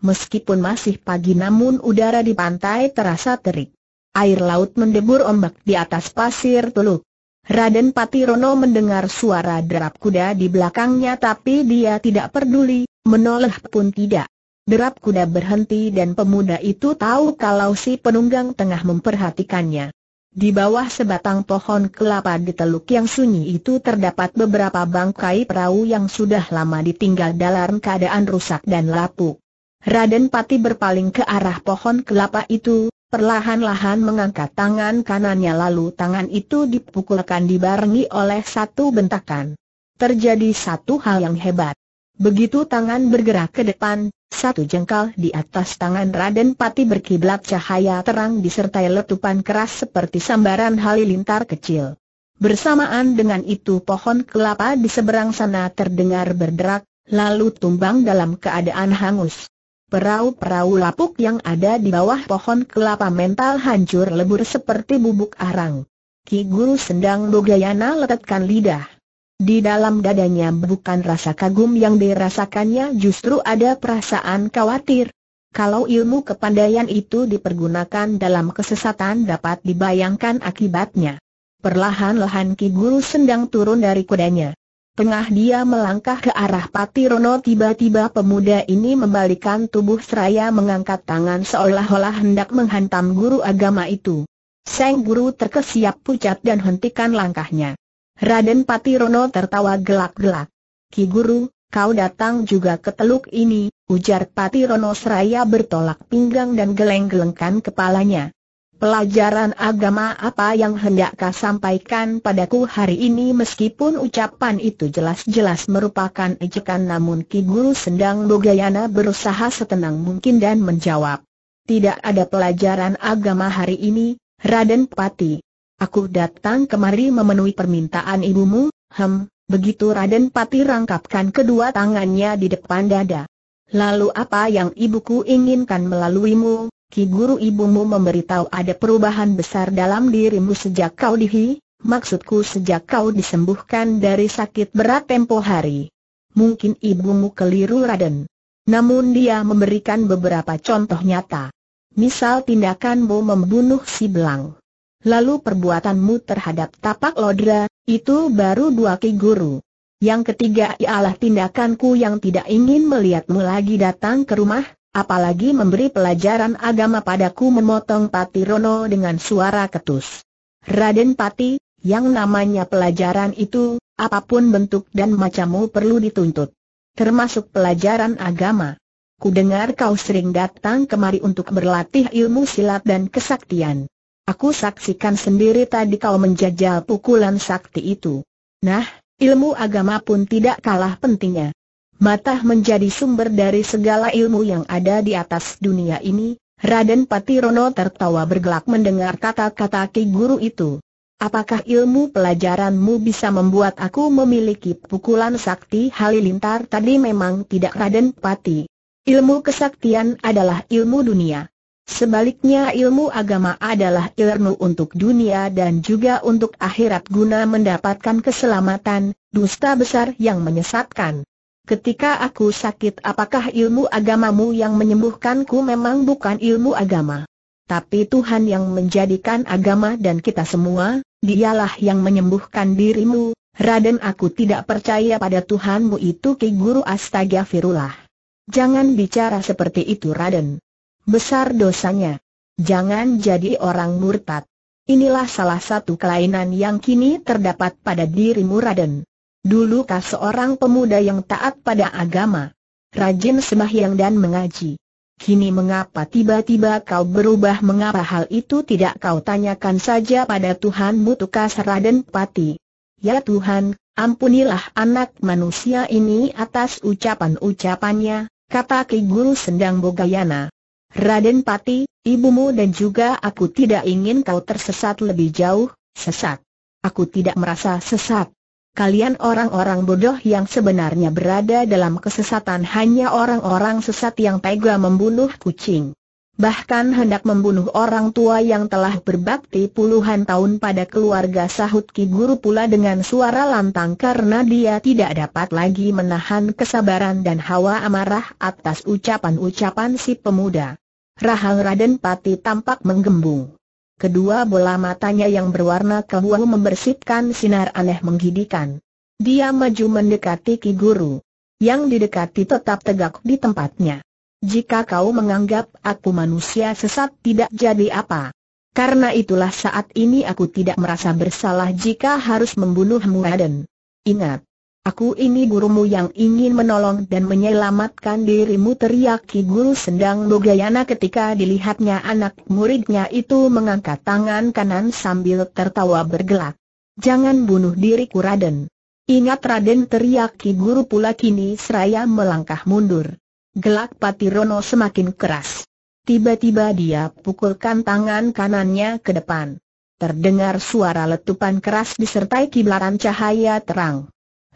Meskipun masih pagi namun udara di pantai terasa terik. Air laut mendebur ombak di atas pasir teluk. Raden Patirono mendengar suara derap kuda di belakangnya tapi dia tidak peduli, menoleh pun tidak. Derap kuda berhenti dan pemuda itu tahu kalau si penunggang tengah memperhatikannya. Di bawah sebatang pohon kelapa di teluk yang sunyi itu terdapat beberapa bangkai perahu yang sudah lama ditinggal dalam keadaan rusak dan lapuk. Raden Pati berpaling ke arah pohon kelapa itu, perlahan-lahan mengangkat tangan kanannya lalu tangan itu dipukulkan dibarengi oleh satu bentakan. Terjadi satu hal yang hebat. Begitu tangan bergerak ke depan, satu jengkal di atas tangan Raden Pati berkiblat cahaya terang disertai letupan keras seperti sambaran halilintar kecil. Bersamaan dengan itu pohon kelapa di seberang sana terdengar berderak, lalu tumbang dalam keadaan hangus. Perahu-perahu lapuk yang ada di bawah pohon kelapa mental hancur lebur seperti bubuk arang. Ki Guru Sendang Bogayana letakkan lidah. Di dalam dadanya bukan rasa kagum yang dirasakannya justru ada perasaan khawatir. Kalau ilmu kepandaian itu dipergunakan dalam kesesatan dapat dibayangkan akibatnya. Perlahan-lahan Ki Guru Sendang turun dari kudanya. Tengah dia melangkah ke arah Pati Rono, tiba-tiba pemuda ini membalikan tubuh seraya mengangkat tangan seolah-olah hendak menghantam guru agama itu. Sang guru terkesiap pucat dan hentikan langkahnya. Raden Patirono tertawa gelak-gelak. Ki Guru, kau datang juga ke teluk ini, ujar Patirono seraya bertolak pinggang dan geleng-gelengkan kepalanya. Pelajaran agama apa yang hendak kau sampaikan padaku hari ini meskipun ucapan itu jelas-jelas merupakan ejekan namun Ki Guru Sendang Bogayana berusaha setenang mungkin dan menjawab. Tidak ada pelajaran agama hari ini, Raden Pati. Aku datang kemari memenuhi permintaan ibumu, hem, begitu Raden Pati rangkapkan kedua tangannya di depan dada. Lalu apa yang ibuku inginkan melaluimu, Ki Guru ibumu memberitahu ada perubahan besar dalam dirimu sejak kau dihi, maksudku sejak kau disembuhkan dari sakit berat tempo hari. Mungkin ibumu keliru Raden. Namun dia memberikan beberapa contoh nyata. Misal tindakanmu membunuh si Belang lalu perbuatanmu terhadap tapak lodra, itu baru dua ki guru. Yang ketiga ialah tindakanku yang tidak ingin melihatmu lagi datang ke rumah, apalagi memberi pelajaran agama padaku memotong Pati Rono dengan suara ketus. Raden Pati, yang namanya pelajaran itu, apapun bentuk dan macammu perlu dituntut. Termasuk pelajaran agama. Ku dengar kau sering datang kemari untuk berlatih ilmu silat dan kesaktian. Aku saksikan sendiri tadi kau menjajal pukulan sakti itu. Nah, ilmu agama pun tidak kalah pentingnya. Mata menjadi sumber dari segala ilmu yang ada di atas dunia ini. Raden Patirono tertawa bergelak mendengar kata-kata Ki Guru itu. Apakah ilmu pelajaranmu bisa membuat aku memiliki pukulan sakti halilintar tadi memang tidak Raden Pati. Ilmu kesaktian adalah ilmu dunia. Sebaliknya ilmu agama adalah ilmu untuk dunia dan juga untuk akhirat guna mendapatkan keselamatan, dusta besar yang menyesatkan. Ketika aku sakit apakah ilmu agamamu yang menyembuhkanku memang bukan ilmu agama. Tapi Tuhan yang menjadikan agama dan kita semua, dialah yang menyembuhkan dirimu, Raden aku tidak percaya pada Tuhanmu itu Ki Guru Astagfirullah. Jangan bicara seperti itu Raden. Besar dosanya. Jangan jadi orang murtad. Inilah salah satu kelainan yang kini terdapat pada dirimu Raden. Dulu kau seorang pemuda yang taat pada agama. Rajin sembahyang dan mengaji. Kini mengapa tiba-tiba kau berubah mengapa hal itu tidak kau tanyakan saja pada Tuhanmu Tukas Raden Pati. Ya Tuhan, ampunilah anak manusia ini atas ucapan-ucapannya, kata Ki Guru Sendang Bogayana. Raden Pati, ibumu dan juga aku tidak ingin kau tersesat lebih jauh, sesat. Aku tidak merasa sesat. Kalian orang-orang bodoh yang sebenarnya berada dalam kesesatan hanya orang-orang sesat yang tega membunuh kucing. Bahkan hendak membunuh orang tua yang telah berbakti puluhan tahun pada keluarga sahut Ki Guru pula dengan suara lantang karena dia tidak dapat lagi menahan kesabaran dan hawa amarah atas ucapan-ucapan si pemuda. Rahal Raden Pati tampak menggembung. Kedua bola matanya yang berwarna kebuah membersihkan sinar aneh menggidikan. Dia maju mendekati Ki Guru. Yang didekati tetap tegak di tempatnya. Jika kau menganggap aku manusia sesat tidak jadi apa. Karena itulah saat ini aku tidak merasa bersalah jika harus membunuhmu Raden. Ingat, Aku ini gurumu yang ingin menolong dan menyelamatkan dirimu teriak Ki Guru Sendang Bogayana ketika dilihatnya anak muridnya itu mengangkat tangan kanan sambil tertawa bergelak. Jangan bunuh diriku Raden. Ingat Raden teriak Ki Guru pula kini seraya melangkah mundur. Gelak Pati Rono semakin keras. Tiba-tiba dia pukulkan tangan kanannya ke depan. Terdengar suara letupan keras disertai kiblaran cahaya terang.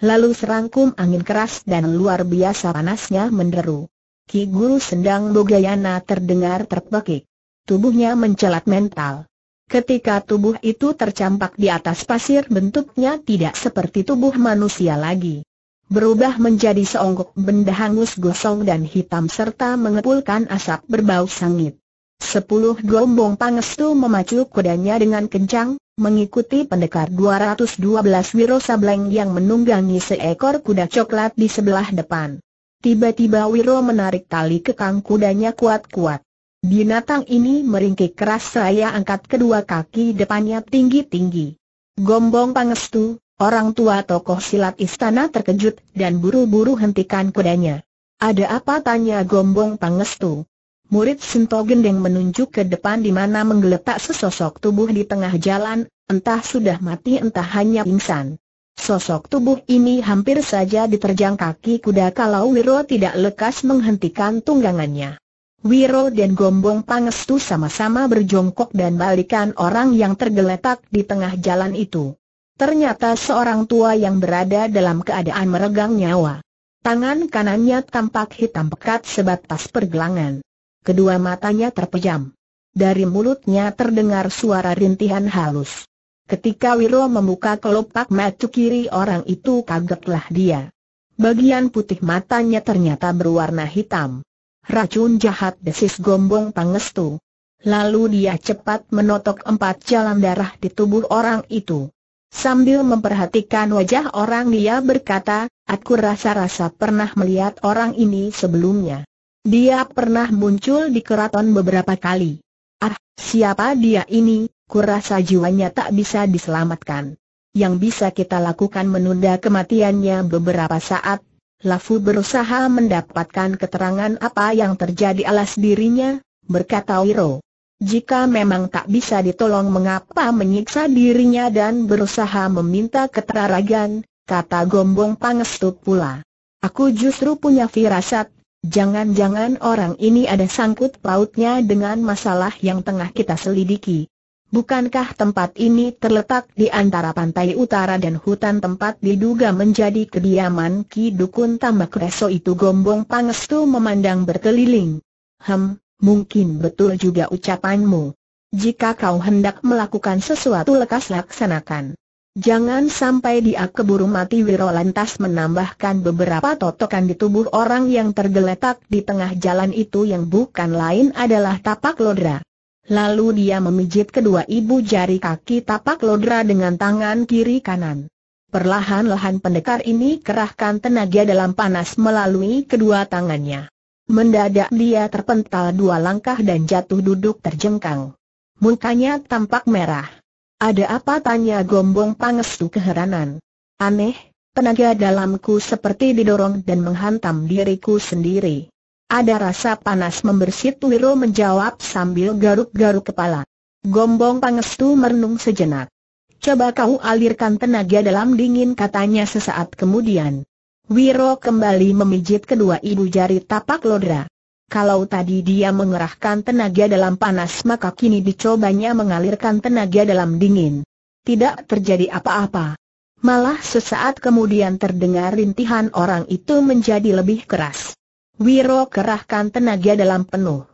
Lalu serangkum angin keras dan luar biasa panasnya menderu. Ki Guru Sendang Bogayana terdengar terpekik. Tubuhnya mencelat mental. Ketika tubuh itu tercampak di atas pasir bentuknya tidak seperti tubuh manusia lagi. Berubah menjadi seonggok benda hangus gosong dan hitam serta mengepulkan asap berbau sangit. Sepuluh gombong pangestu memacu kudanya dengan kencang, Mengikuti pendekar 212 Wiro Sableng yang menunggangi seekor kuda coklat di sebelah depan. Tiba-tiba Wiro menarik tali kekang kudanya kuat-kuat. Binatang ini meringkik keras saya angkat kedua kaki depannya tinggi-tinggi. Gombong Pangestu, orang tua tokoh silat istana terkejut dan buru-buru hentikan kudanya. Ada apa tanya Gombong Pangestu? Murid Sinto Gendeng menunjuk ke depan di mana menggeletak sesosok tubuh di tengah jalan, entah sudah mati entah hanya pingsan. Sosok tubuh ini hampir saja diterjang kaki kuda kalau Wiro tidak lekas menghentikan tunggangannya. Wiro dan Gombong Pangestu sama-sama berjongkok dan balikan orang yang tergeletak di tengah jalan itu. Ternyata seorang tua yang berada dalam keadaan meregang nyawa. Tangan kanannya tampak hitam pekat sebatas pergelangan kedua matanya terpejam. Dari mulutnya terdengar suara rintihan halus. Ketika Wiro membuka kelopak mata kiri orang itu kagetlah dia. Bagian putih matanya ternyata berwarna hitam. Racun jahat desis gombong pangestu. Lalu dia cepat menotok empat jalan darah di tubuh orang itu. Sambil memperhatikan wajah orang dia berkata, aku rasa-rasa pernah melihat orang ini sebelumnya. Dia pernah muncul di keraton beberapa kali. Ah, siapa dia ini, kurasa jiwanya tak bisa diselamatkan. Yang bisa kita lakukan menunda kematiannya beberapa saat. Lafu berusaha mendapatkan keterangan apa yang terjadi alas dirinya, berkata Wiro. Jika memang tak bisa ditolong mengapa menyiksa dirinya dan berusaha meminta keteraragan, kata Gombong Pangestu pula. Aku justru punya firasat, Jangan-jangan orang ini ada sangkut pautnya dengan masalah yang tengah kita selidiki. Bukankah tempat ini terletak di antara pantai utara dan hutan tempat diduga menjadi kediaman Ki Dukun Tambak Reso itu Gombong Pangestu memandang berkeliling. Hem, mungkin betul juga ucapanmu. Jika kau hendak melakukan sesuatu lekas laksanakan. Jangan sampai dia keburu mati Wiro lantas menambahkan beberapa totokan di tubuh orang yang tergeletak di tengah jalan itu yang bukan lain adalah tapak lodra. Lalu dia memijit kedua ibu jari kaki tapak lodra dengan tangan kiri kanan. Perlahan-lahan pendekar ini kerahkan tenaga dalam panas melalui kedua tangannya. Mendadak dia terpental dua langkah dan jatuh duduk terjengkang. Mukanya tampak merah. Ada apa tanya Gombong Pangestu keheranan. Aneh, tenaga dalamku seperti didorong dan menghantam diriku sendiri. Ada rasa panas membersit Wiro menjawab sambil garuk-garuk kepala. Gombong Pangestu merenung sejenak. Coba kau alirkan tenaga dalam dingin katanya sesaat kemudian. Wiro kembali memijit kedua ibu jari tapak lodra. Kalau tadi dia mengerahkan tenaga dalam panas maka kini dicobanya mengalirkan tenaga dalam dingin. Tidak terjadi apa-apa. Malah sesaat kemudian terdengar rintihan orang itu menjadi lebih keras. Wiro kerahkan tenaga dalam penuh.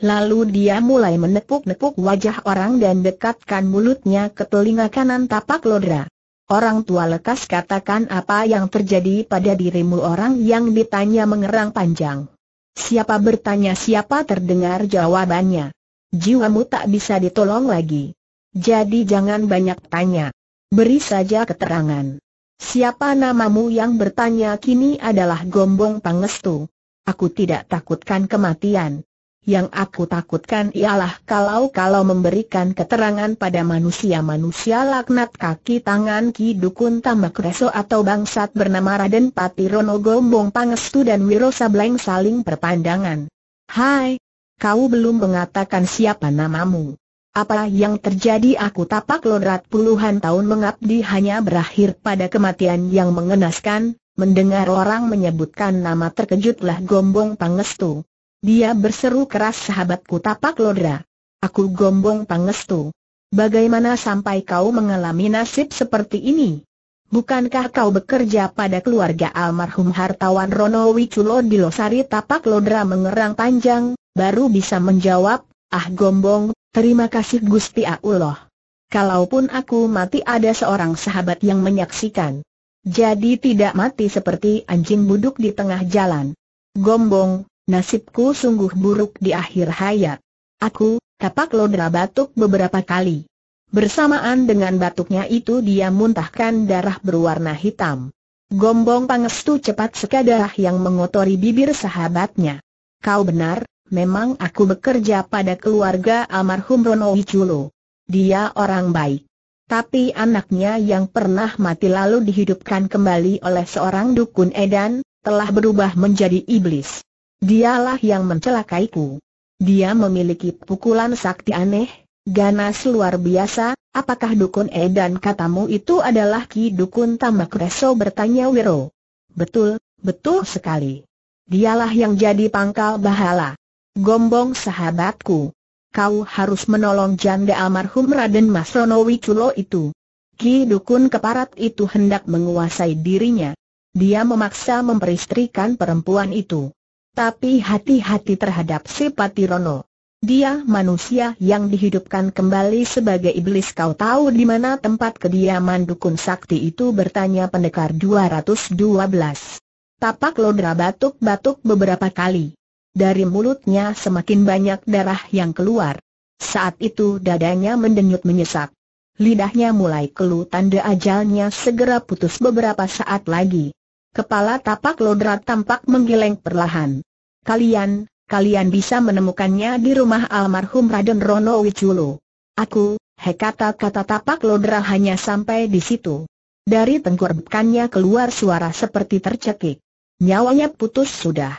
Lalu dia mulai menepuk-nepuk wajah orang dan dekatkan mulutnya ke telinga kanan tapak lodra. Orang tua lekas katakan apa yang terjadi pada dirimu orang yang ditanya mengerang panjang. Siapa bertanya siapa terdengar jawabannya. Jiwamu tak bisa ditolong lagi. Jadi jangan banyak tanya. Beri saja keterangan. Siapa namamu yang bertanya kini adalah Gombong Pangestu. Aku tidak takutkan kematian. Yang aku takutkan ialah kalau-kalau memberikan keterangan pada manusia-manusia laknat kaki tangan Ki Dukun Tambak Reso atau bangsat bernama Raden Pati Rono Gombong Pangestu dan Wiro Sableng saling perpandangan. Hai, kau belum mengatakan siapa namamu. Apa yang terjadi aku tapak lorat puluhan tahun mengabdi hanya berakhir pada kematian yang mengenaskan, mendengar orang menyebutkan nama terkejutlah Gombong Pangestu. Dia berseru keras sahabatku tapak lodra. Aku gombong pangestu. Bagaimana sampai kau mengalami nasib seperti ini? Bukankah kau bekerja pada keluarga almarhum hartawan Rono Wiculo di Losari tapak lodra mengerang panjang, baru bisa menjawab, ah gombong, terima kasih Gusti Allah. Kalaupun aku mati ada seorang sahabat yang menyaksikan. Jadi tidak mati seperti anjing buduk di tengah jalan. Gombong, Nasibku sungguh buruk di akhir hayat. Aku, tapak lodra batuk beberapa kali. Bersamaan dengan batuknya itu dia muntahkan darah berwarna hitam. Gombong pangestu cepat sekadarah yang mengotori bibir sahabatnya. Kau benar, memang aku bekerja pada keluarga almarhum Rono Wiculo. Dia orang baik. Tapi anaknya yang pernah mati lalu dihidupkan kembali oleh seorang dukun edan, telah berubah menjadi iblis. Dialah yang mencelakaiku. Dia memiliki pukulan sakti aneh, ganas luar biasa, apakah dukun E dan katamu itu adalah ki dukun tamak reso bertanya Wiro. Betul, betul sekali. Dialah yang jadi pangkal bahala. Gombong sahabatku. Kau harus menolong janda almarhum Raden Ronowi Culo itu. Ki Dukun Keparat itu hendak menguasai dirinya. Dia memaksa memperistrikan perempuan itu. Tapi hati-hati terhadap si Patirono. Dia manusia yang dihidupkan kembali sebagai iblis kau tahu di mana tempat kediaman dukun sakti itu bertanya pendekar 212. Tapak lodra batuk-batuk beberapa kali. Dari mulutnya semakin banyak darah yang keluar. Saat itu dadanya mendenyut menyesak. Lidahnya mulai keluh tanda ajalnya segera putus beberapa saat lagi. Kepala tapak lodra tampak menggeleng perlahan. Kalian, kalian bisa menemukannya di rumah almarhum Raden Rono Wiculo. Aku, he kata-kata tapak lodra hanya sampai di situ. Dari tenggorokannya keluar suara seperti tercekik. Nyawanya putus sudah.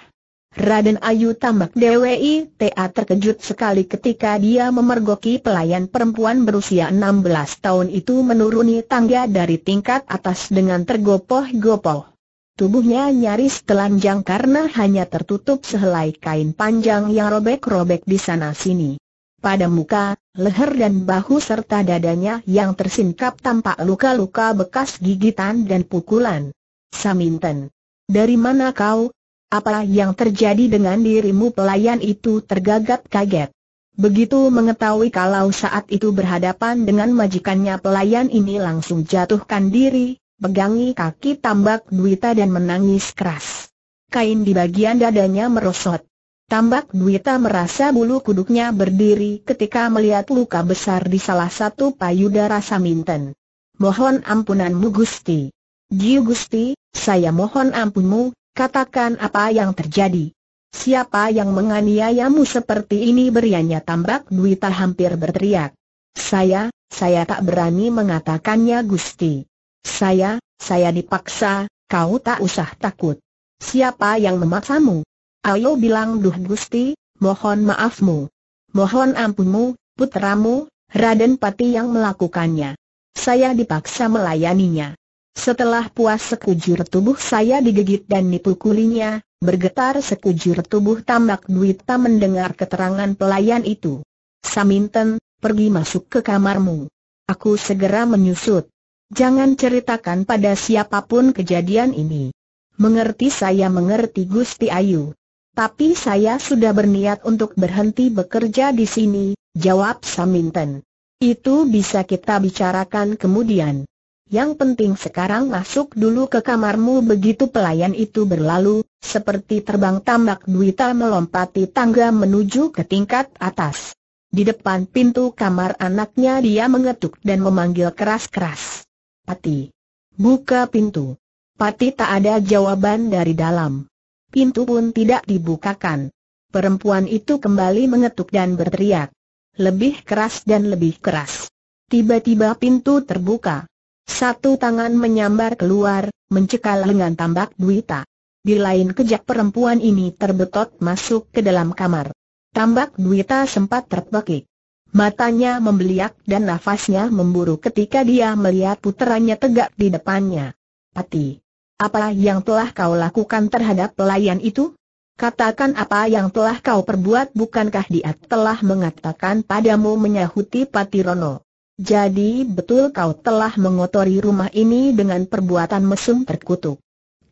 Raden Ayu Tambak Dewi TA terkejut sekali ketika dia memergoki pelayan perempuan berusia 16 tahun itu menuruni tangga dari tingkat atas dengan tergopoh-gopoh. Tubuhnya nyaris telanjang karena hanya tertutup sehelai kain panjang yang robek-robek di sana-sini. Pada muka, leher dan bahu serta dadanya yang tersingkap tampak luka-luka bekas gigitan dan pukulan. Saminten. Dari mana kau? Apa yang terjadi dengan dirimu pelayan itu tergagap kaget. Begitu mengetahui kalau saat itu berhadapan dengan majikannya pelayan ini langsung jatuhkan diri, pegangi kaki tambak Duita dan menangis keras. Kain di bagian dadanya merosot. Tambak Duita merasa bulu kuduknya berdiri ketika melihat luka besar di salah satu payudara Saminten. Mohon ampunanmu Gusti. Jiu Gusti, saya mohon ampunmu, katakan apa yang terjadi. Siapa yang menganiayamu seperti ini berianya tambak Duita hampir berteriak. Saya, saya tak berani mengatakannya Gusti. Saya, saya dipaksa, kau tak usah takut. Siapa yang memaksamu? Ayo bilang Duh Gusti, mohon maafmu. Mohon ampunmu, putramu, Raden Pati yang melakukannya. Saya dipaksa melayaninya. Setelah puas sekujur tubuh saya digigit dan dipukulinya, bergetar sekujur tubuh tambak tak mendengar keterangan pelayan itu. Saminten, pergi masuk ke kamarmu. Aku segera menyusut. Jangan ceritakan pada siapapun kejadian ini. Mengerti saya mengerti Gusti Ayu. Tapi saya sudah berniat untuk berhenti bekerja di sini, jawab Saminten. Itu bisa kita bicarakan kemudian. Yang penting sekarang masuk dulu ke kamarmu begitu pelayan itu berlalu, seperti terbang tambak duita melompati tangga menuju ke tingkat atas. Di depan pintu kamar anaknya dia mengetuk dan memanggil keras-keras. Pati. Buka pintu. Pati tak ada jawaban dari dalam. Pintu pun tidak dibukakan. Perempuan itu kembali mengetuk dan berteriak. Lebih keras dan lebih keras. Tiba-tiba pintu terbuka. Satu tangan menyambar keluar, mencekal lengan tambak Duita. Di lain kejak perempuan ini terbetot masuk ke dalam kamar. Tambak Duita sempat terpekik. Matanya membeliak dan nafasnya memburu ketika dia melihat puteranya tegak di depannya. Pati, apa yang telah kau lakukan terhadap pelayan itu? Katakan apa yang telah kau perbuat bukankah dia telah mengatakan padamu menyahuti Pati Rono. Jadi betul kau telah mengotori rumah ini dengan perbuatan mesum terkutuk.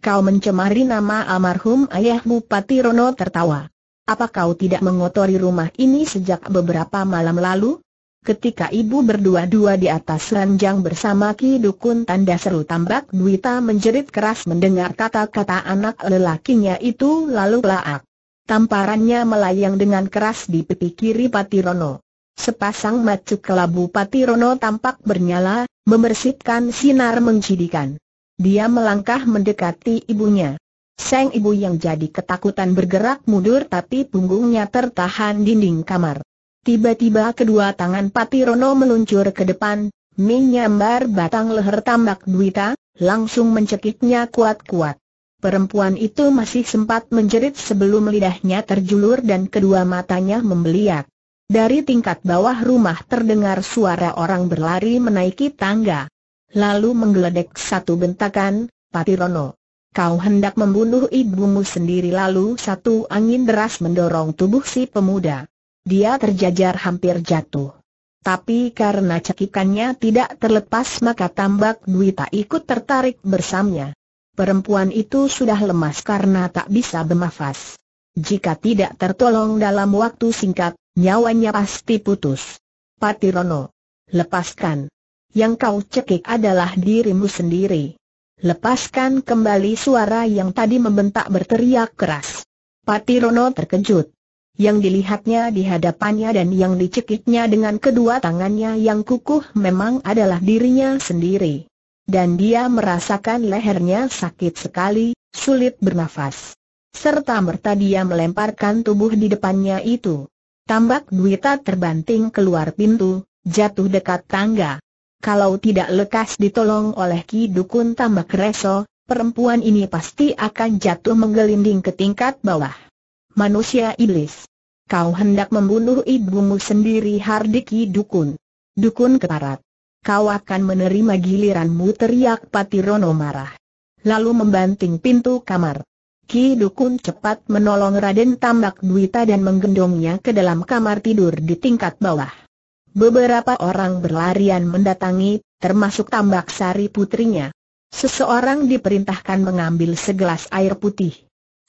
Kau mencemari nama almarhum ayahmu Pati Rono tertawa apa kau tidak mengotori rumah ini sejak beberapa malam lalu? Ketika ibu berdua-dua di atas ranjang bersama Ki Dukun tanda seru tambak Duita menjerit keras mendengar kata-kata anak lelakinya itu lalu laak. Tamparannya melayang dengan keras di pipi kiri Patirono. Sepasang macu kelabu Patirono tampak bernyala, membersihkan sinar mencidikan. Dia melangkah mendekati ibunya. Seng ibu yang jadi ketakutan bergerak mundur tapi punggungnya tertahan dinding kamar. Tiba-tiba kedua tangan Patirono meluncur ke depan, menyambar batang leher tambak Duita, langsung mencekiknya kuat-kuat. Perempuan itu masih sempat menjerit sebelum lidahnya terjulur dan kedua matanya membeliak. Dari tingkat bawah rumah terdengar suara orang berlari menaiki tangga. Lalu menggeledek satu bentakan, Patirono kau hendak membunuh ibumu sendiri lalu satu angin deras mendorong tubuh si pemuda. Dia terjajar hampir jatuh. Tapi karena cekikannya tidak terlepas maka tambak Dwi tak ikut tertarik bersamnya. Perempuan itu sudah lemas karena tak bisa bernafas. Jika tidak tertolong dalam waktu singkat, nyawanya pasti putus. Pati Rono, lepaskan. Yang kau cekik adalah dirimu sendiri. Lepaskan kembali suara yang tadi membentak berteriak keras. Pati Rono terkejut. Yang dilihatnya di hadapannya dan yang dicekiknya dengan kedua tangannya yang kukuh memang adalah dirinya sendiri. Dan dia merasakan lehernya sakit sekali, sulit bernafas. Serta merta dia melemparkan tubuh di depannya itu. Tambak Duita terbanting keluar pintu, jatuh dekat tangga kalau tidak lekas ditolong oleh Ki Dukun Tambak Reso, perempuan ini pasti akan jatuh menggelinding ke tingkat bawah. Manusia iblis. Kau hendak membunuh ibumu sendiri Hardiki Dukun. Dukun keparat. Kau akan menerima giliranmu teriak Patirono marah. Lalu membanting pintu kamar. Ki Dukun cepat menolong Raden Tambak Duita dan menggendongnya ke dalam kamar tidur di tingkat bawah. Beberapa orang berlarian mendatangi, termasuk tambak sari putrinya. Seseorang diperintahkan mengambil segelas air putih.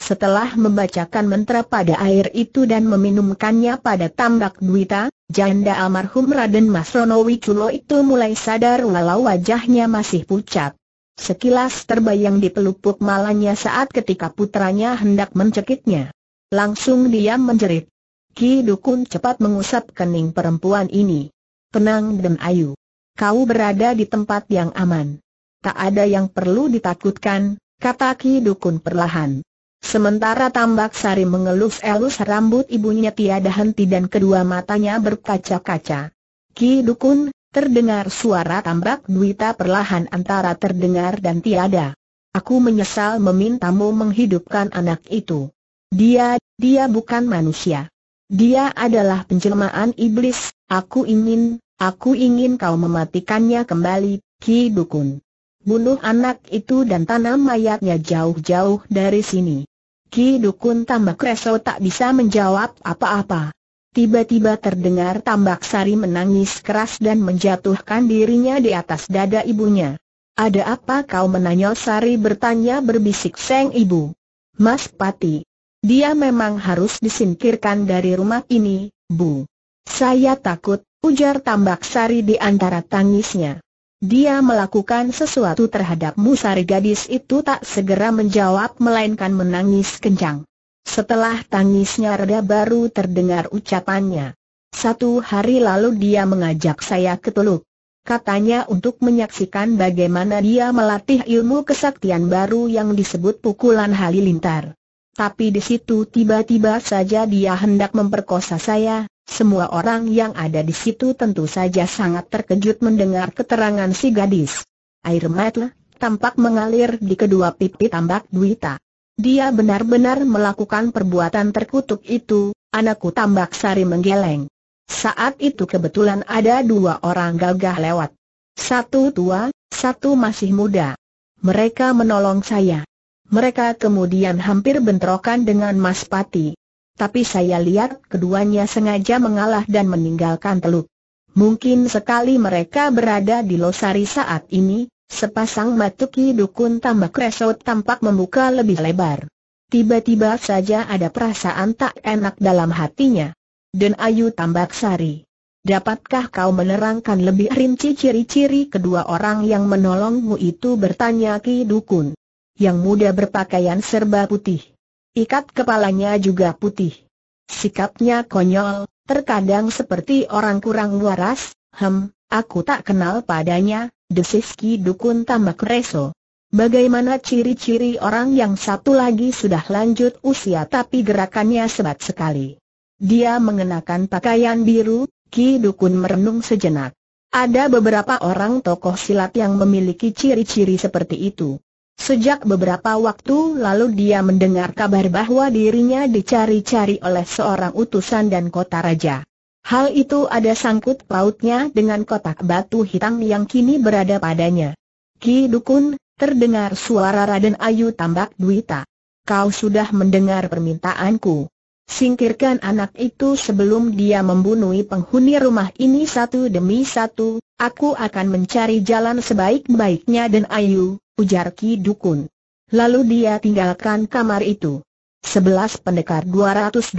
Setelah membacakan mantra pada air itu dan meminumkannya pada tambak duita, janda almarhum Raden Masrono Wiculo itu mulai sadar walau wajahnya masih pucat. Sekilas terbayang di pelupuk malanya saat ketika putranya hendak mencekiknya. Langsung dia menjerit. Ki Dukun cepat mengusap kening perempuan ini. Tenang dan ayu. Kau berada di tempat yang aman. Tak ada yang perlu ditakutkan, kata Ki Dukun perlahan. Sementara tambak sari mengelus-elus rambut ibunya tiada henti dan kedua matanya berkaca-kaca. Ki Dukun, terdengar suara tambak duita perlahan antara terdengar dan tiada. Aku menyesal memintamu menghidupkan anak itu. Dia, dia bukan manusia. Dia adalah penjelmaan iblis, aku ingin, aku ingin kau mematikannya kembali, Ki Dukun. Bunuh anak itu dan tanam mayatnya jauh-jauh dari sini. Ki Dukun tambah kreso tak bisa menjawab apa-apa. Tiba-tiba terdengar tambak sari menangis keras dan menjatuhkan dirinya di atas dada ibunya. Ada apa kau menanyol sari bertanya berbisik seng ibu. Mas Pati, dia memang harus disingkirkan dari rumah ini, Bu. Saya takut, ujar Tambak Sari di antara tangisnya. Dia melakukan sesuatu terhadap Musari gadis itu tak segera menjawab melainkan menangis kencang. Setelah tangisnya reda baru terdengar ucapannya. Satu hari lalu dia mengajak saya ke Teluk. Katanya untuk menyaksikan bagaimana dia melatih ilmu kesaktian baru yang disebut pukulan halilintar tapi di situ tiba-tiba saja dia hendak memperkosa saya. Semua orang yang ada di situ tentu saja sangat terkejut mendengar keterangan si gadis. Air mata tampak mengalir di kedua pipi tambak Duita. Dia benar-benar melakukan perbuatan terkutuk itu, anakku tambak sari menggeleng. Saat itu kebetulan ada dua orang gagah lewat. Satu tua, satu masih muda. Mereka menolong saya. Mereka kemudian hampir bentrokan dengan Mas Pati. Tapi saya lihat keduanya sengaja mengalah dan meninggalkan teluk. Mungkin sekali mereka berada di Losari saat ini, sepasang Matuki Dukun tambah Kresot tampak membuka lebih lebar. Tiba-tiba saja ada perasaan tak enak dalam hatinya. dan Ayu Tambak Sari. Dapatkah kau menerangkan lebih rinci ciri-ciri kedua orang yang menolongmu itu bertanya Ki Dukun yang muda berpakaian serba putih. Ikat kepalanya juga putih. Sikapnya konyol, terkadang seperti orang kurang waras, hem, aku tak kenal padanya, desis Dukun Tamak Reso. Bagaimana ciri-ciri orang yang satu lagi sudah lanjut usia tapi gerakannya sebat sekali. Dia mengenakan pakaian biru, Ki Dukun merenung sejenak. Ada beberapa orang tokoh silat yang memiliki ciri-ciri seperti itu. Sejak beberapa waktu lalu dia mendengar kabar bahwa dirinya dicari-cari oleh seorang utusan dan kota raja. Hal itu ada sangkut pautnya dengan kotak batu hitam yang kini berada padanya. Ki Dukun, terdengar suara Raden Ayu tambak Duita. Kau sudah mendengar permintaanku. Singkirkan anak itu sebelum dia membunuh penghuni rumah ini satu demi satu, aku akan mencari jalan sebaik-baiknya dan ayu, ujar Ki Dukun. Lalu dia tinggalkan kamar itu. Sebelas pendekar 212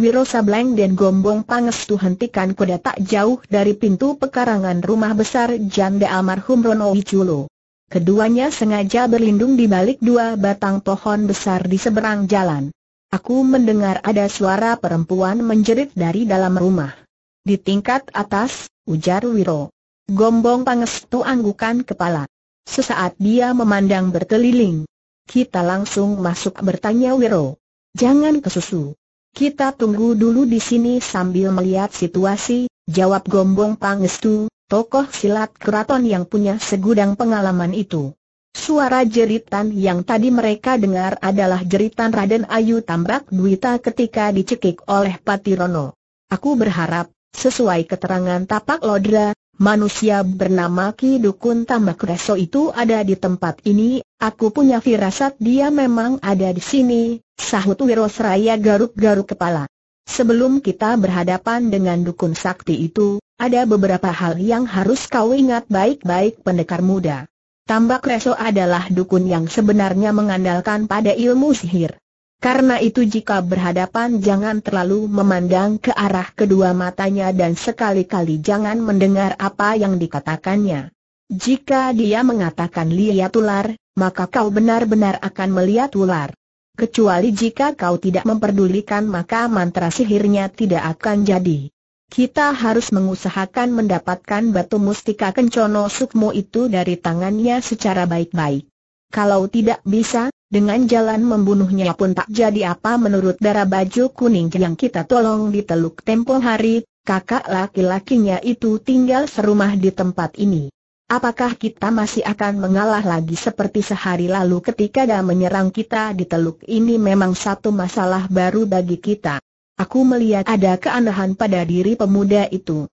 Wiro Sableng dan Gombong Pangestu hentikan kuda tak jauh dari pintu pekarangan rumah besar janda almarhum Rono Wiculo. Keduanya sengaja berlindung di balik dua batang pohon besar di seberang jalan. Aku mendengar ada suara perempuan menjerit dari dalam rumah. Di tingkat atas, ujar Wiro. Gombong Pangestu anggukan kepala. Sesaat dia memandang berkeliling. Kita langsung masuk bertanya Wiro. Jangan kesusu. Kita tunggu dulu di sini sambil melihat situasi, jawab Gombong Pangestu, tokoh silat keraton yang punya segudang pengalaman itu. Suara jeritan yang tadi mereka dengar adalah jeritan Raden Ayu Tambak Duita ketika dicekik oleh Patirono. Aku berharap, sesuai keterangan tapak lodra, manusia bernama Ki Dukun Tambak Reso itu ada di tempat ini, aku punya firasat dia memang ada di sini, sahut Wirosraya garuk-garuk kepala. Sebelum kita berhadapan dengan Dukun Sakti itu, ada beberapa hal yang harus kau ingat baik-baik pendekar muda. Tambak Reso adalah dukun yang sebenarnya mengandalkan pada ilmu sihir. Karena itu jika berhadapan jangan terlalu memandang ke arah kedua matanya dan sekali-kali jangan mendengar apa yang dikatakannya. Jika dia mengatakan lihat ular, maka kau benar-benar akan melihat ular. Kecuali jika kau tidak memperdulikan maka mantra sihirnya tidak akan jadi kita harus mengusahakan mendapatkan batu mustika kencono sukmo itu dari tangannya secara baik-baik. Kalau tidak bisa, dengan jalan membunuhnya pun tak jadi apa menurut darah baju kuning yang kita tolong di teluk tempo hari, kakak laki-lakinya itu tinggal serumah di tempat ini. Apakah kita masih akan mengalah lagi seperti sehari lalu ketika dia menyerang kita di teluk ini memang satu masalah baru bagi kita. Aku melihat ada keanehan pada diri pemuda itu.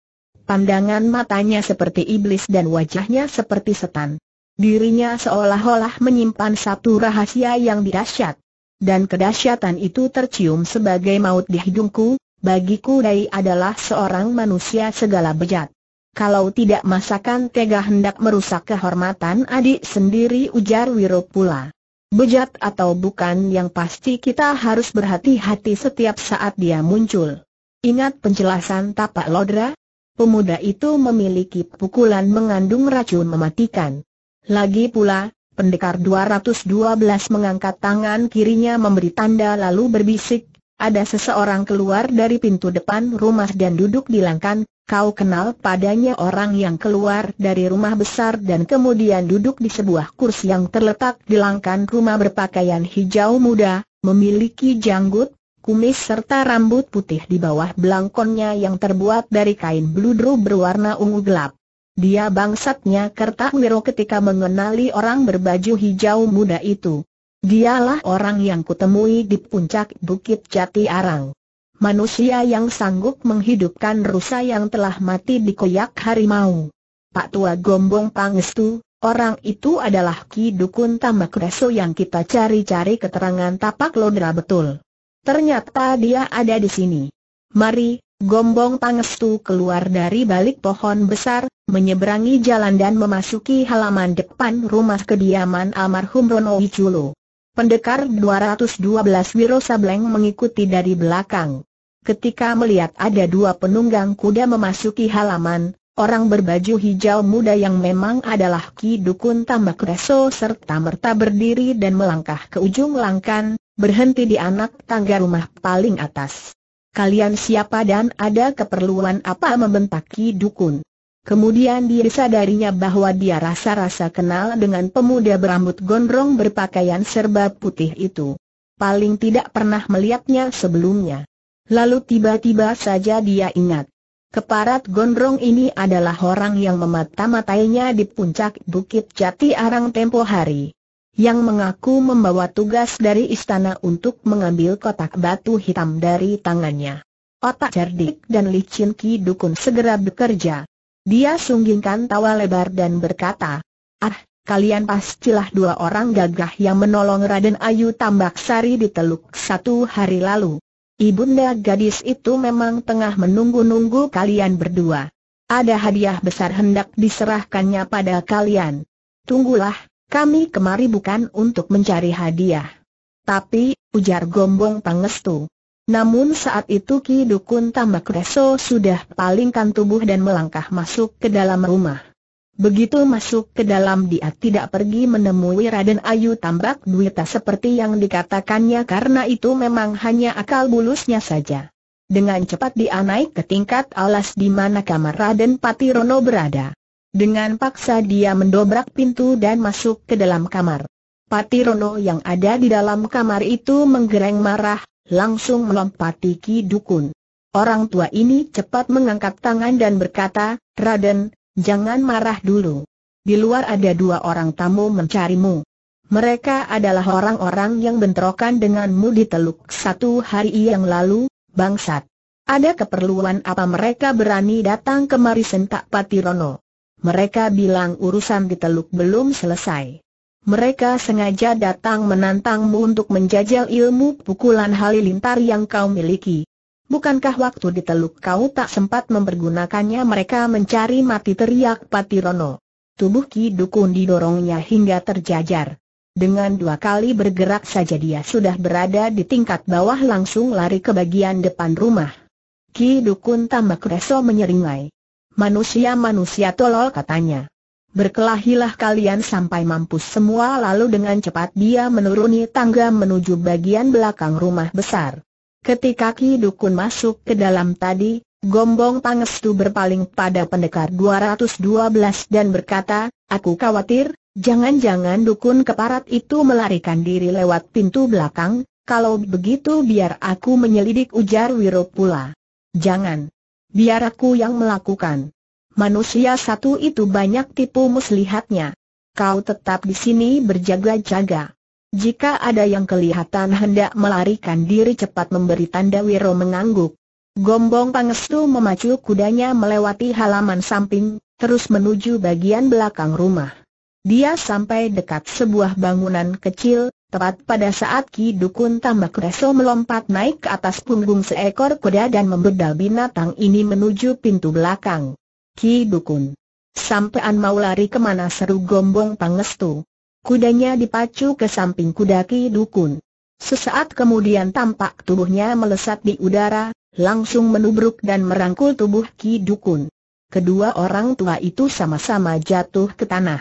Pandangan matanya seperti iblis dan wajahnya seperti setan. Dirinya seolah-olah menyimpan satu rahasia yang dahsyat. Dan kedahsyatan itu tercium sebagai maut di hidungku, bagiku Dai adalah seorang manusia segala bejat. Kalau tidak masakan tega hendak merusak kehormatan adik sendiri ujar Wiro pula. Bejat atau bukan yang pasti kita harus berhati-hati setiap saat dia muncul. Ingat penjelasan tapak lodra? Pemuda itu memiliki pukulan mengandung racun mematikan. Lagi pula, pendekar 212 mengangkat tangan kirinya memberi tanda lalu berbisik, ada seseorang keluar dari pintu depan rumah dan duduk di langkan, Kau kenal padanya orang yang keluar dari rumah besar dan kemudian duduk di sebuah kursi yang terletak di langkan rumah berpakaian hijau muda, memiliki janggut, kumis serta rambut putih di bawah belangkonnya yang terbuat dari kain beludru berwarna ungu gelap. Dia bangsatnya Kertawiro ketika mengenali orang berbaju hijau muda itu. Dialah orang yang kutemui di puncak Bukit Jati Arang manusia yang sanggup menghidupkan rusa yang telah mati di koyak harimau. Pak Tua Gombong Pangestu, orang itu adalah Ki Dukun Tambak Reso yang kita cari-cari keterangan tapak lodra betul. Ternyata dia ada di sini. Mari, Gombong Pangestu keluar dari balik pohon besar, menyeberangi jalan dan memasuki halaman depan rumah kediaman almarhum Rono Iculo. Pendekar 212 Wiro Sableng mengikuti dari belakang. Ketika melihat ada dua penunggang kuda memasuki halaman, orang berbaju hijau muda yang memang adalah Ki Dukun Tambak Reso serta merta berdiri dan melangkah ke ujung langkan, berhenti di anak tangga rumah paling atas. Kalian siapa dan ada keperluan apa membentak Ki Dukun? Kemudian dia sadarinya bahwa dia rasa-rasa kenal dengan pemuda berambut gondrong berpakaian serba putih itu. Paling tidak pernah melihatnya sebelumnya. Lalu tiba-tiba saja dia ingat. Keparat gondrong ini adalah orang yang memata-matainya di puncak Bukit Jati Arang tempo hari. Yang mengaku membawa tugas dari istana untuk mengambil kotak batu hitam dari tangannya. Otak cerdik dan licin Ki Dukun segera bekerja. Dia sunggingkan tawa lebar dan berkata, Ah, kalian pastilah dua orang gagah yang menolong Raden Ayu Tambak Sari di Teluk satu hari lalu. Ibunda gadis itu memang tengah menunggu-nunggu kalian berdua. Ada hadiah besar hendak diserahkannya pada kalian. Tunggulah, kami kemari bukan untuk mencari hadiah. Tapi, ujar Gombong Pangestu. Namun saat itu Ki Dukun Tambak Reso sudah palingkan tubuh dan melangkah masuk ke dalam rumah. Begitu masuk ke dalam dia tidak pergi menemui Raden Ayu Tambak Duita seperti yang dikatakannya karena itu memang hanya akal bulusnya saja. Dengan cepat dia naik ke tingkat alas di mana kamar Raden Patirono berada. Dengan paksa dia mendobrak pintu dan masuk ke dalam kamar. Patirono yang ada di dalam kamar itu menggereng marah, langsung melompati Ki Dukun. Orang tua ini cepat mengangkat tangan dan berkata, Raden, Jangan marah dulu. Di luar ada dua orang tamu mencarimu. Mereka adalah orang-orang yang bentrokan denganmu di teluk satu hari yang lalu, bangsat. Ada keperluan apa mereka berani datang kemari sentak Patirono? Mereka bilang urusan di teluk belum selesai. Mereka sengaja datang menantangmu untuk menjajal ilmu pukulan halilintar yang kau miliki. Bukankah waktu di teluk kau tak sempat mempergunakannya mereka mencari mati teriak Patirono. Tubuh Ki Dukun didorongnya hingga terjajar. Dengan dua kali bergerak saja dia sudah berada di tingkat bawah langsung lari ke bagian depan rumah. Ki Dukun tambah kreso menyeringai. Manusia-manusia tolol katanya. Berkelahilah kalian sampai mampus semua lalu dengan cepat dia menuruni tangga menuju bagian belakang rumah besar. Ketika Ki Dukun masuk ke dalam tadi, Gombong Pangestu berpaling pada pendekar 212 dan berkata, Aku khawatir, jangan-jangan Dukun Keparat itu melarikan diri lewat pintu belakang, kalau begitu biar aku menyelidik ujar Wiro pula. Jangan. Biar aku yang melakukan. Manusia satu itu banyak tipu muslihatnya. Kau tetap di sini berjaga-jaga. Jika ada yang kelihatan hendak melarikan diri cepat memberi tanda Wiro mengangguk. Gombong Pangestu memacu kudanya melewati halaman samping, terus menuju bagian belakang rumah. Dia sampai dekat sebuah bangunan kecil, tepat pada saat Ki Dukun Tambak Reso melompat naik ke atas punggung seekor kuda dan membedal binatang ini menuju pintu belakang. Ki Dukun. Sampean mau lari kemana seru Gombong Pangestu. Kudanya dipacu ke samping Kudaki Dukun. Sesaat kemudian tampak tubuhnya melesat di udara, langsung menubruk dan merangkul tubuh Ki Dukun. Kedua orang tua itu sama-sama jatuh ke tanah.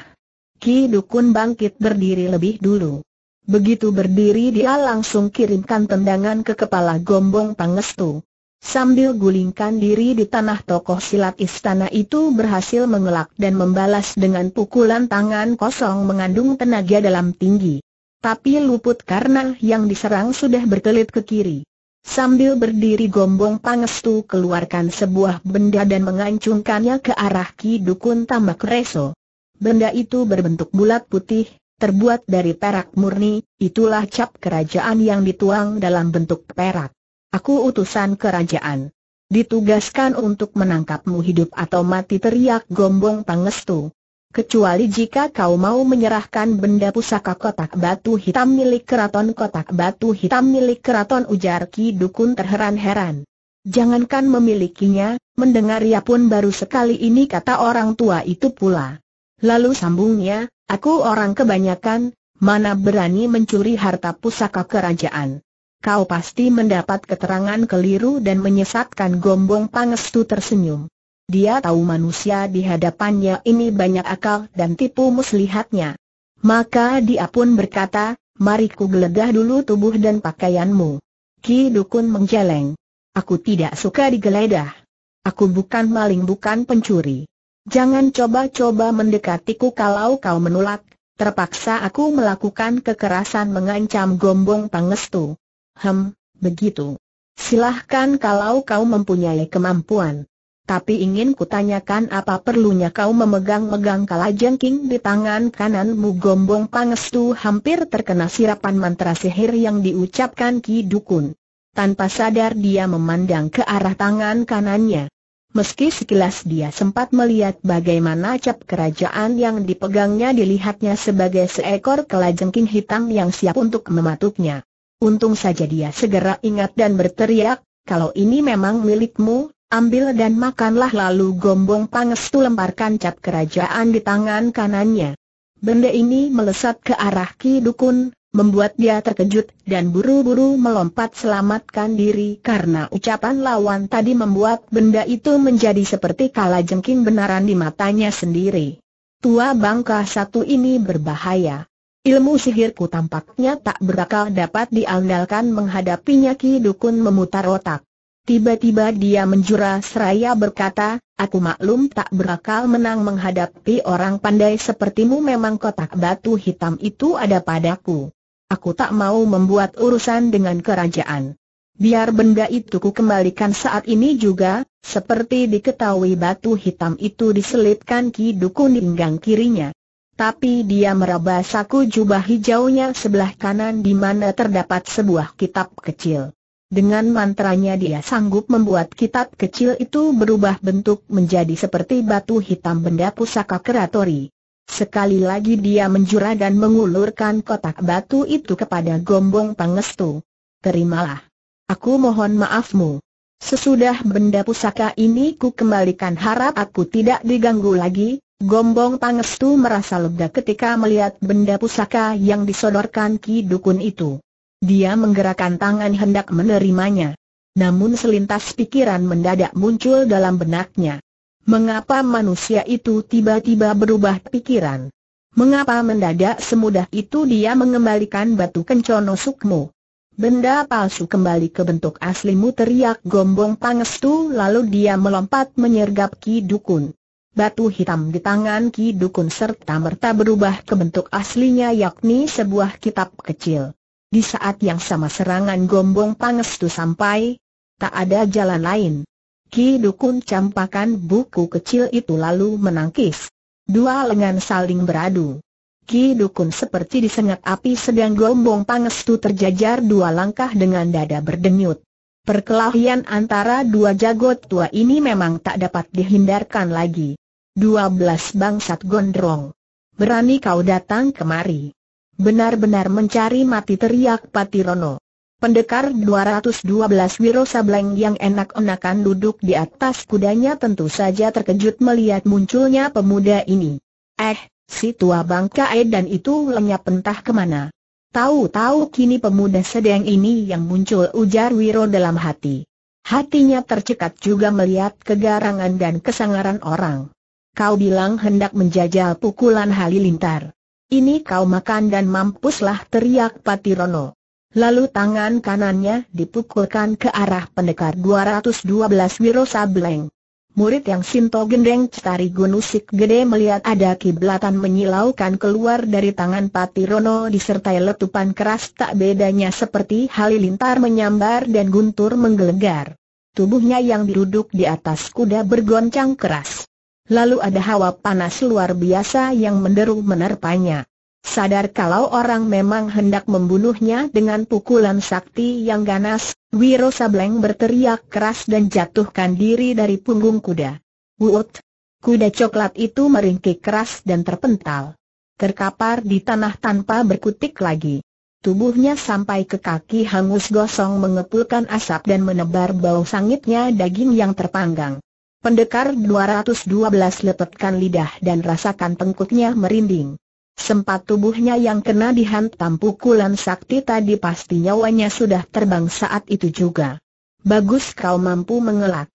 Ki Dukun bangkit berdiri lebih dulu. Begitu berdiri dia langsung kirimkan tendangan ke kepala Gombong Pangestu. Sambil gulingkan diri di tanah tokoh silat istana itu berhasil mengelak dan membalas dengan pukulan tangan kosong mengandung tenaga dalam tinggi. Tapi luput karena yang diserang sudah berkelit ke kiri. Sambil berdiri gombong pangestu keluarkan sebuah benda dan mengancungkannya ke arah Ki Dukun Tambak Reso. Benda itu berbentuk bulat putih, terbuat dari perak murni, itulah cap kerajaan yang dituang dalam bentuk perak. Aku utusan kerajaan. Ditugaskan untuk menangkapmu hidup atau mati teriak Gombong Pangestu. Kecuali jika kau mau menyerahkan benda pusaka kotak batu hitam milik keraton kotak batu hitam milik keraton ujar Ki Dukun terheran-heran. Jangankan memilikinya, mendengar ia pun baru sekali ini kata orang tua itu pula. Lalu sambungnya, aku orang kebanyakan, mana berani mencuri harta pusaka kerajaan kau pasti mendapat keterangan keliru dan menyesatkan Gombong Pangestu tersenyum. Dia tahu manusia di hadapannya ini banyak akal dan tipu muslihatnya. Maka dia pun berkata, mari ku geledah dulu tubuh dan pakaianmu. Ki Dukun menjeleng. Aku tidak suka digeledah. Aku bukan maling bukan pencuri. Jangan coba-coba mendekatiku kalau kau menolak, terpaksa aku melakukan kekerasan mengancam Gombong Pangestu. Hem, begitu. Silahkan kalau kau mempunyai kemampuan. Tapi ingin kutanyakan apa perlunya kau memegang-megang kalajengking di tangan kananmu Gombong Pangestu hampir terkena sirapan mantra sihir yang diucapkan Ki Dukun. Tanpa sadar dia memandang ke arah tangan kanannya. Meski sekilas dia sempat melihat bagaimana cap kerajaan yang dipegangnya dilihatnya sebagai seekor kalajengking hitam yang siap untuk mematuknya. Untung saja dia segera ingat dan berteriak, kalau ini memang milikmu, ambil dan makanlah lalu gombong pangestu lemparkan cap kerajaan di tangan kanannya. Benda ini melesat ke arah Ki Dukun, membuat dia terkejut dan buru-buru melompat selamatkan diri karena ucapan lawan tadi membuat benda itu menjadi seperti kala jengking benaran di matanya sendiri. Tua bangka satu ini berbahaya. Ilmu sihirku tampaknya tak berakal dapat diandalkan menghadapinya Ki Dukun memutar otak. Tiba-tiba dia menjurah seraya berkata, aku maklum tak berakal menang menghadapi orang pandai sepertimu memang kotak batu hitam itu ada padaku. Aku tak mau membuat urusan dengan kerajaan. Biar benda itu ku kembalikan saat ini juga, seperti diketahui batu hitam itu diselipkan Ki Dukun di pinggang kirinya. Tapi dia meraba saku jubah hijaunya sebelah kanan di mana terdapat sebuah kitab kecil. Dengan mantranya dia sanggup membuat kitab kecil itu berubah bentuk menjadi seperti batu hitam benda pusaka keratori. Sekali lagi dia menjurah dan mengulurkan kotak batu itu kepada Gombong Pangestu. Terimalah. Aku mohon maafmu. Sesudah benda pusaka ini ku kembalikan harap aku tidak diganggu lagi, Gombong Pangestu merasa lega ketika melihat benda pusaka yang disodorkan Ki Dukun itu. Dia menggerakkan tangan hendak menerimanya. Namun selintas pikiran mendadak muncul dalam benaknya. Mengapa manusia itu tiba-tiba berubah pikiran? Mengapa mendadak semudah itu dia mengembalikan batu kencono sukmo? Benda palsu kembali ke bentuk aslimu teriak gombong pangestu lalu dia melompat menyergap Ki Dukun batu hitam di tangan Ki Dukun serta merta berubah ke bentuk aslinya yakni sebuah kitab kecil. Di saat yang sama serangan gombong pangestu sampai, tak ada jalan lain. Ki Dukun campakan buku kecil itu lalu menangkis. Dua lengan saling beradu. Ki Dukun seperti disengat api sedang gombong pangestu terjajar dua langkah dengan dada berdenyut. Perkelahian antara dua jago tua ini memang tak dapat dihindarkan lagi. 12 bangsat gondrong. Berani kau datang kemari. Benar-benar mencari mati teriak Patirono. Pendekar 212 Wiro Sableng yang enak-enakan duduk di atas kudanya tentu saja terkejut melihat munculnya pemuda ini. Eh, si tua bangka eh, dan itu lenyap entah kemana. Tahu-tahu kini pemuda sedang ini yang muncul ujar Wiro dalam hati. Hatinya tercekat juga melihat kegarangan dan kesangaran orang kau bilang hendak menjajal pukulan halilintar. Ini kau makan dan mampuslah teriak Patirono. Lalu tangan kanannya dipukulkan ke arah pendekar 212 Wiro Sableng. Murid yang Sinto Gendeng Cetari Gunusik Gede melihat ada kiblatan menyilaukan keluar dari tangan Patirono disertai letupan keras tak bedanya seperti halilintar menyambar dan guntur menggelegar. Tubuhnya yang diruduk di atas kuda bergoncang keras. Lalu ada hawa panas luar biasa yang menderu menerpanya. Sadar kalau orang memang hendak membunuhnya dengan pukulan sakti yang ganas, Wiro Sableng berteriak keras dan jatuhkan diri dari punggung kuda. Wut! Kuda coklat itu meringkik keras dan terpental. Terkapar di tanah tanpa berkutik lagi. Tubuhnya sampai ke kaki hangus gosong mengepulkan asap dan menebar bau sangitnya daging yang terpanggang. Pendekar 212 lepetkan lidah dan rasakan tengkuknya merinding. Sempat tubuhnya yang kena dihantam pukulan sakti tadi pasti nyawanya sudah terbang saat itu juga. Bagus kau mampu mengelak.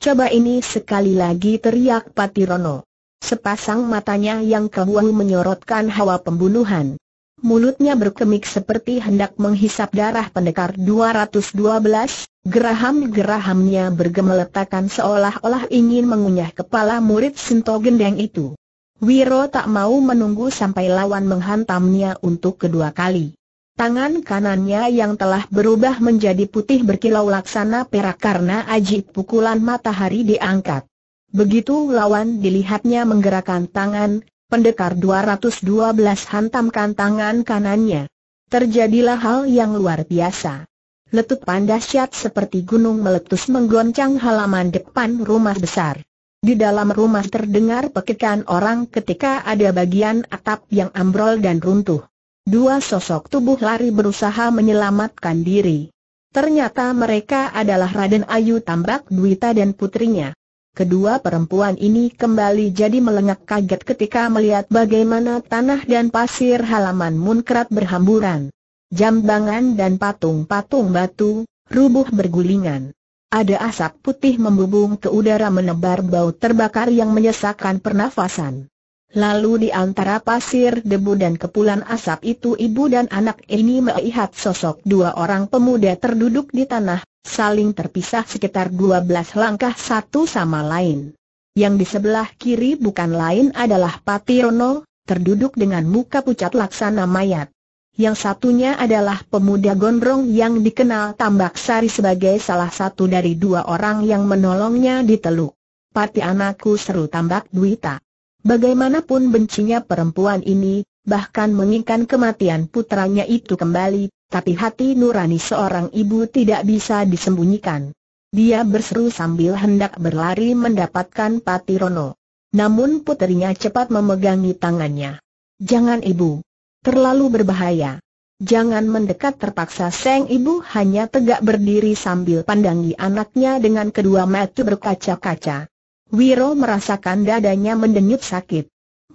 Coba ini sekali lagi teriak Patirono. Sepasang matanya yang kehuang menyorotkan hawa pembunuhan mulutnya berkemik seperti hendak menghisap darah pendekar 212, geraham-gerahamnya bergemeletakan seolah-olah ingin mengunyah kepala murid Sinto Gendeng itu. Wiro tak mau menunggu sampai lawan menghantamnya untuk kedua kali. Tangan kanannya yang telah berubah menjadi putih berkilau laksana perak karena ajib pukulan matahari diangkat. Begitu lawan dilihatnya menggerakkan tangan, Pendekar 212 hantamkan tangan kanannya. Terjadilah hal yang luar biasa. Letupan dahsyat seperti gunung meletus menggoncang halaman depan rumah besar. Di dalam rumah terdengar pekikan orang ketika ada bagian atap yang ambrol dan runtuh. Dua sosok tubuh lari berusaha menyelamatkan diri. Ternyata mereka adalah Raden Ayu Tambak Duita dan putrinya. Kedua perempuan ini kembali jadi melengak kaget ketika melihat bagaimana tanah dan pasir halaman Munkrat berhamburan. Jambangan dan patung-patung batu, rubuh bergulingan. Ada asap putih membubung ke udara menebar bau terbakar yang menyesakkan pernafasan. Lalu di antara pasir debu dan kepulan asap itu ibu dan anak ini melihat sosok dua orang pemuda terduduk di tanah saling terpisah sekitar 12 langkah satu sama lain. Yang di sebelah kiri bukan lain adalah Pationo, terduduk dengan muka pucat laksana mayat. Yang satunya adalah pemuda gondrong yang dikenal Tambak Sari sebagai salah satu dari dua orang yang menolongnya di teluk. Pati anakku seru Tambak Duita. Bagaimanapun bencinya perempuan ini, bahkan menginginkan kematian putranya itu kembali, tapi hati nurani seorang ibu tidak bisa disembunyikan. Dia berseru sambil hendak berlari mendapatkan Patirono. Namun putrinya cepat memegangi tangannya. Jangan ibu. Terlalu berbahaya. Jangan mendekat terpaksa Seng ibu hanya tegak berdiri sambil pandangi anaknya dengan kedua mata berkaca-kaca. Wiro merasakan dadanya mendenyut sakit.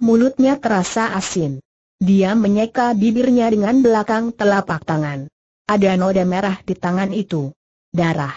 Mulutnya terasa asin. Dia menyeka bibirnya dengan belakang telapak tangan. Ada noda merah di tangan itu. Darah.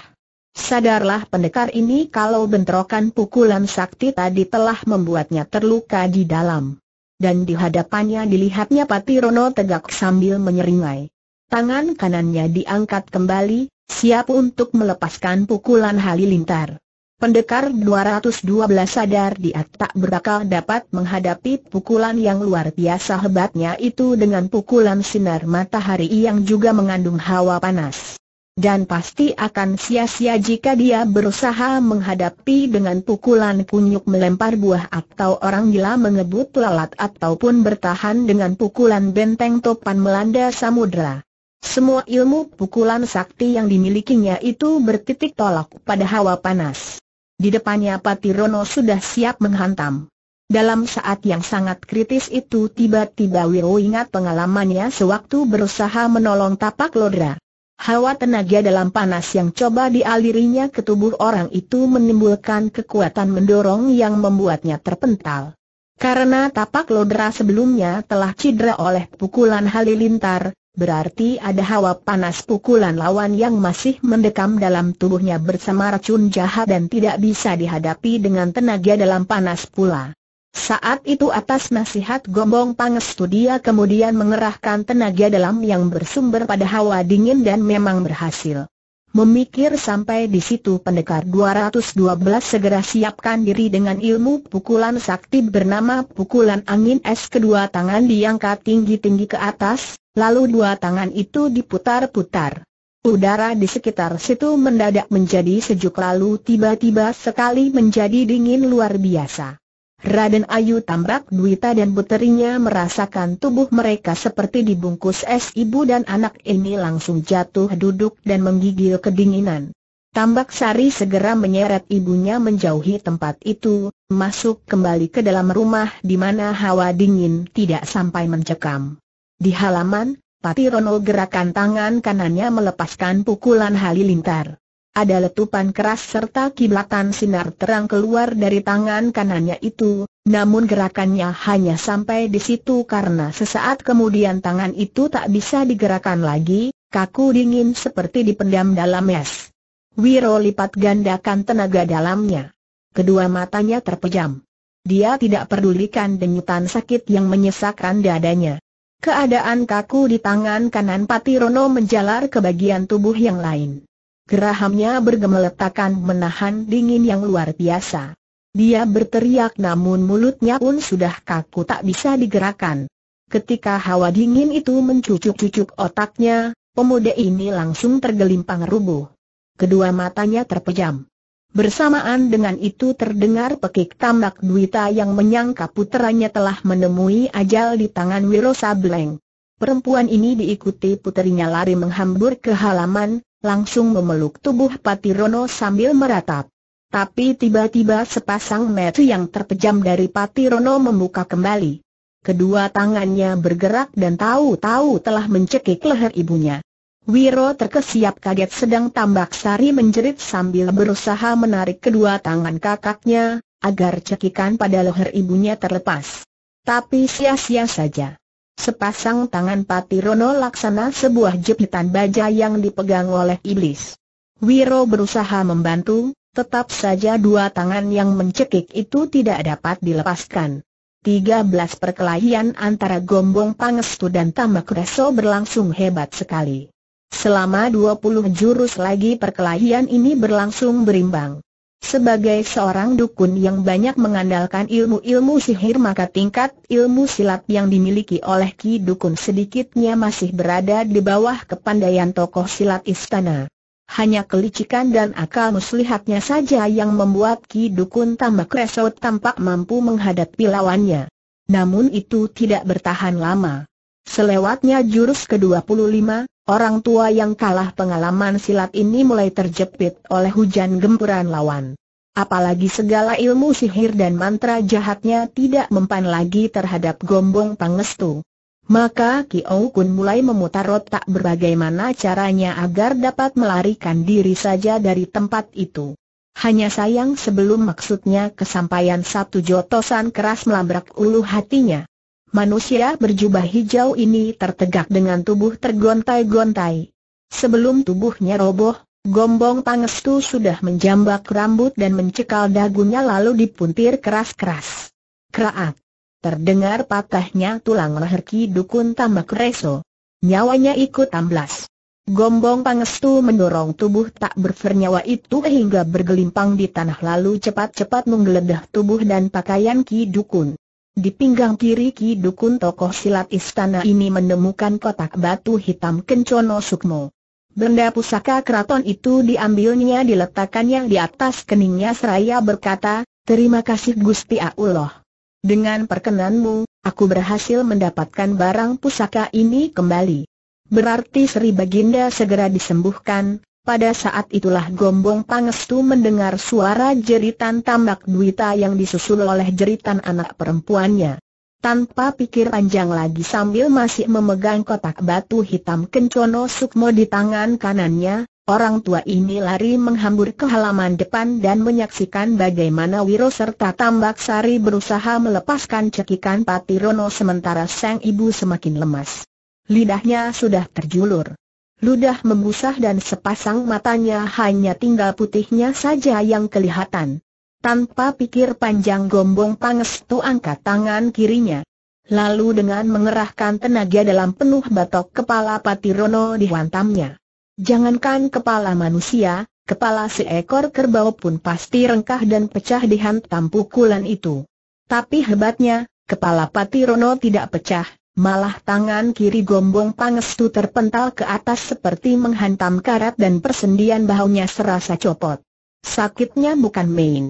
Sadarlah pendekar ini kalau bentrokan pukulan sakti tadi telah membuatnya terluka di dalam. Dan di hadapannya dilihatnya Patirono tegak sambil menyeringai. Tangan kanannya diangkat kembali, siap untuk melepaskan pukulan halilintar. Pendekar 212 sadar dia tak berakal dapat menghadapi pukulan yang luar biasa hebatnya itu dengan pukulan sinar matahari yang juga mengandung hawa panas. Dan pasti akan sia-sia jika dia berusaha menghadapi dengan pukulan kunyuk melempar buah atau orang gila mengebut lalat ataupun bertahan dengan pukulan benteng topan melanda samudera. Semua ilmu pukulan sakti yang dimilikinya itu bertitik tolak pada hawa panas. Di depannya Pati Rono sudah siap menghantam. Dalam saat yang sangat kritis itu tiba-tiba Wiro ingat pengalamannya sewaktu berusaha menolong tapak lodra. Hawa tenaga dalam panas yang coba dialirinya ke tubuh orang itu menimbulkan kekuatan mendorong yang membuatnya terpental. Karena tapak lodra sebelumnya telah cedera oleh pukulan halilintar, Berarti ada hawa panas pukulan lawan yang masih mendekam dalam tubuhnya bersama racun jahat dan tidak bisa dihadapi dengan tenaga dalam panas pula. Saat itu atas nasihat Gombong Pangestu dia kemudian mengerahkan tenaga dalam yang bersumber pada hawa dingin dan memang berhasil. Memikir sampai di situ pendekar 212 segera siapkan diri dengan ilmu pukulan sakti bernama pukulan angin es kedua tangan diangkat tinggi-tinggi ke atas, lalu dua tangan itu diputar-putar. Udara di sekitar situ mendadak menjadi sejuk lalu tiba-tiba sekali menjadi dingin luar biasa. Raden Ayu Tambak Duita dan puterinya merasakan tubuh mereka seperti dibungkus es ibu dan anak ini langsung jatuh duduk dan menggigil kedinginan. Tambak Sari segera menyeret ibunya menjauhi tempat itu, masuk kembali ke dalam rumah di mana hawa dingin tidak sampai mencekam. Di halaman, Pati Patirono gerakan tangan kanannya melepaskan pukulan halilintar ada letupan keras serta kiblatan sinar terang keluar dari tangan kanannya itu, namun gerakannya hanya sampai di situ karena sesaat kemudian tangan itu tak bisa digerakkan lagi, kaku dingin seperti dipendam dalam es. Wiro lipat gandakan tenaga dalamnya. Kedua matanya terpejam. Dia tidak pedulikan denyutan sakit yang menyesakkan dadanya. Keadaan kaku di tangan kanan Patirono menjalar ke bagian tubuh yang lain. Gerahamnya bergemeletakan menahan dingin yang luar biasa. Dia berteriak namun mulutnya pun sudah kaku tak bisa digerakkan. Ketika hawa dingin itu mencucuk-cucuk otaknya, pemuda ini langsung tergelimpang rubuh. Kedua matanya terpejam. Bersamaan dengan itu terdengar pekik tambak Duita yang menyangka puteranya telah menemui ajal di tangan Wiro Sableng. Perempuan ini diikuti puterinya lari menghambur ke halaman, langsung memeluk tubuh Patirono sambil meratap. Tapi tiba-tiba sepasang mata yang terpejam dari Patirono membuka kembali. Kedua tangannya bergerak dan tahu-tahu telah mencekik leher ibunya. Wiro terkesiap kaget sedang tambak sari menjerit sambil berusaha menarik kedua tangan kakaknya, agar cekikan pada leher ibunya terlepas. Tapi sia-sia saja. Sepasang tangan Pati Rono laksana sebuah jepitan baja yang dipegang oleh iblis. Wiro berusaha membantu, tetap saja dua tangan yang mencekik itu tidak dapat dilepaskan. Tiga belas perkelahian antara Gombong Pangestu dan Tamak Reso berlangsung hebat sekali. Selama dua puluh jurus lagi perkelahian ini berlangsung berimbang. Sebagai seorang dukun yang banyak mengandalkan ilmu-ilmu sihir maka tingkat ilmu silat yang dimiliki oleh Ki Dukun sedikitnya masih berada di bawah kepandaian tokoh silat istana. Hanya kelicikan dan akal muslihatnya saja yang membuat Ki Dukun tambah kresot tampak mampu menghadapi lawannya. Namun itu tidak bertahan lama. Selewatnya jurus ke-25, orang tua yang kalah pengalaman silat ini mulai terjepit oleh hujan gempuran lawan. Apalagi segala ilmu sihir dan mantra jahatnya tidak mempan lagi terhadap Gombong Pangestu. Maka Kiau Kun mulai memutar otak bagaimana caranya agar dapat melarikan diri saja dari tempat itu. Hanya sayang sebelum maksudnya kesampaian satu jotosan keras melabrak ulu hatinya. Manusia berjubah hijau ini tertegak dengan tubuh tergontai-gontai. Sebelum tubuhnya roboh, gombong pangestu sudah menjambak rambut dan mencekal dagunya lalu dipuntir keras-keras. Kraak. Terdengar patahnya tulang leher Ki Dukun tambah reso. Nyawanya ikut amblas. Gombong pangestu mendorong tubuh tak bernyawa itu hingga bergelimpang di tanah lalu cepat-cepat menggeledah tubuh dan pakaian Ki Dukun. Di pinggang kiri Ki Dukun tokoh silat istana ini menemukan kotak batu hitam Kencono Sukmo. Benda pusaka keraton itu diambilnya diletakkannya di atas keningnya seraya berkata, Terima kasih Gusti Allah. Dengan perkenanmu, aku berhasil mendapatkan barang pusaka ini kembali. Berarti Sri Baginda segera disembuhkan, pada saat itulah Gombong Pangestu mendengar suara jeritan tambak duita yang disusul oleh jeritan anak perempuannya. Tanpa pikir panjang lagi sambil masih memegang kotak batu hitam kencono sukmo di tangan kanannya, orang tua ini lari menghambur ke halaman depan dan menyaksikan bagaimana Wiro serta Tambak Sari berusaha melepaskan cekikan Patirono sementara sang ibu semakin lemas. Lidahnya sudah terjulur ludah membusah dan sepasang matanya hanya tinggal putihnya saja yang kelihatan. Tanpa pikir panjang Gombong Pangestu angkat tangan kirinya. Lalu dengan mengerahkan tenaga dalam penuh batok kepala Patirono dihantamnya. Jangankan kepala manusia, kepala seekor kerbau pun pasti rengkah dan pecah dihantam pukulan itu. Tapi hebatnya, kepala Patirono tidak pecah, Malah tangan kiri gombong pangestu terpental ke atas seperti menghantam karat dan persendian bahunya serasa copot. Sakitnya bukan main.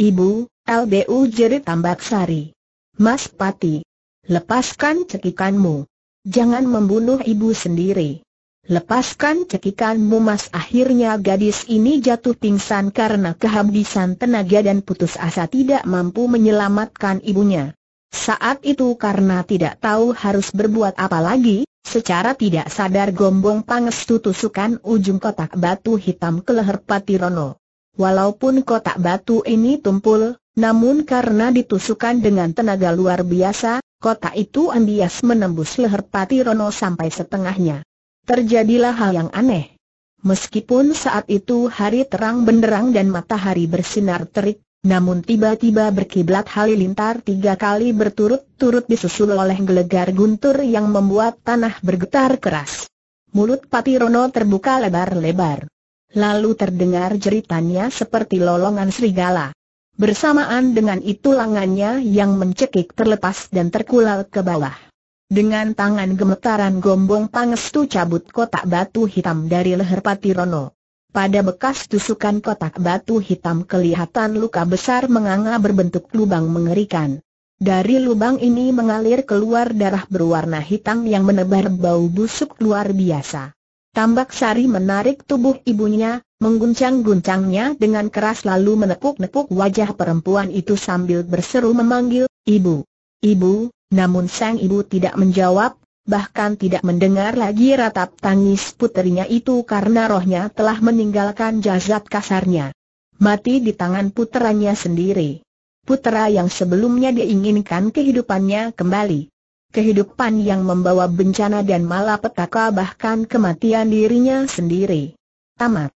Ibu, LBU jerit tambak sari. Mas Pati. Lepaskan cekikanmu. Jangan membunuh ibu sendiri. Lepaskan cekikanmu mas akhirnya gadis ini jatuh pingsan karena kehabisan tenaga dan putus asa tidak mampu menyelamatkan ibunya. Saat itu karena tidak tahu harus berbuat apa lagi, secara tidak sadar Gombong Pangestu tusukan ujung kotak batu hitam ke leher Patirono. Walaupun kotak batu ini tumpul, namun karena ditusukan dengan tenaga luar biasa, kotak itu ambias menembus leher Rono sampai setengahnya. Terjadilah hal yang aneh. Meskipun saat itu hari terang benderang dan matahari bersinar terik, namun tiba-tiba berkiblat halilintar tiga kali berturut-turut disusul oleh gelegar guntur yang membuat tanah bergetar keras. Mulut Rono terbuka lebar-lebar. Lalu terdengar jeritannya seperti lolongan serigala. Bersamaan dengan itu langannya yang mencekik terlepas dan terkulal ke bawah. Dengan tangan gemetaran gombong Pangestu cabut kotak batu hitam dari leher Rono. Pada bekas tusukan kotak batu hitam kelihatan luka besar menganga berbentuk lubang mengerikan. Dari lubang ini mengalir keluar darah berwarna hitam yang menebar bau busuk luar biasa. Tambak Sari menarik tubuh ibunya, mengguncang-guncangnya dengan keras lalu menepuk-nepuk wajah perempuan itu sambil berseru memanggil, Ibu, Ibu, namun sang ibu tidak menjawab, bahkan tidak mendengar lagi ratap tangis puterinya itu karena rohnya telah meninggalkan jasad kasarnya. Mati di tangan putranya sendiri. Putera yang sebelumnya diinginkan kehidupannya kembali. Kehidupan yang membawa bencana dan malapetaka bahkan kematian dirinya sendiri. Tamat.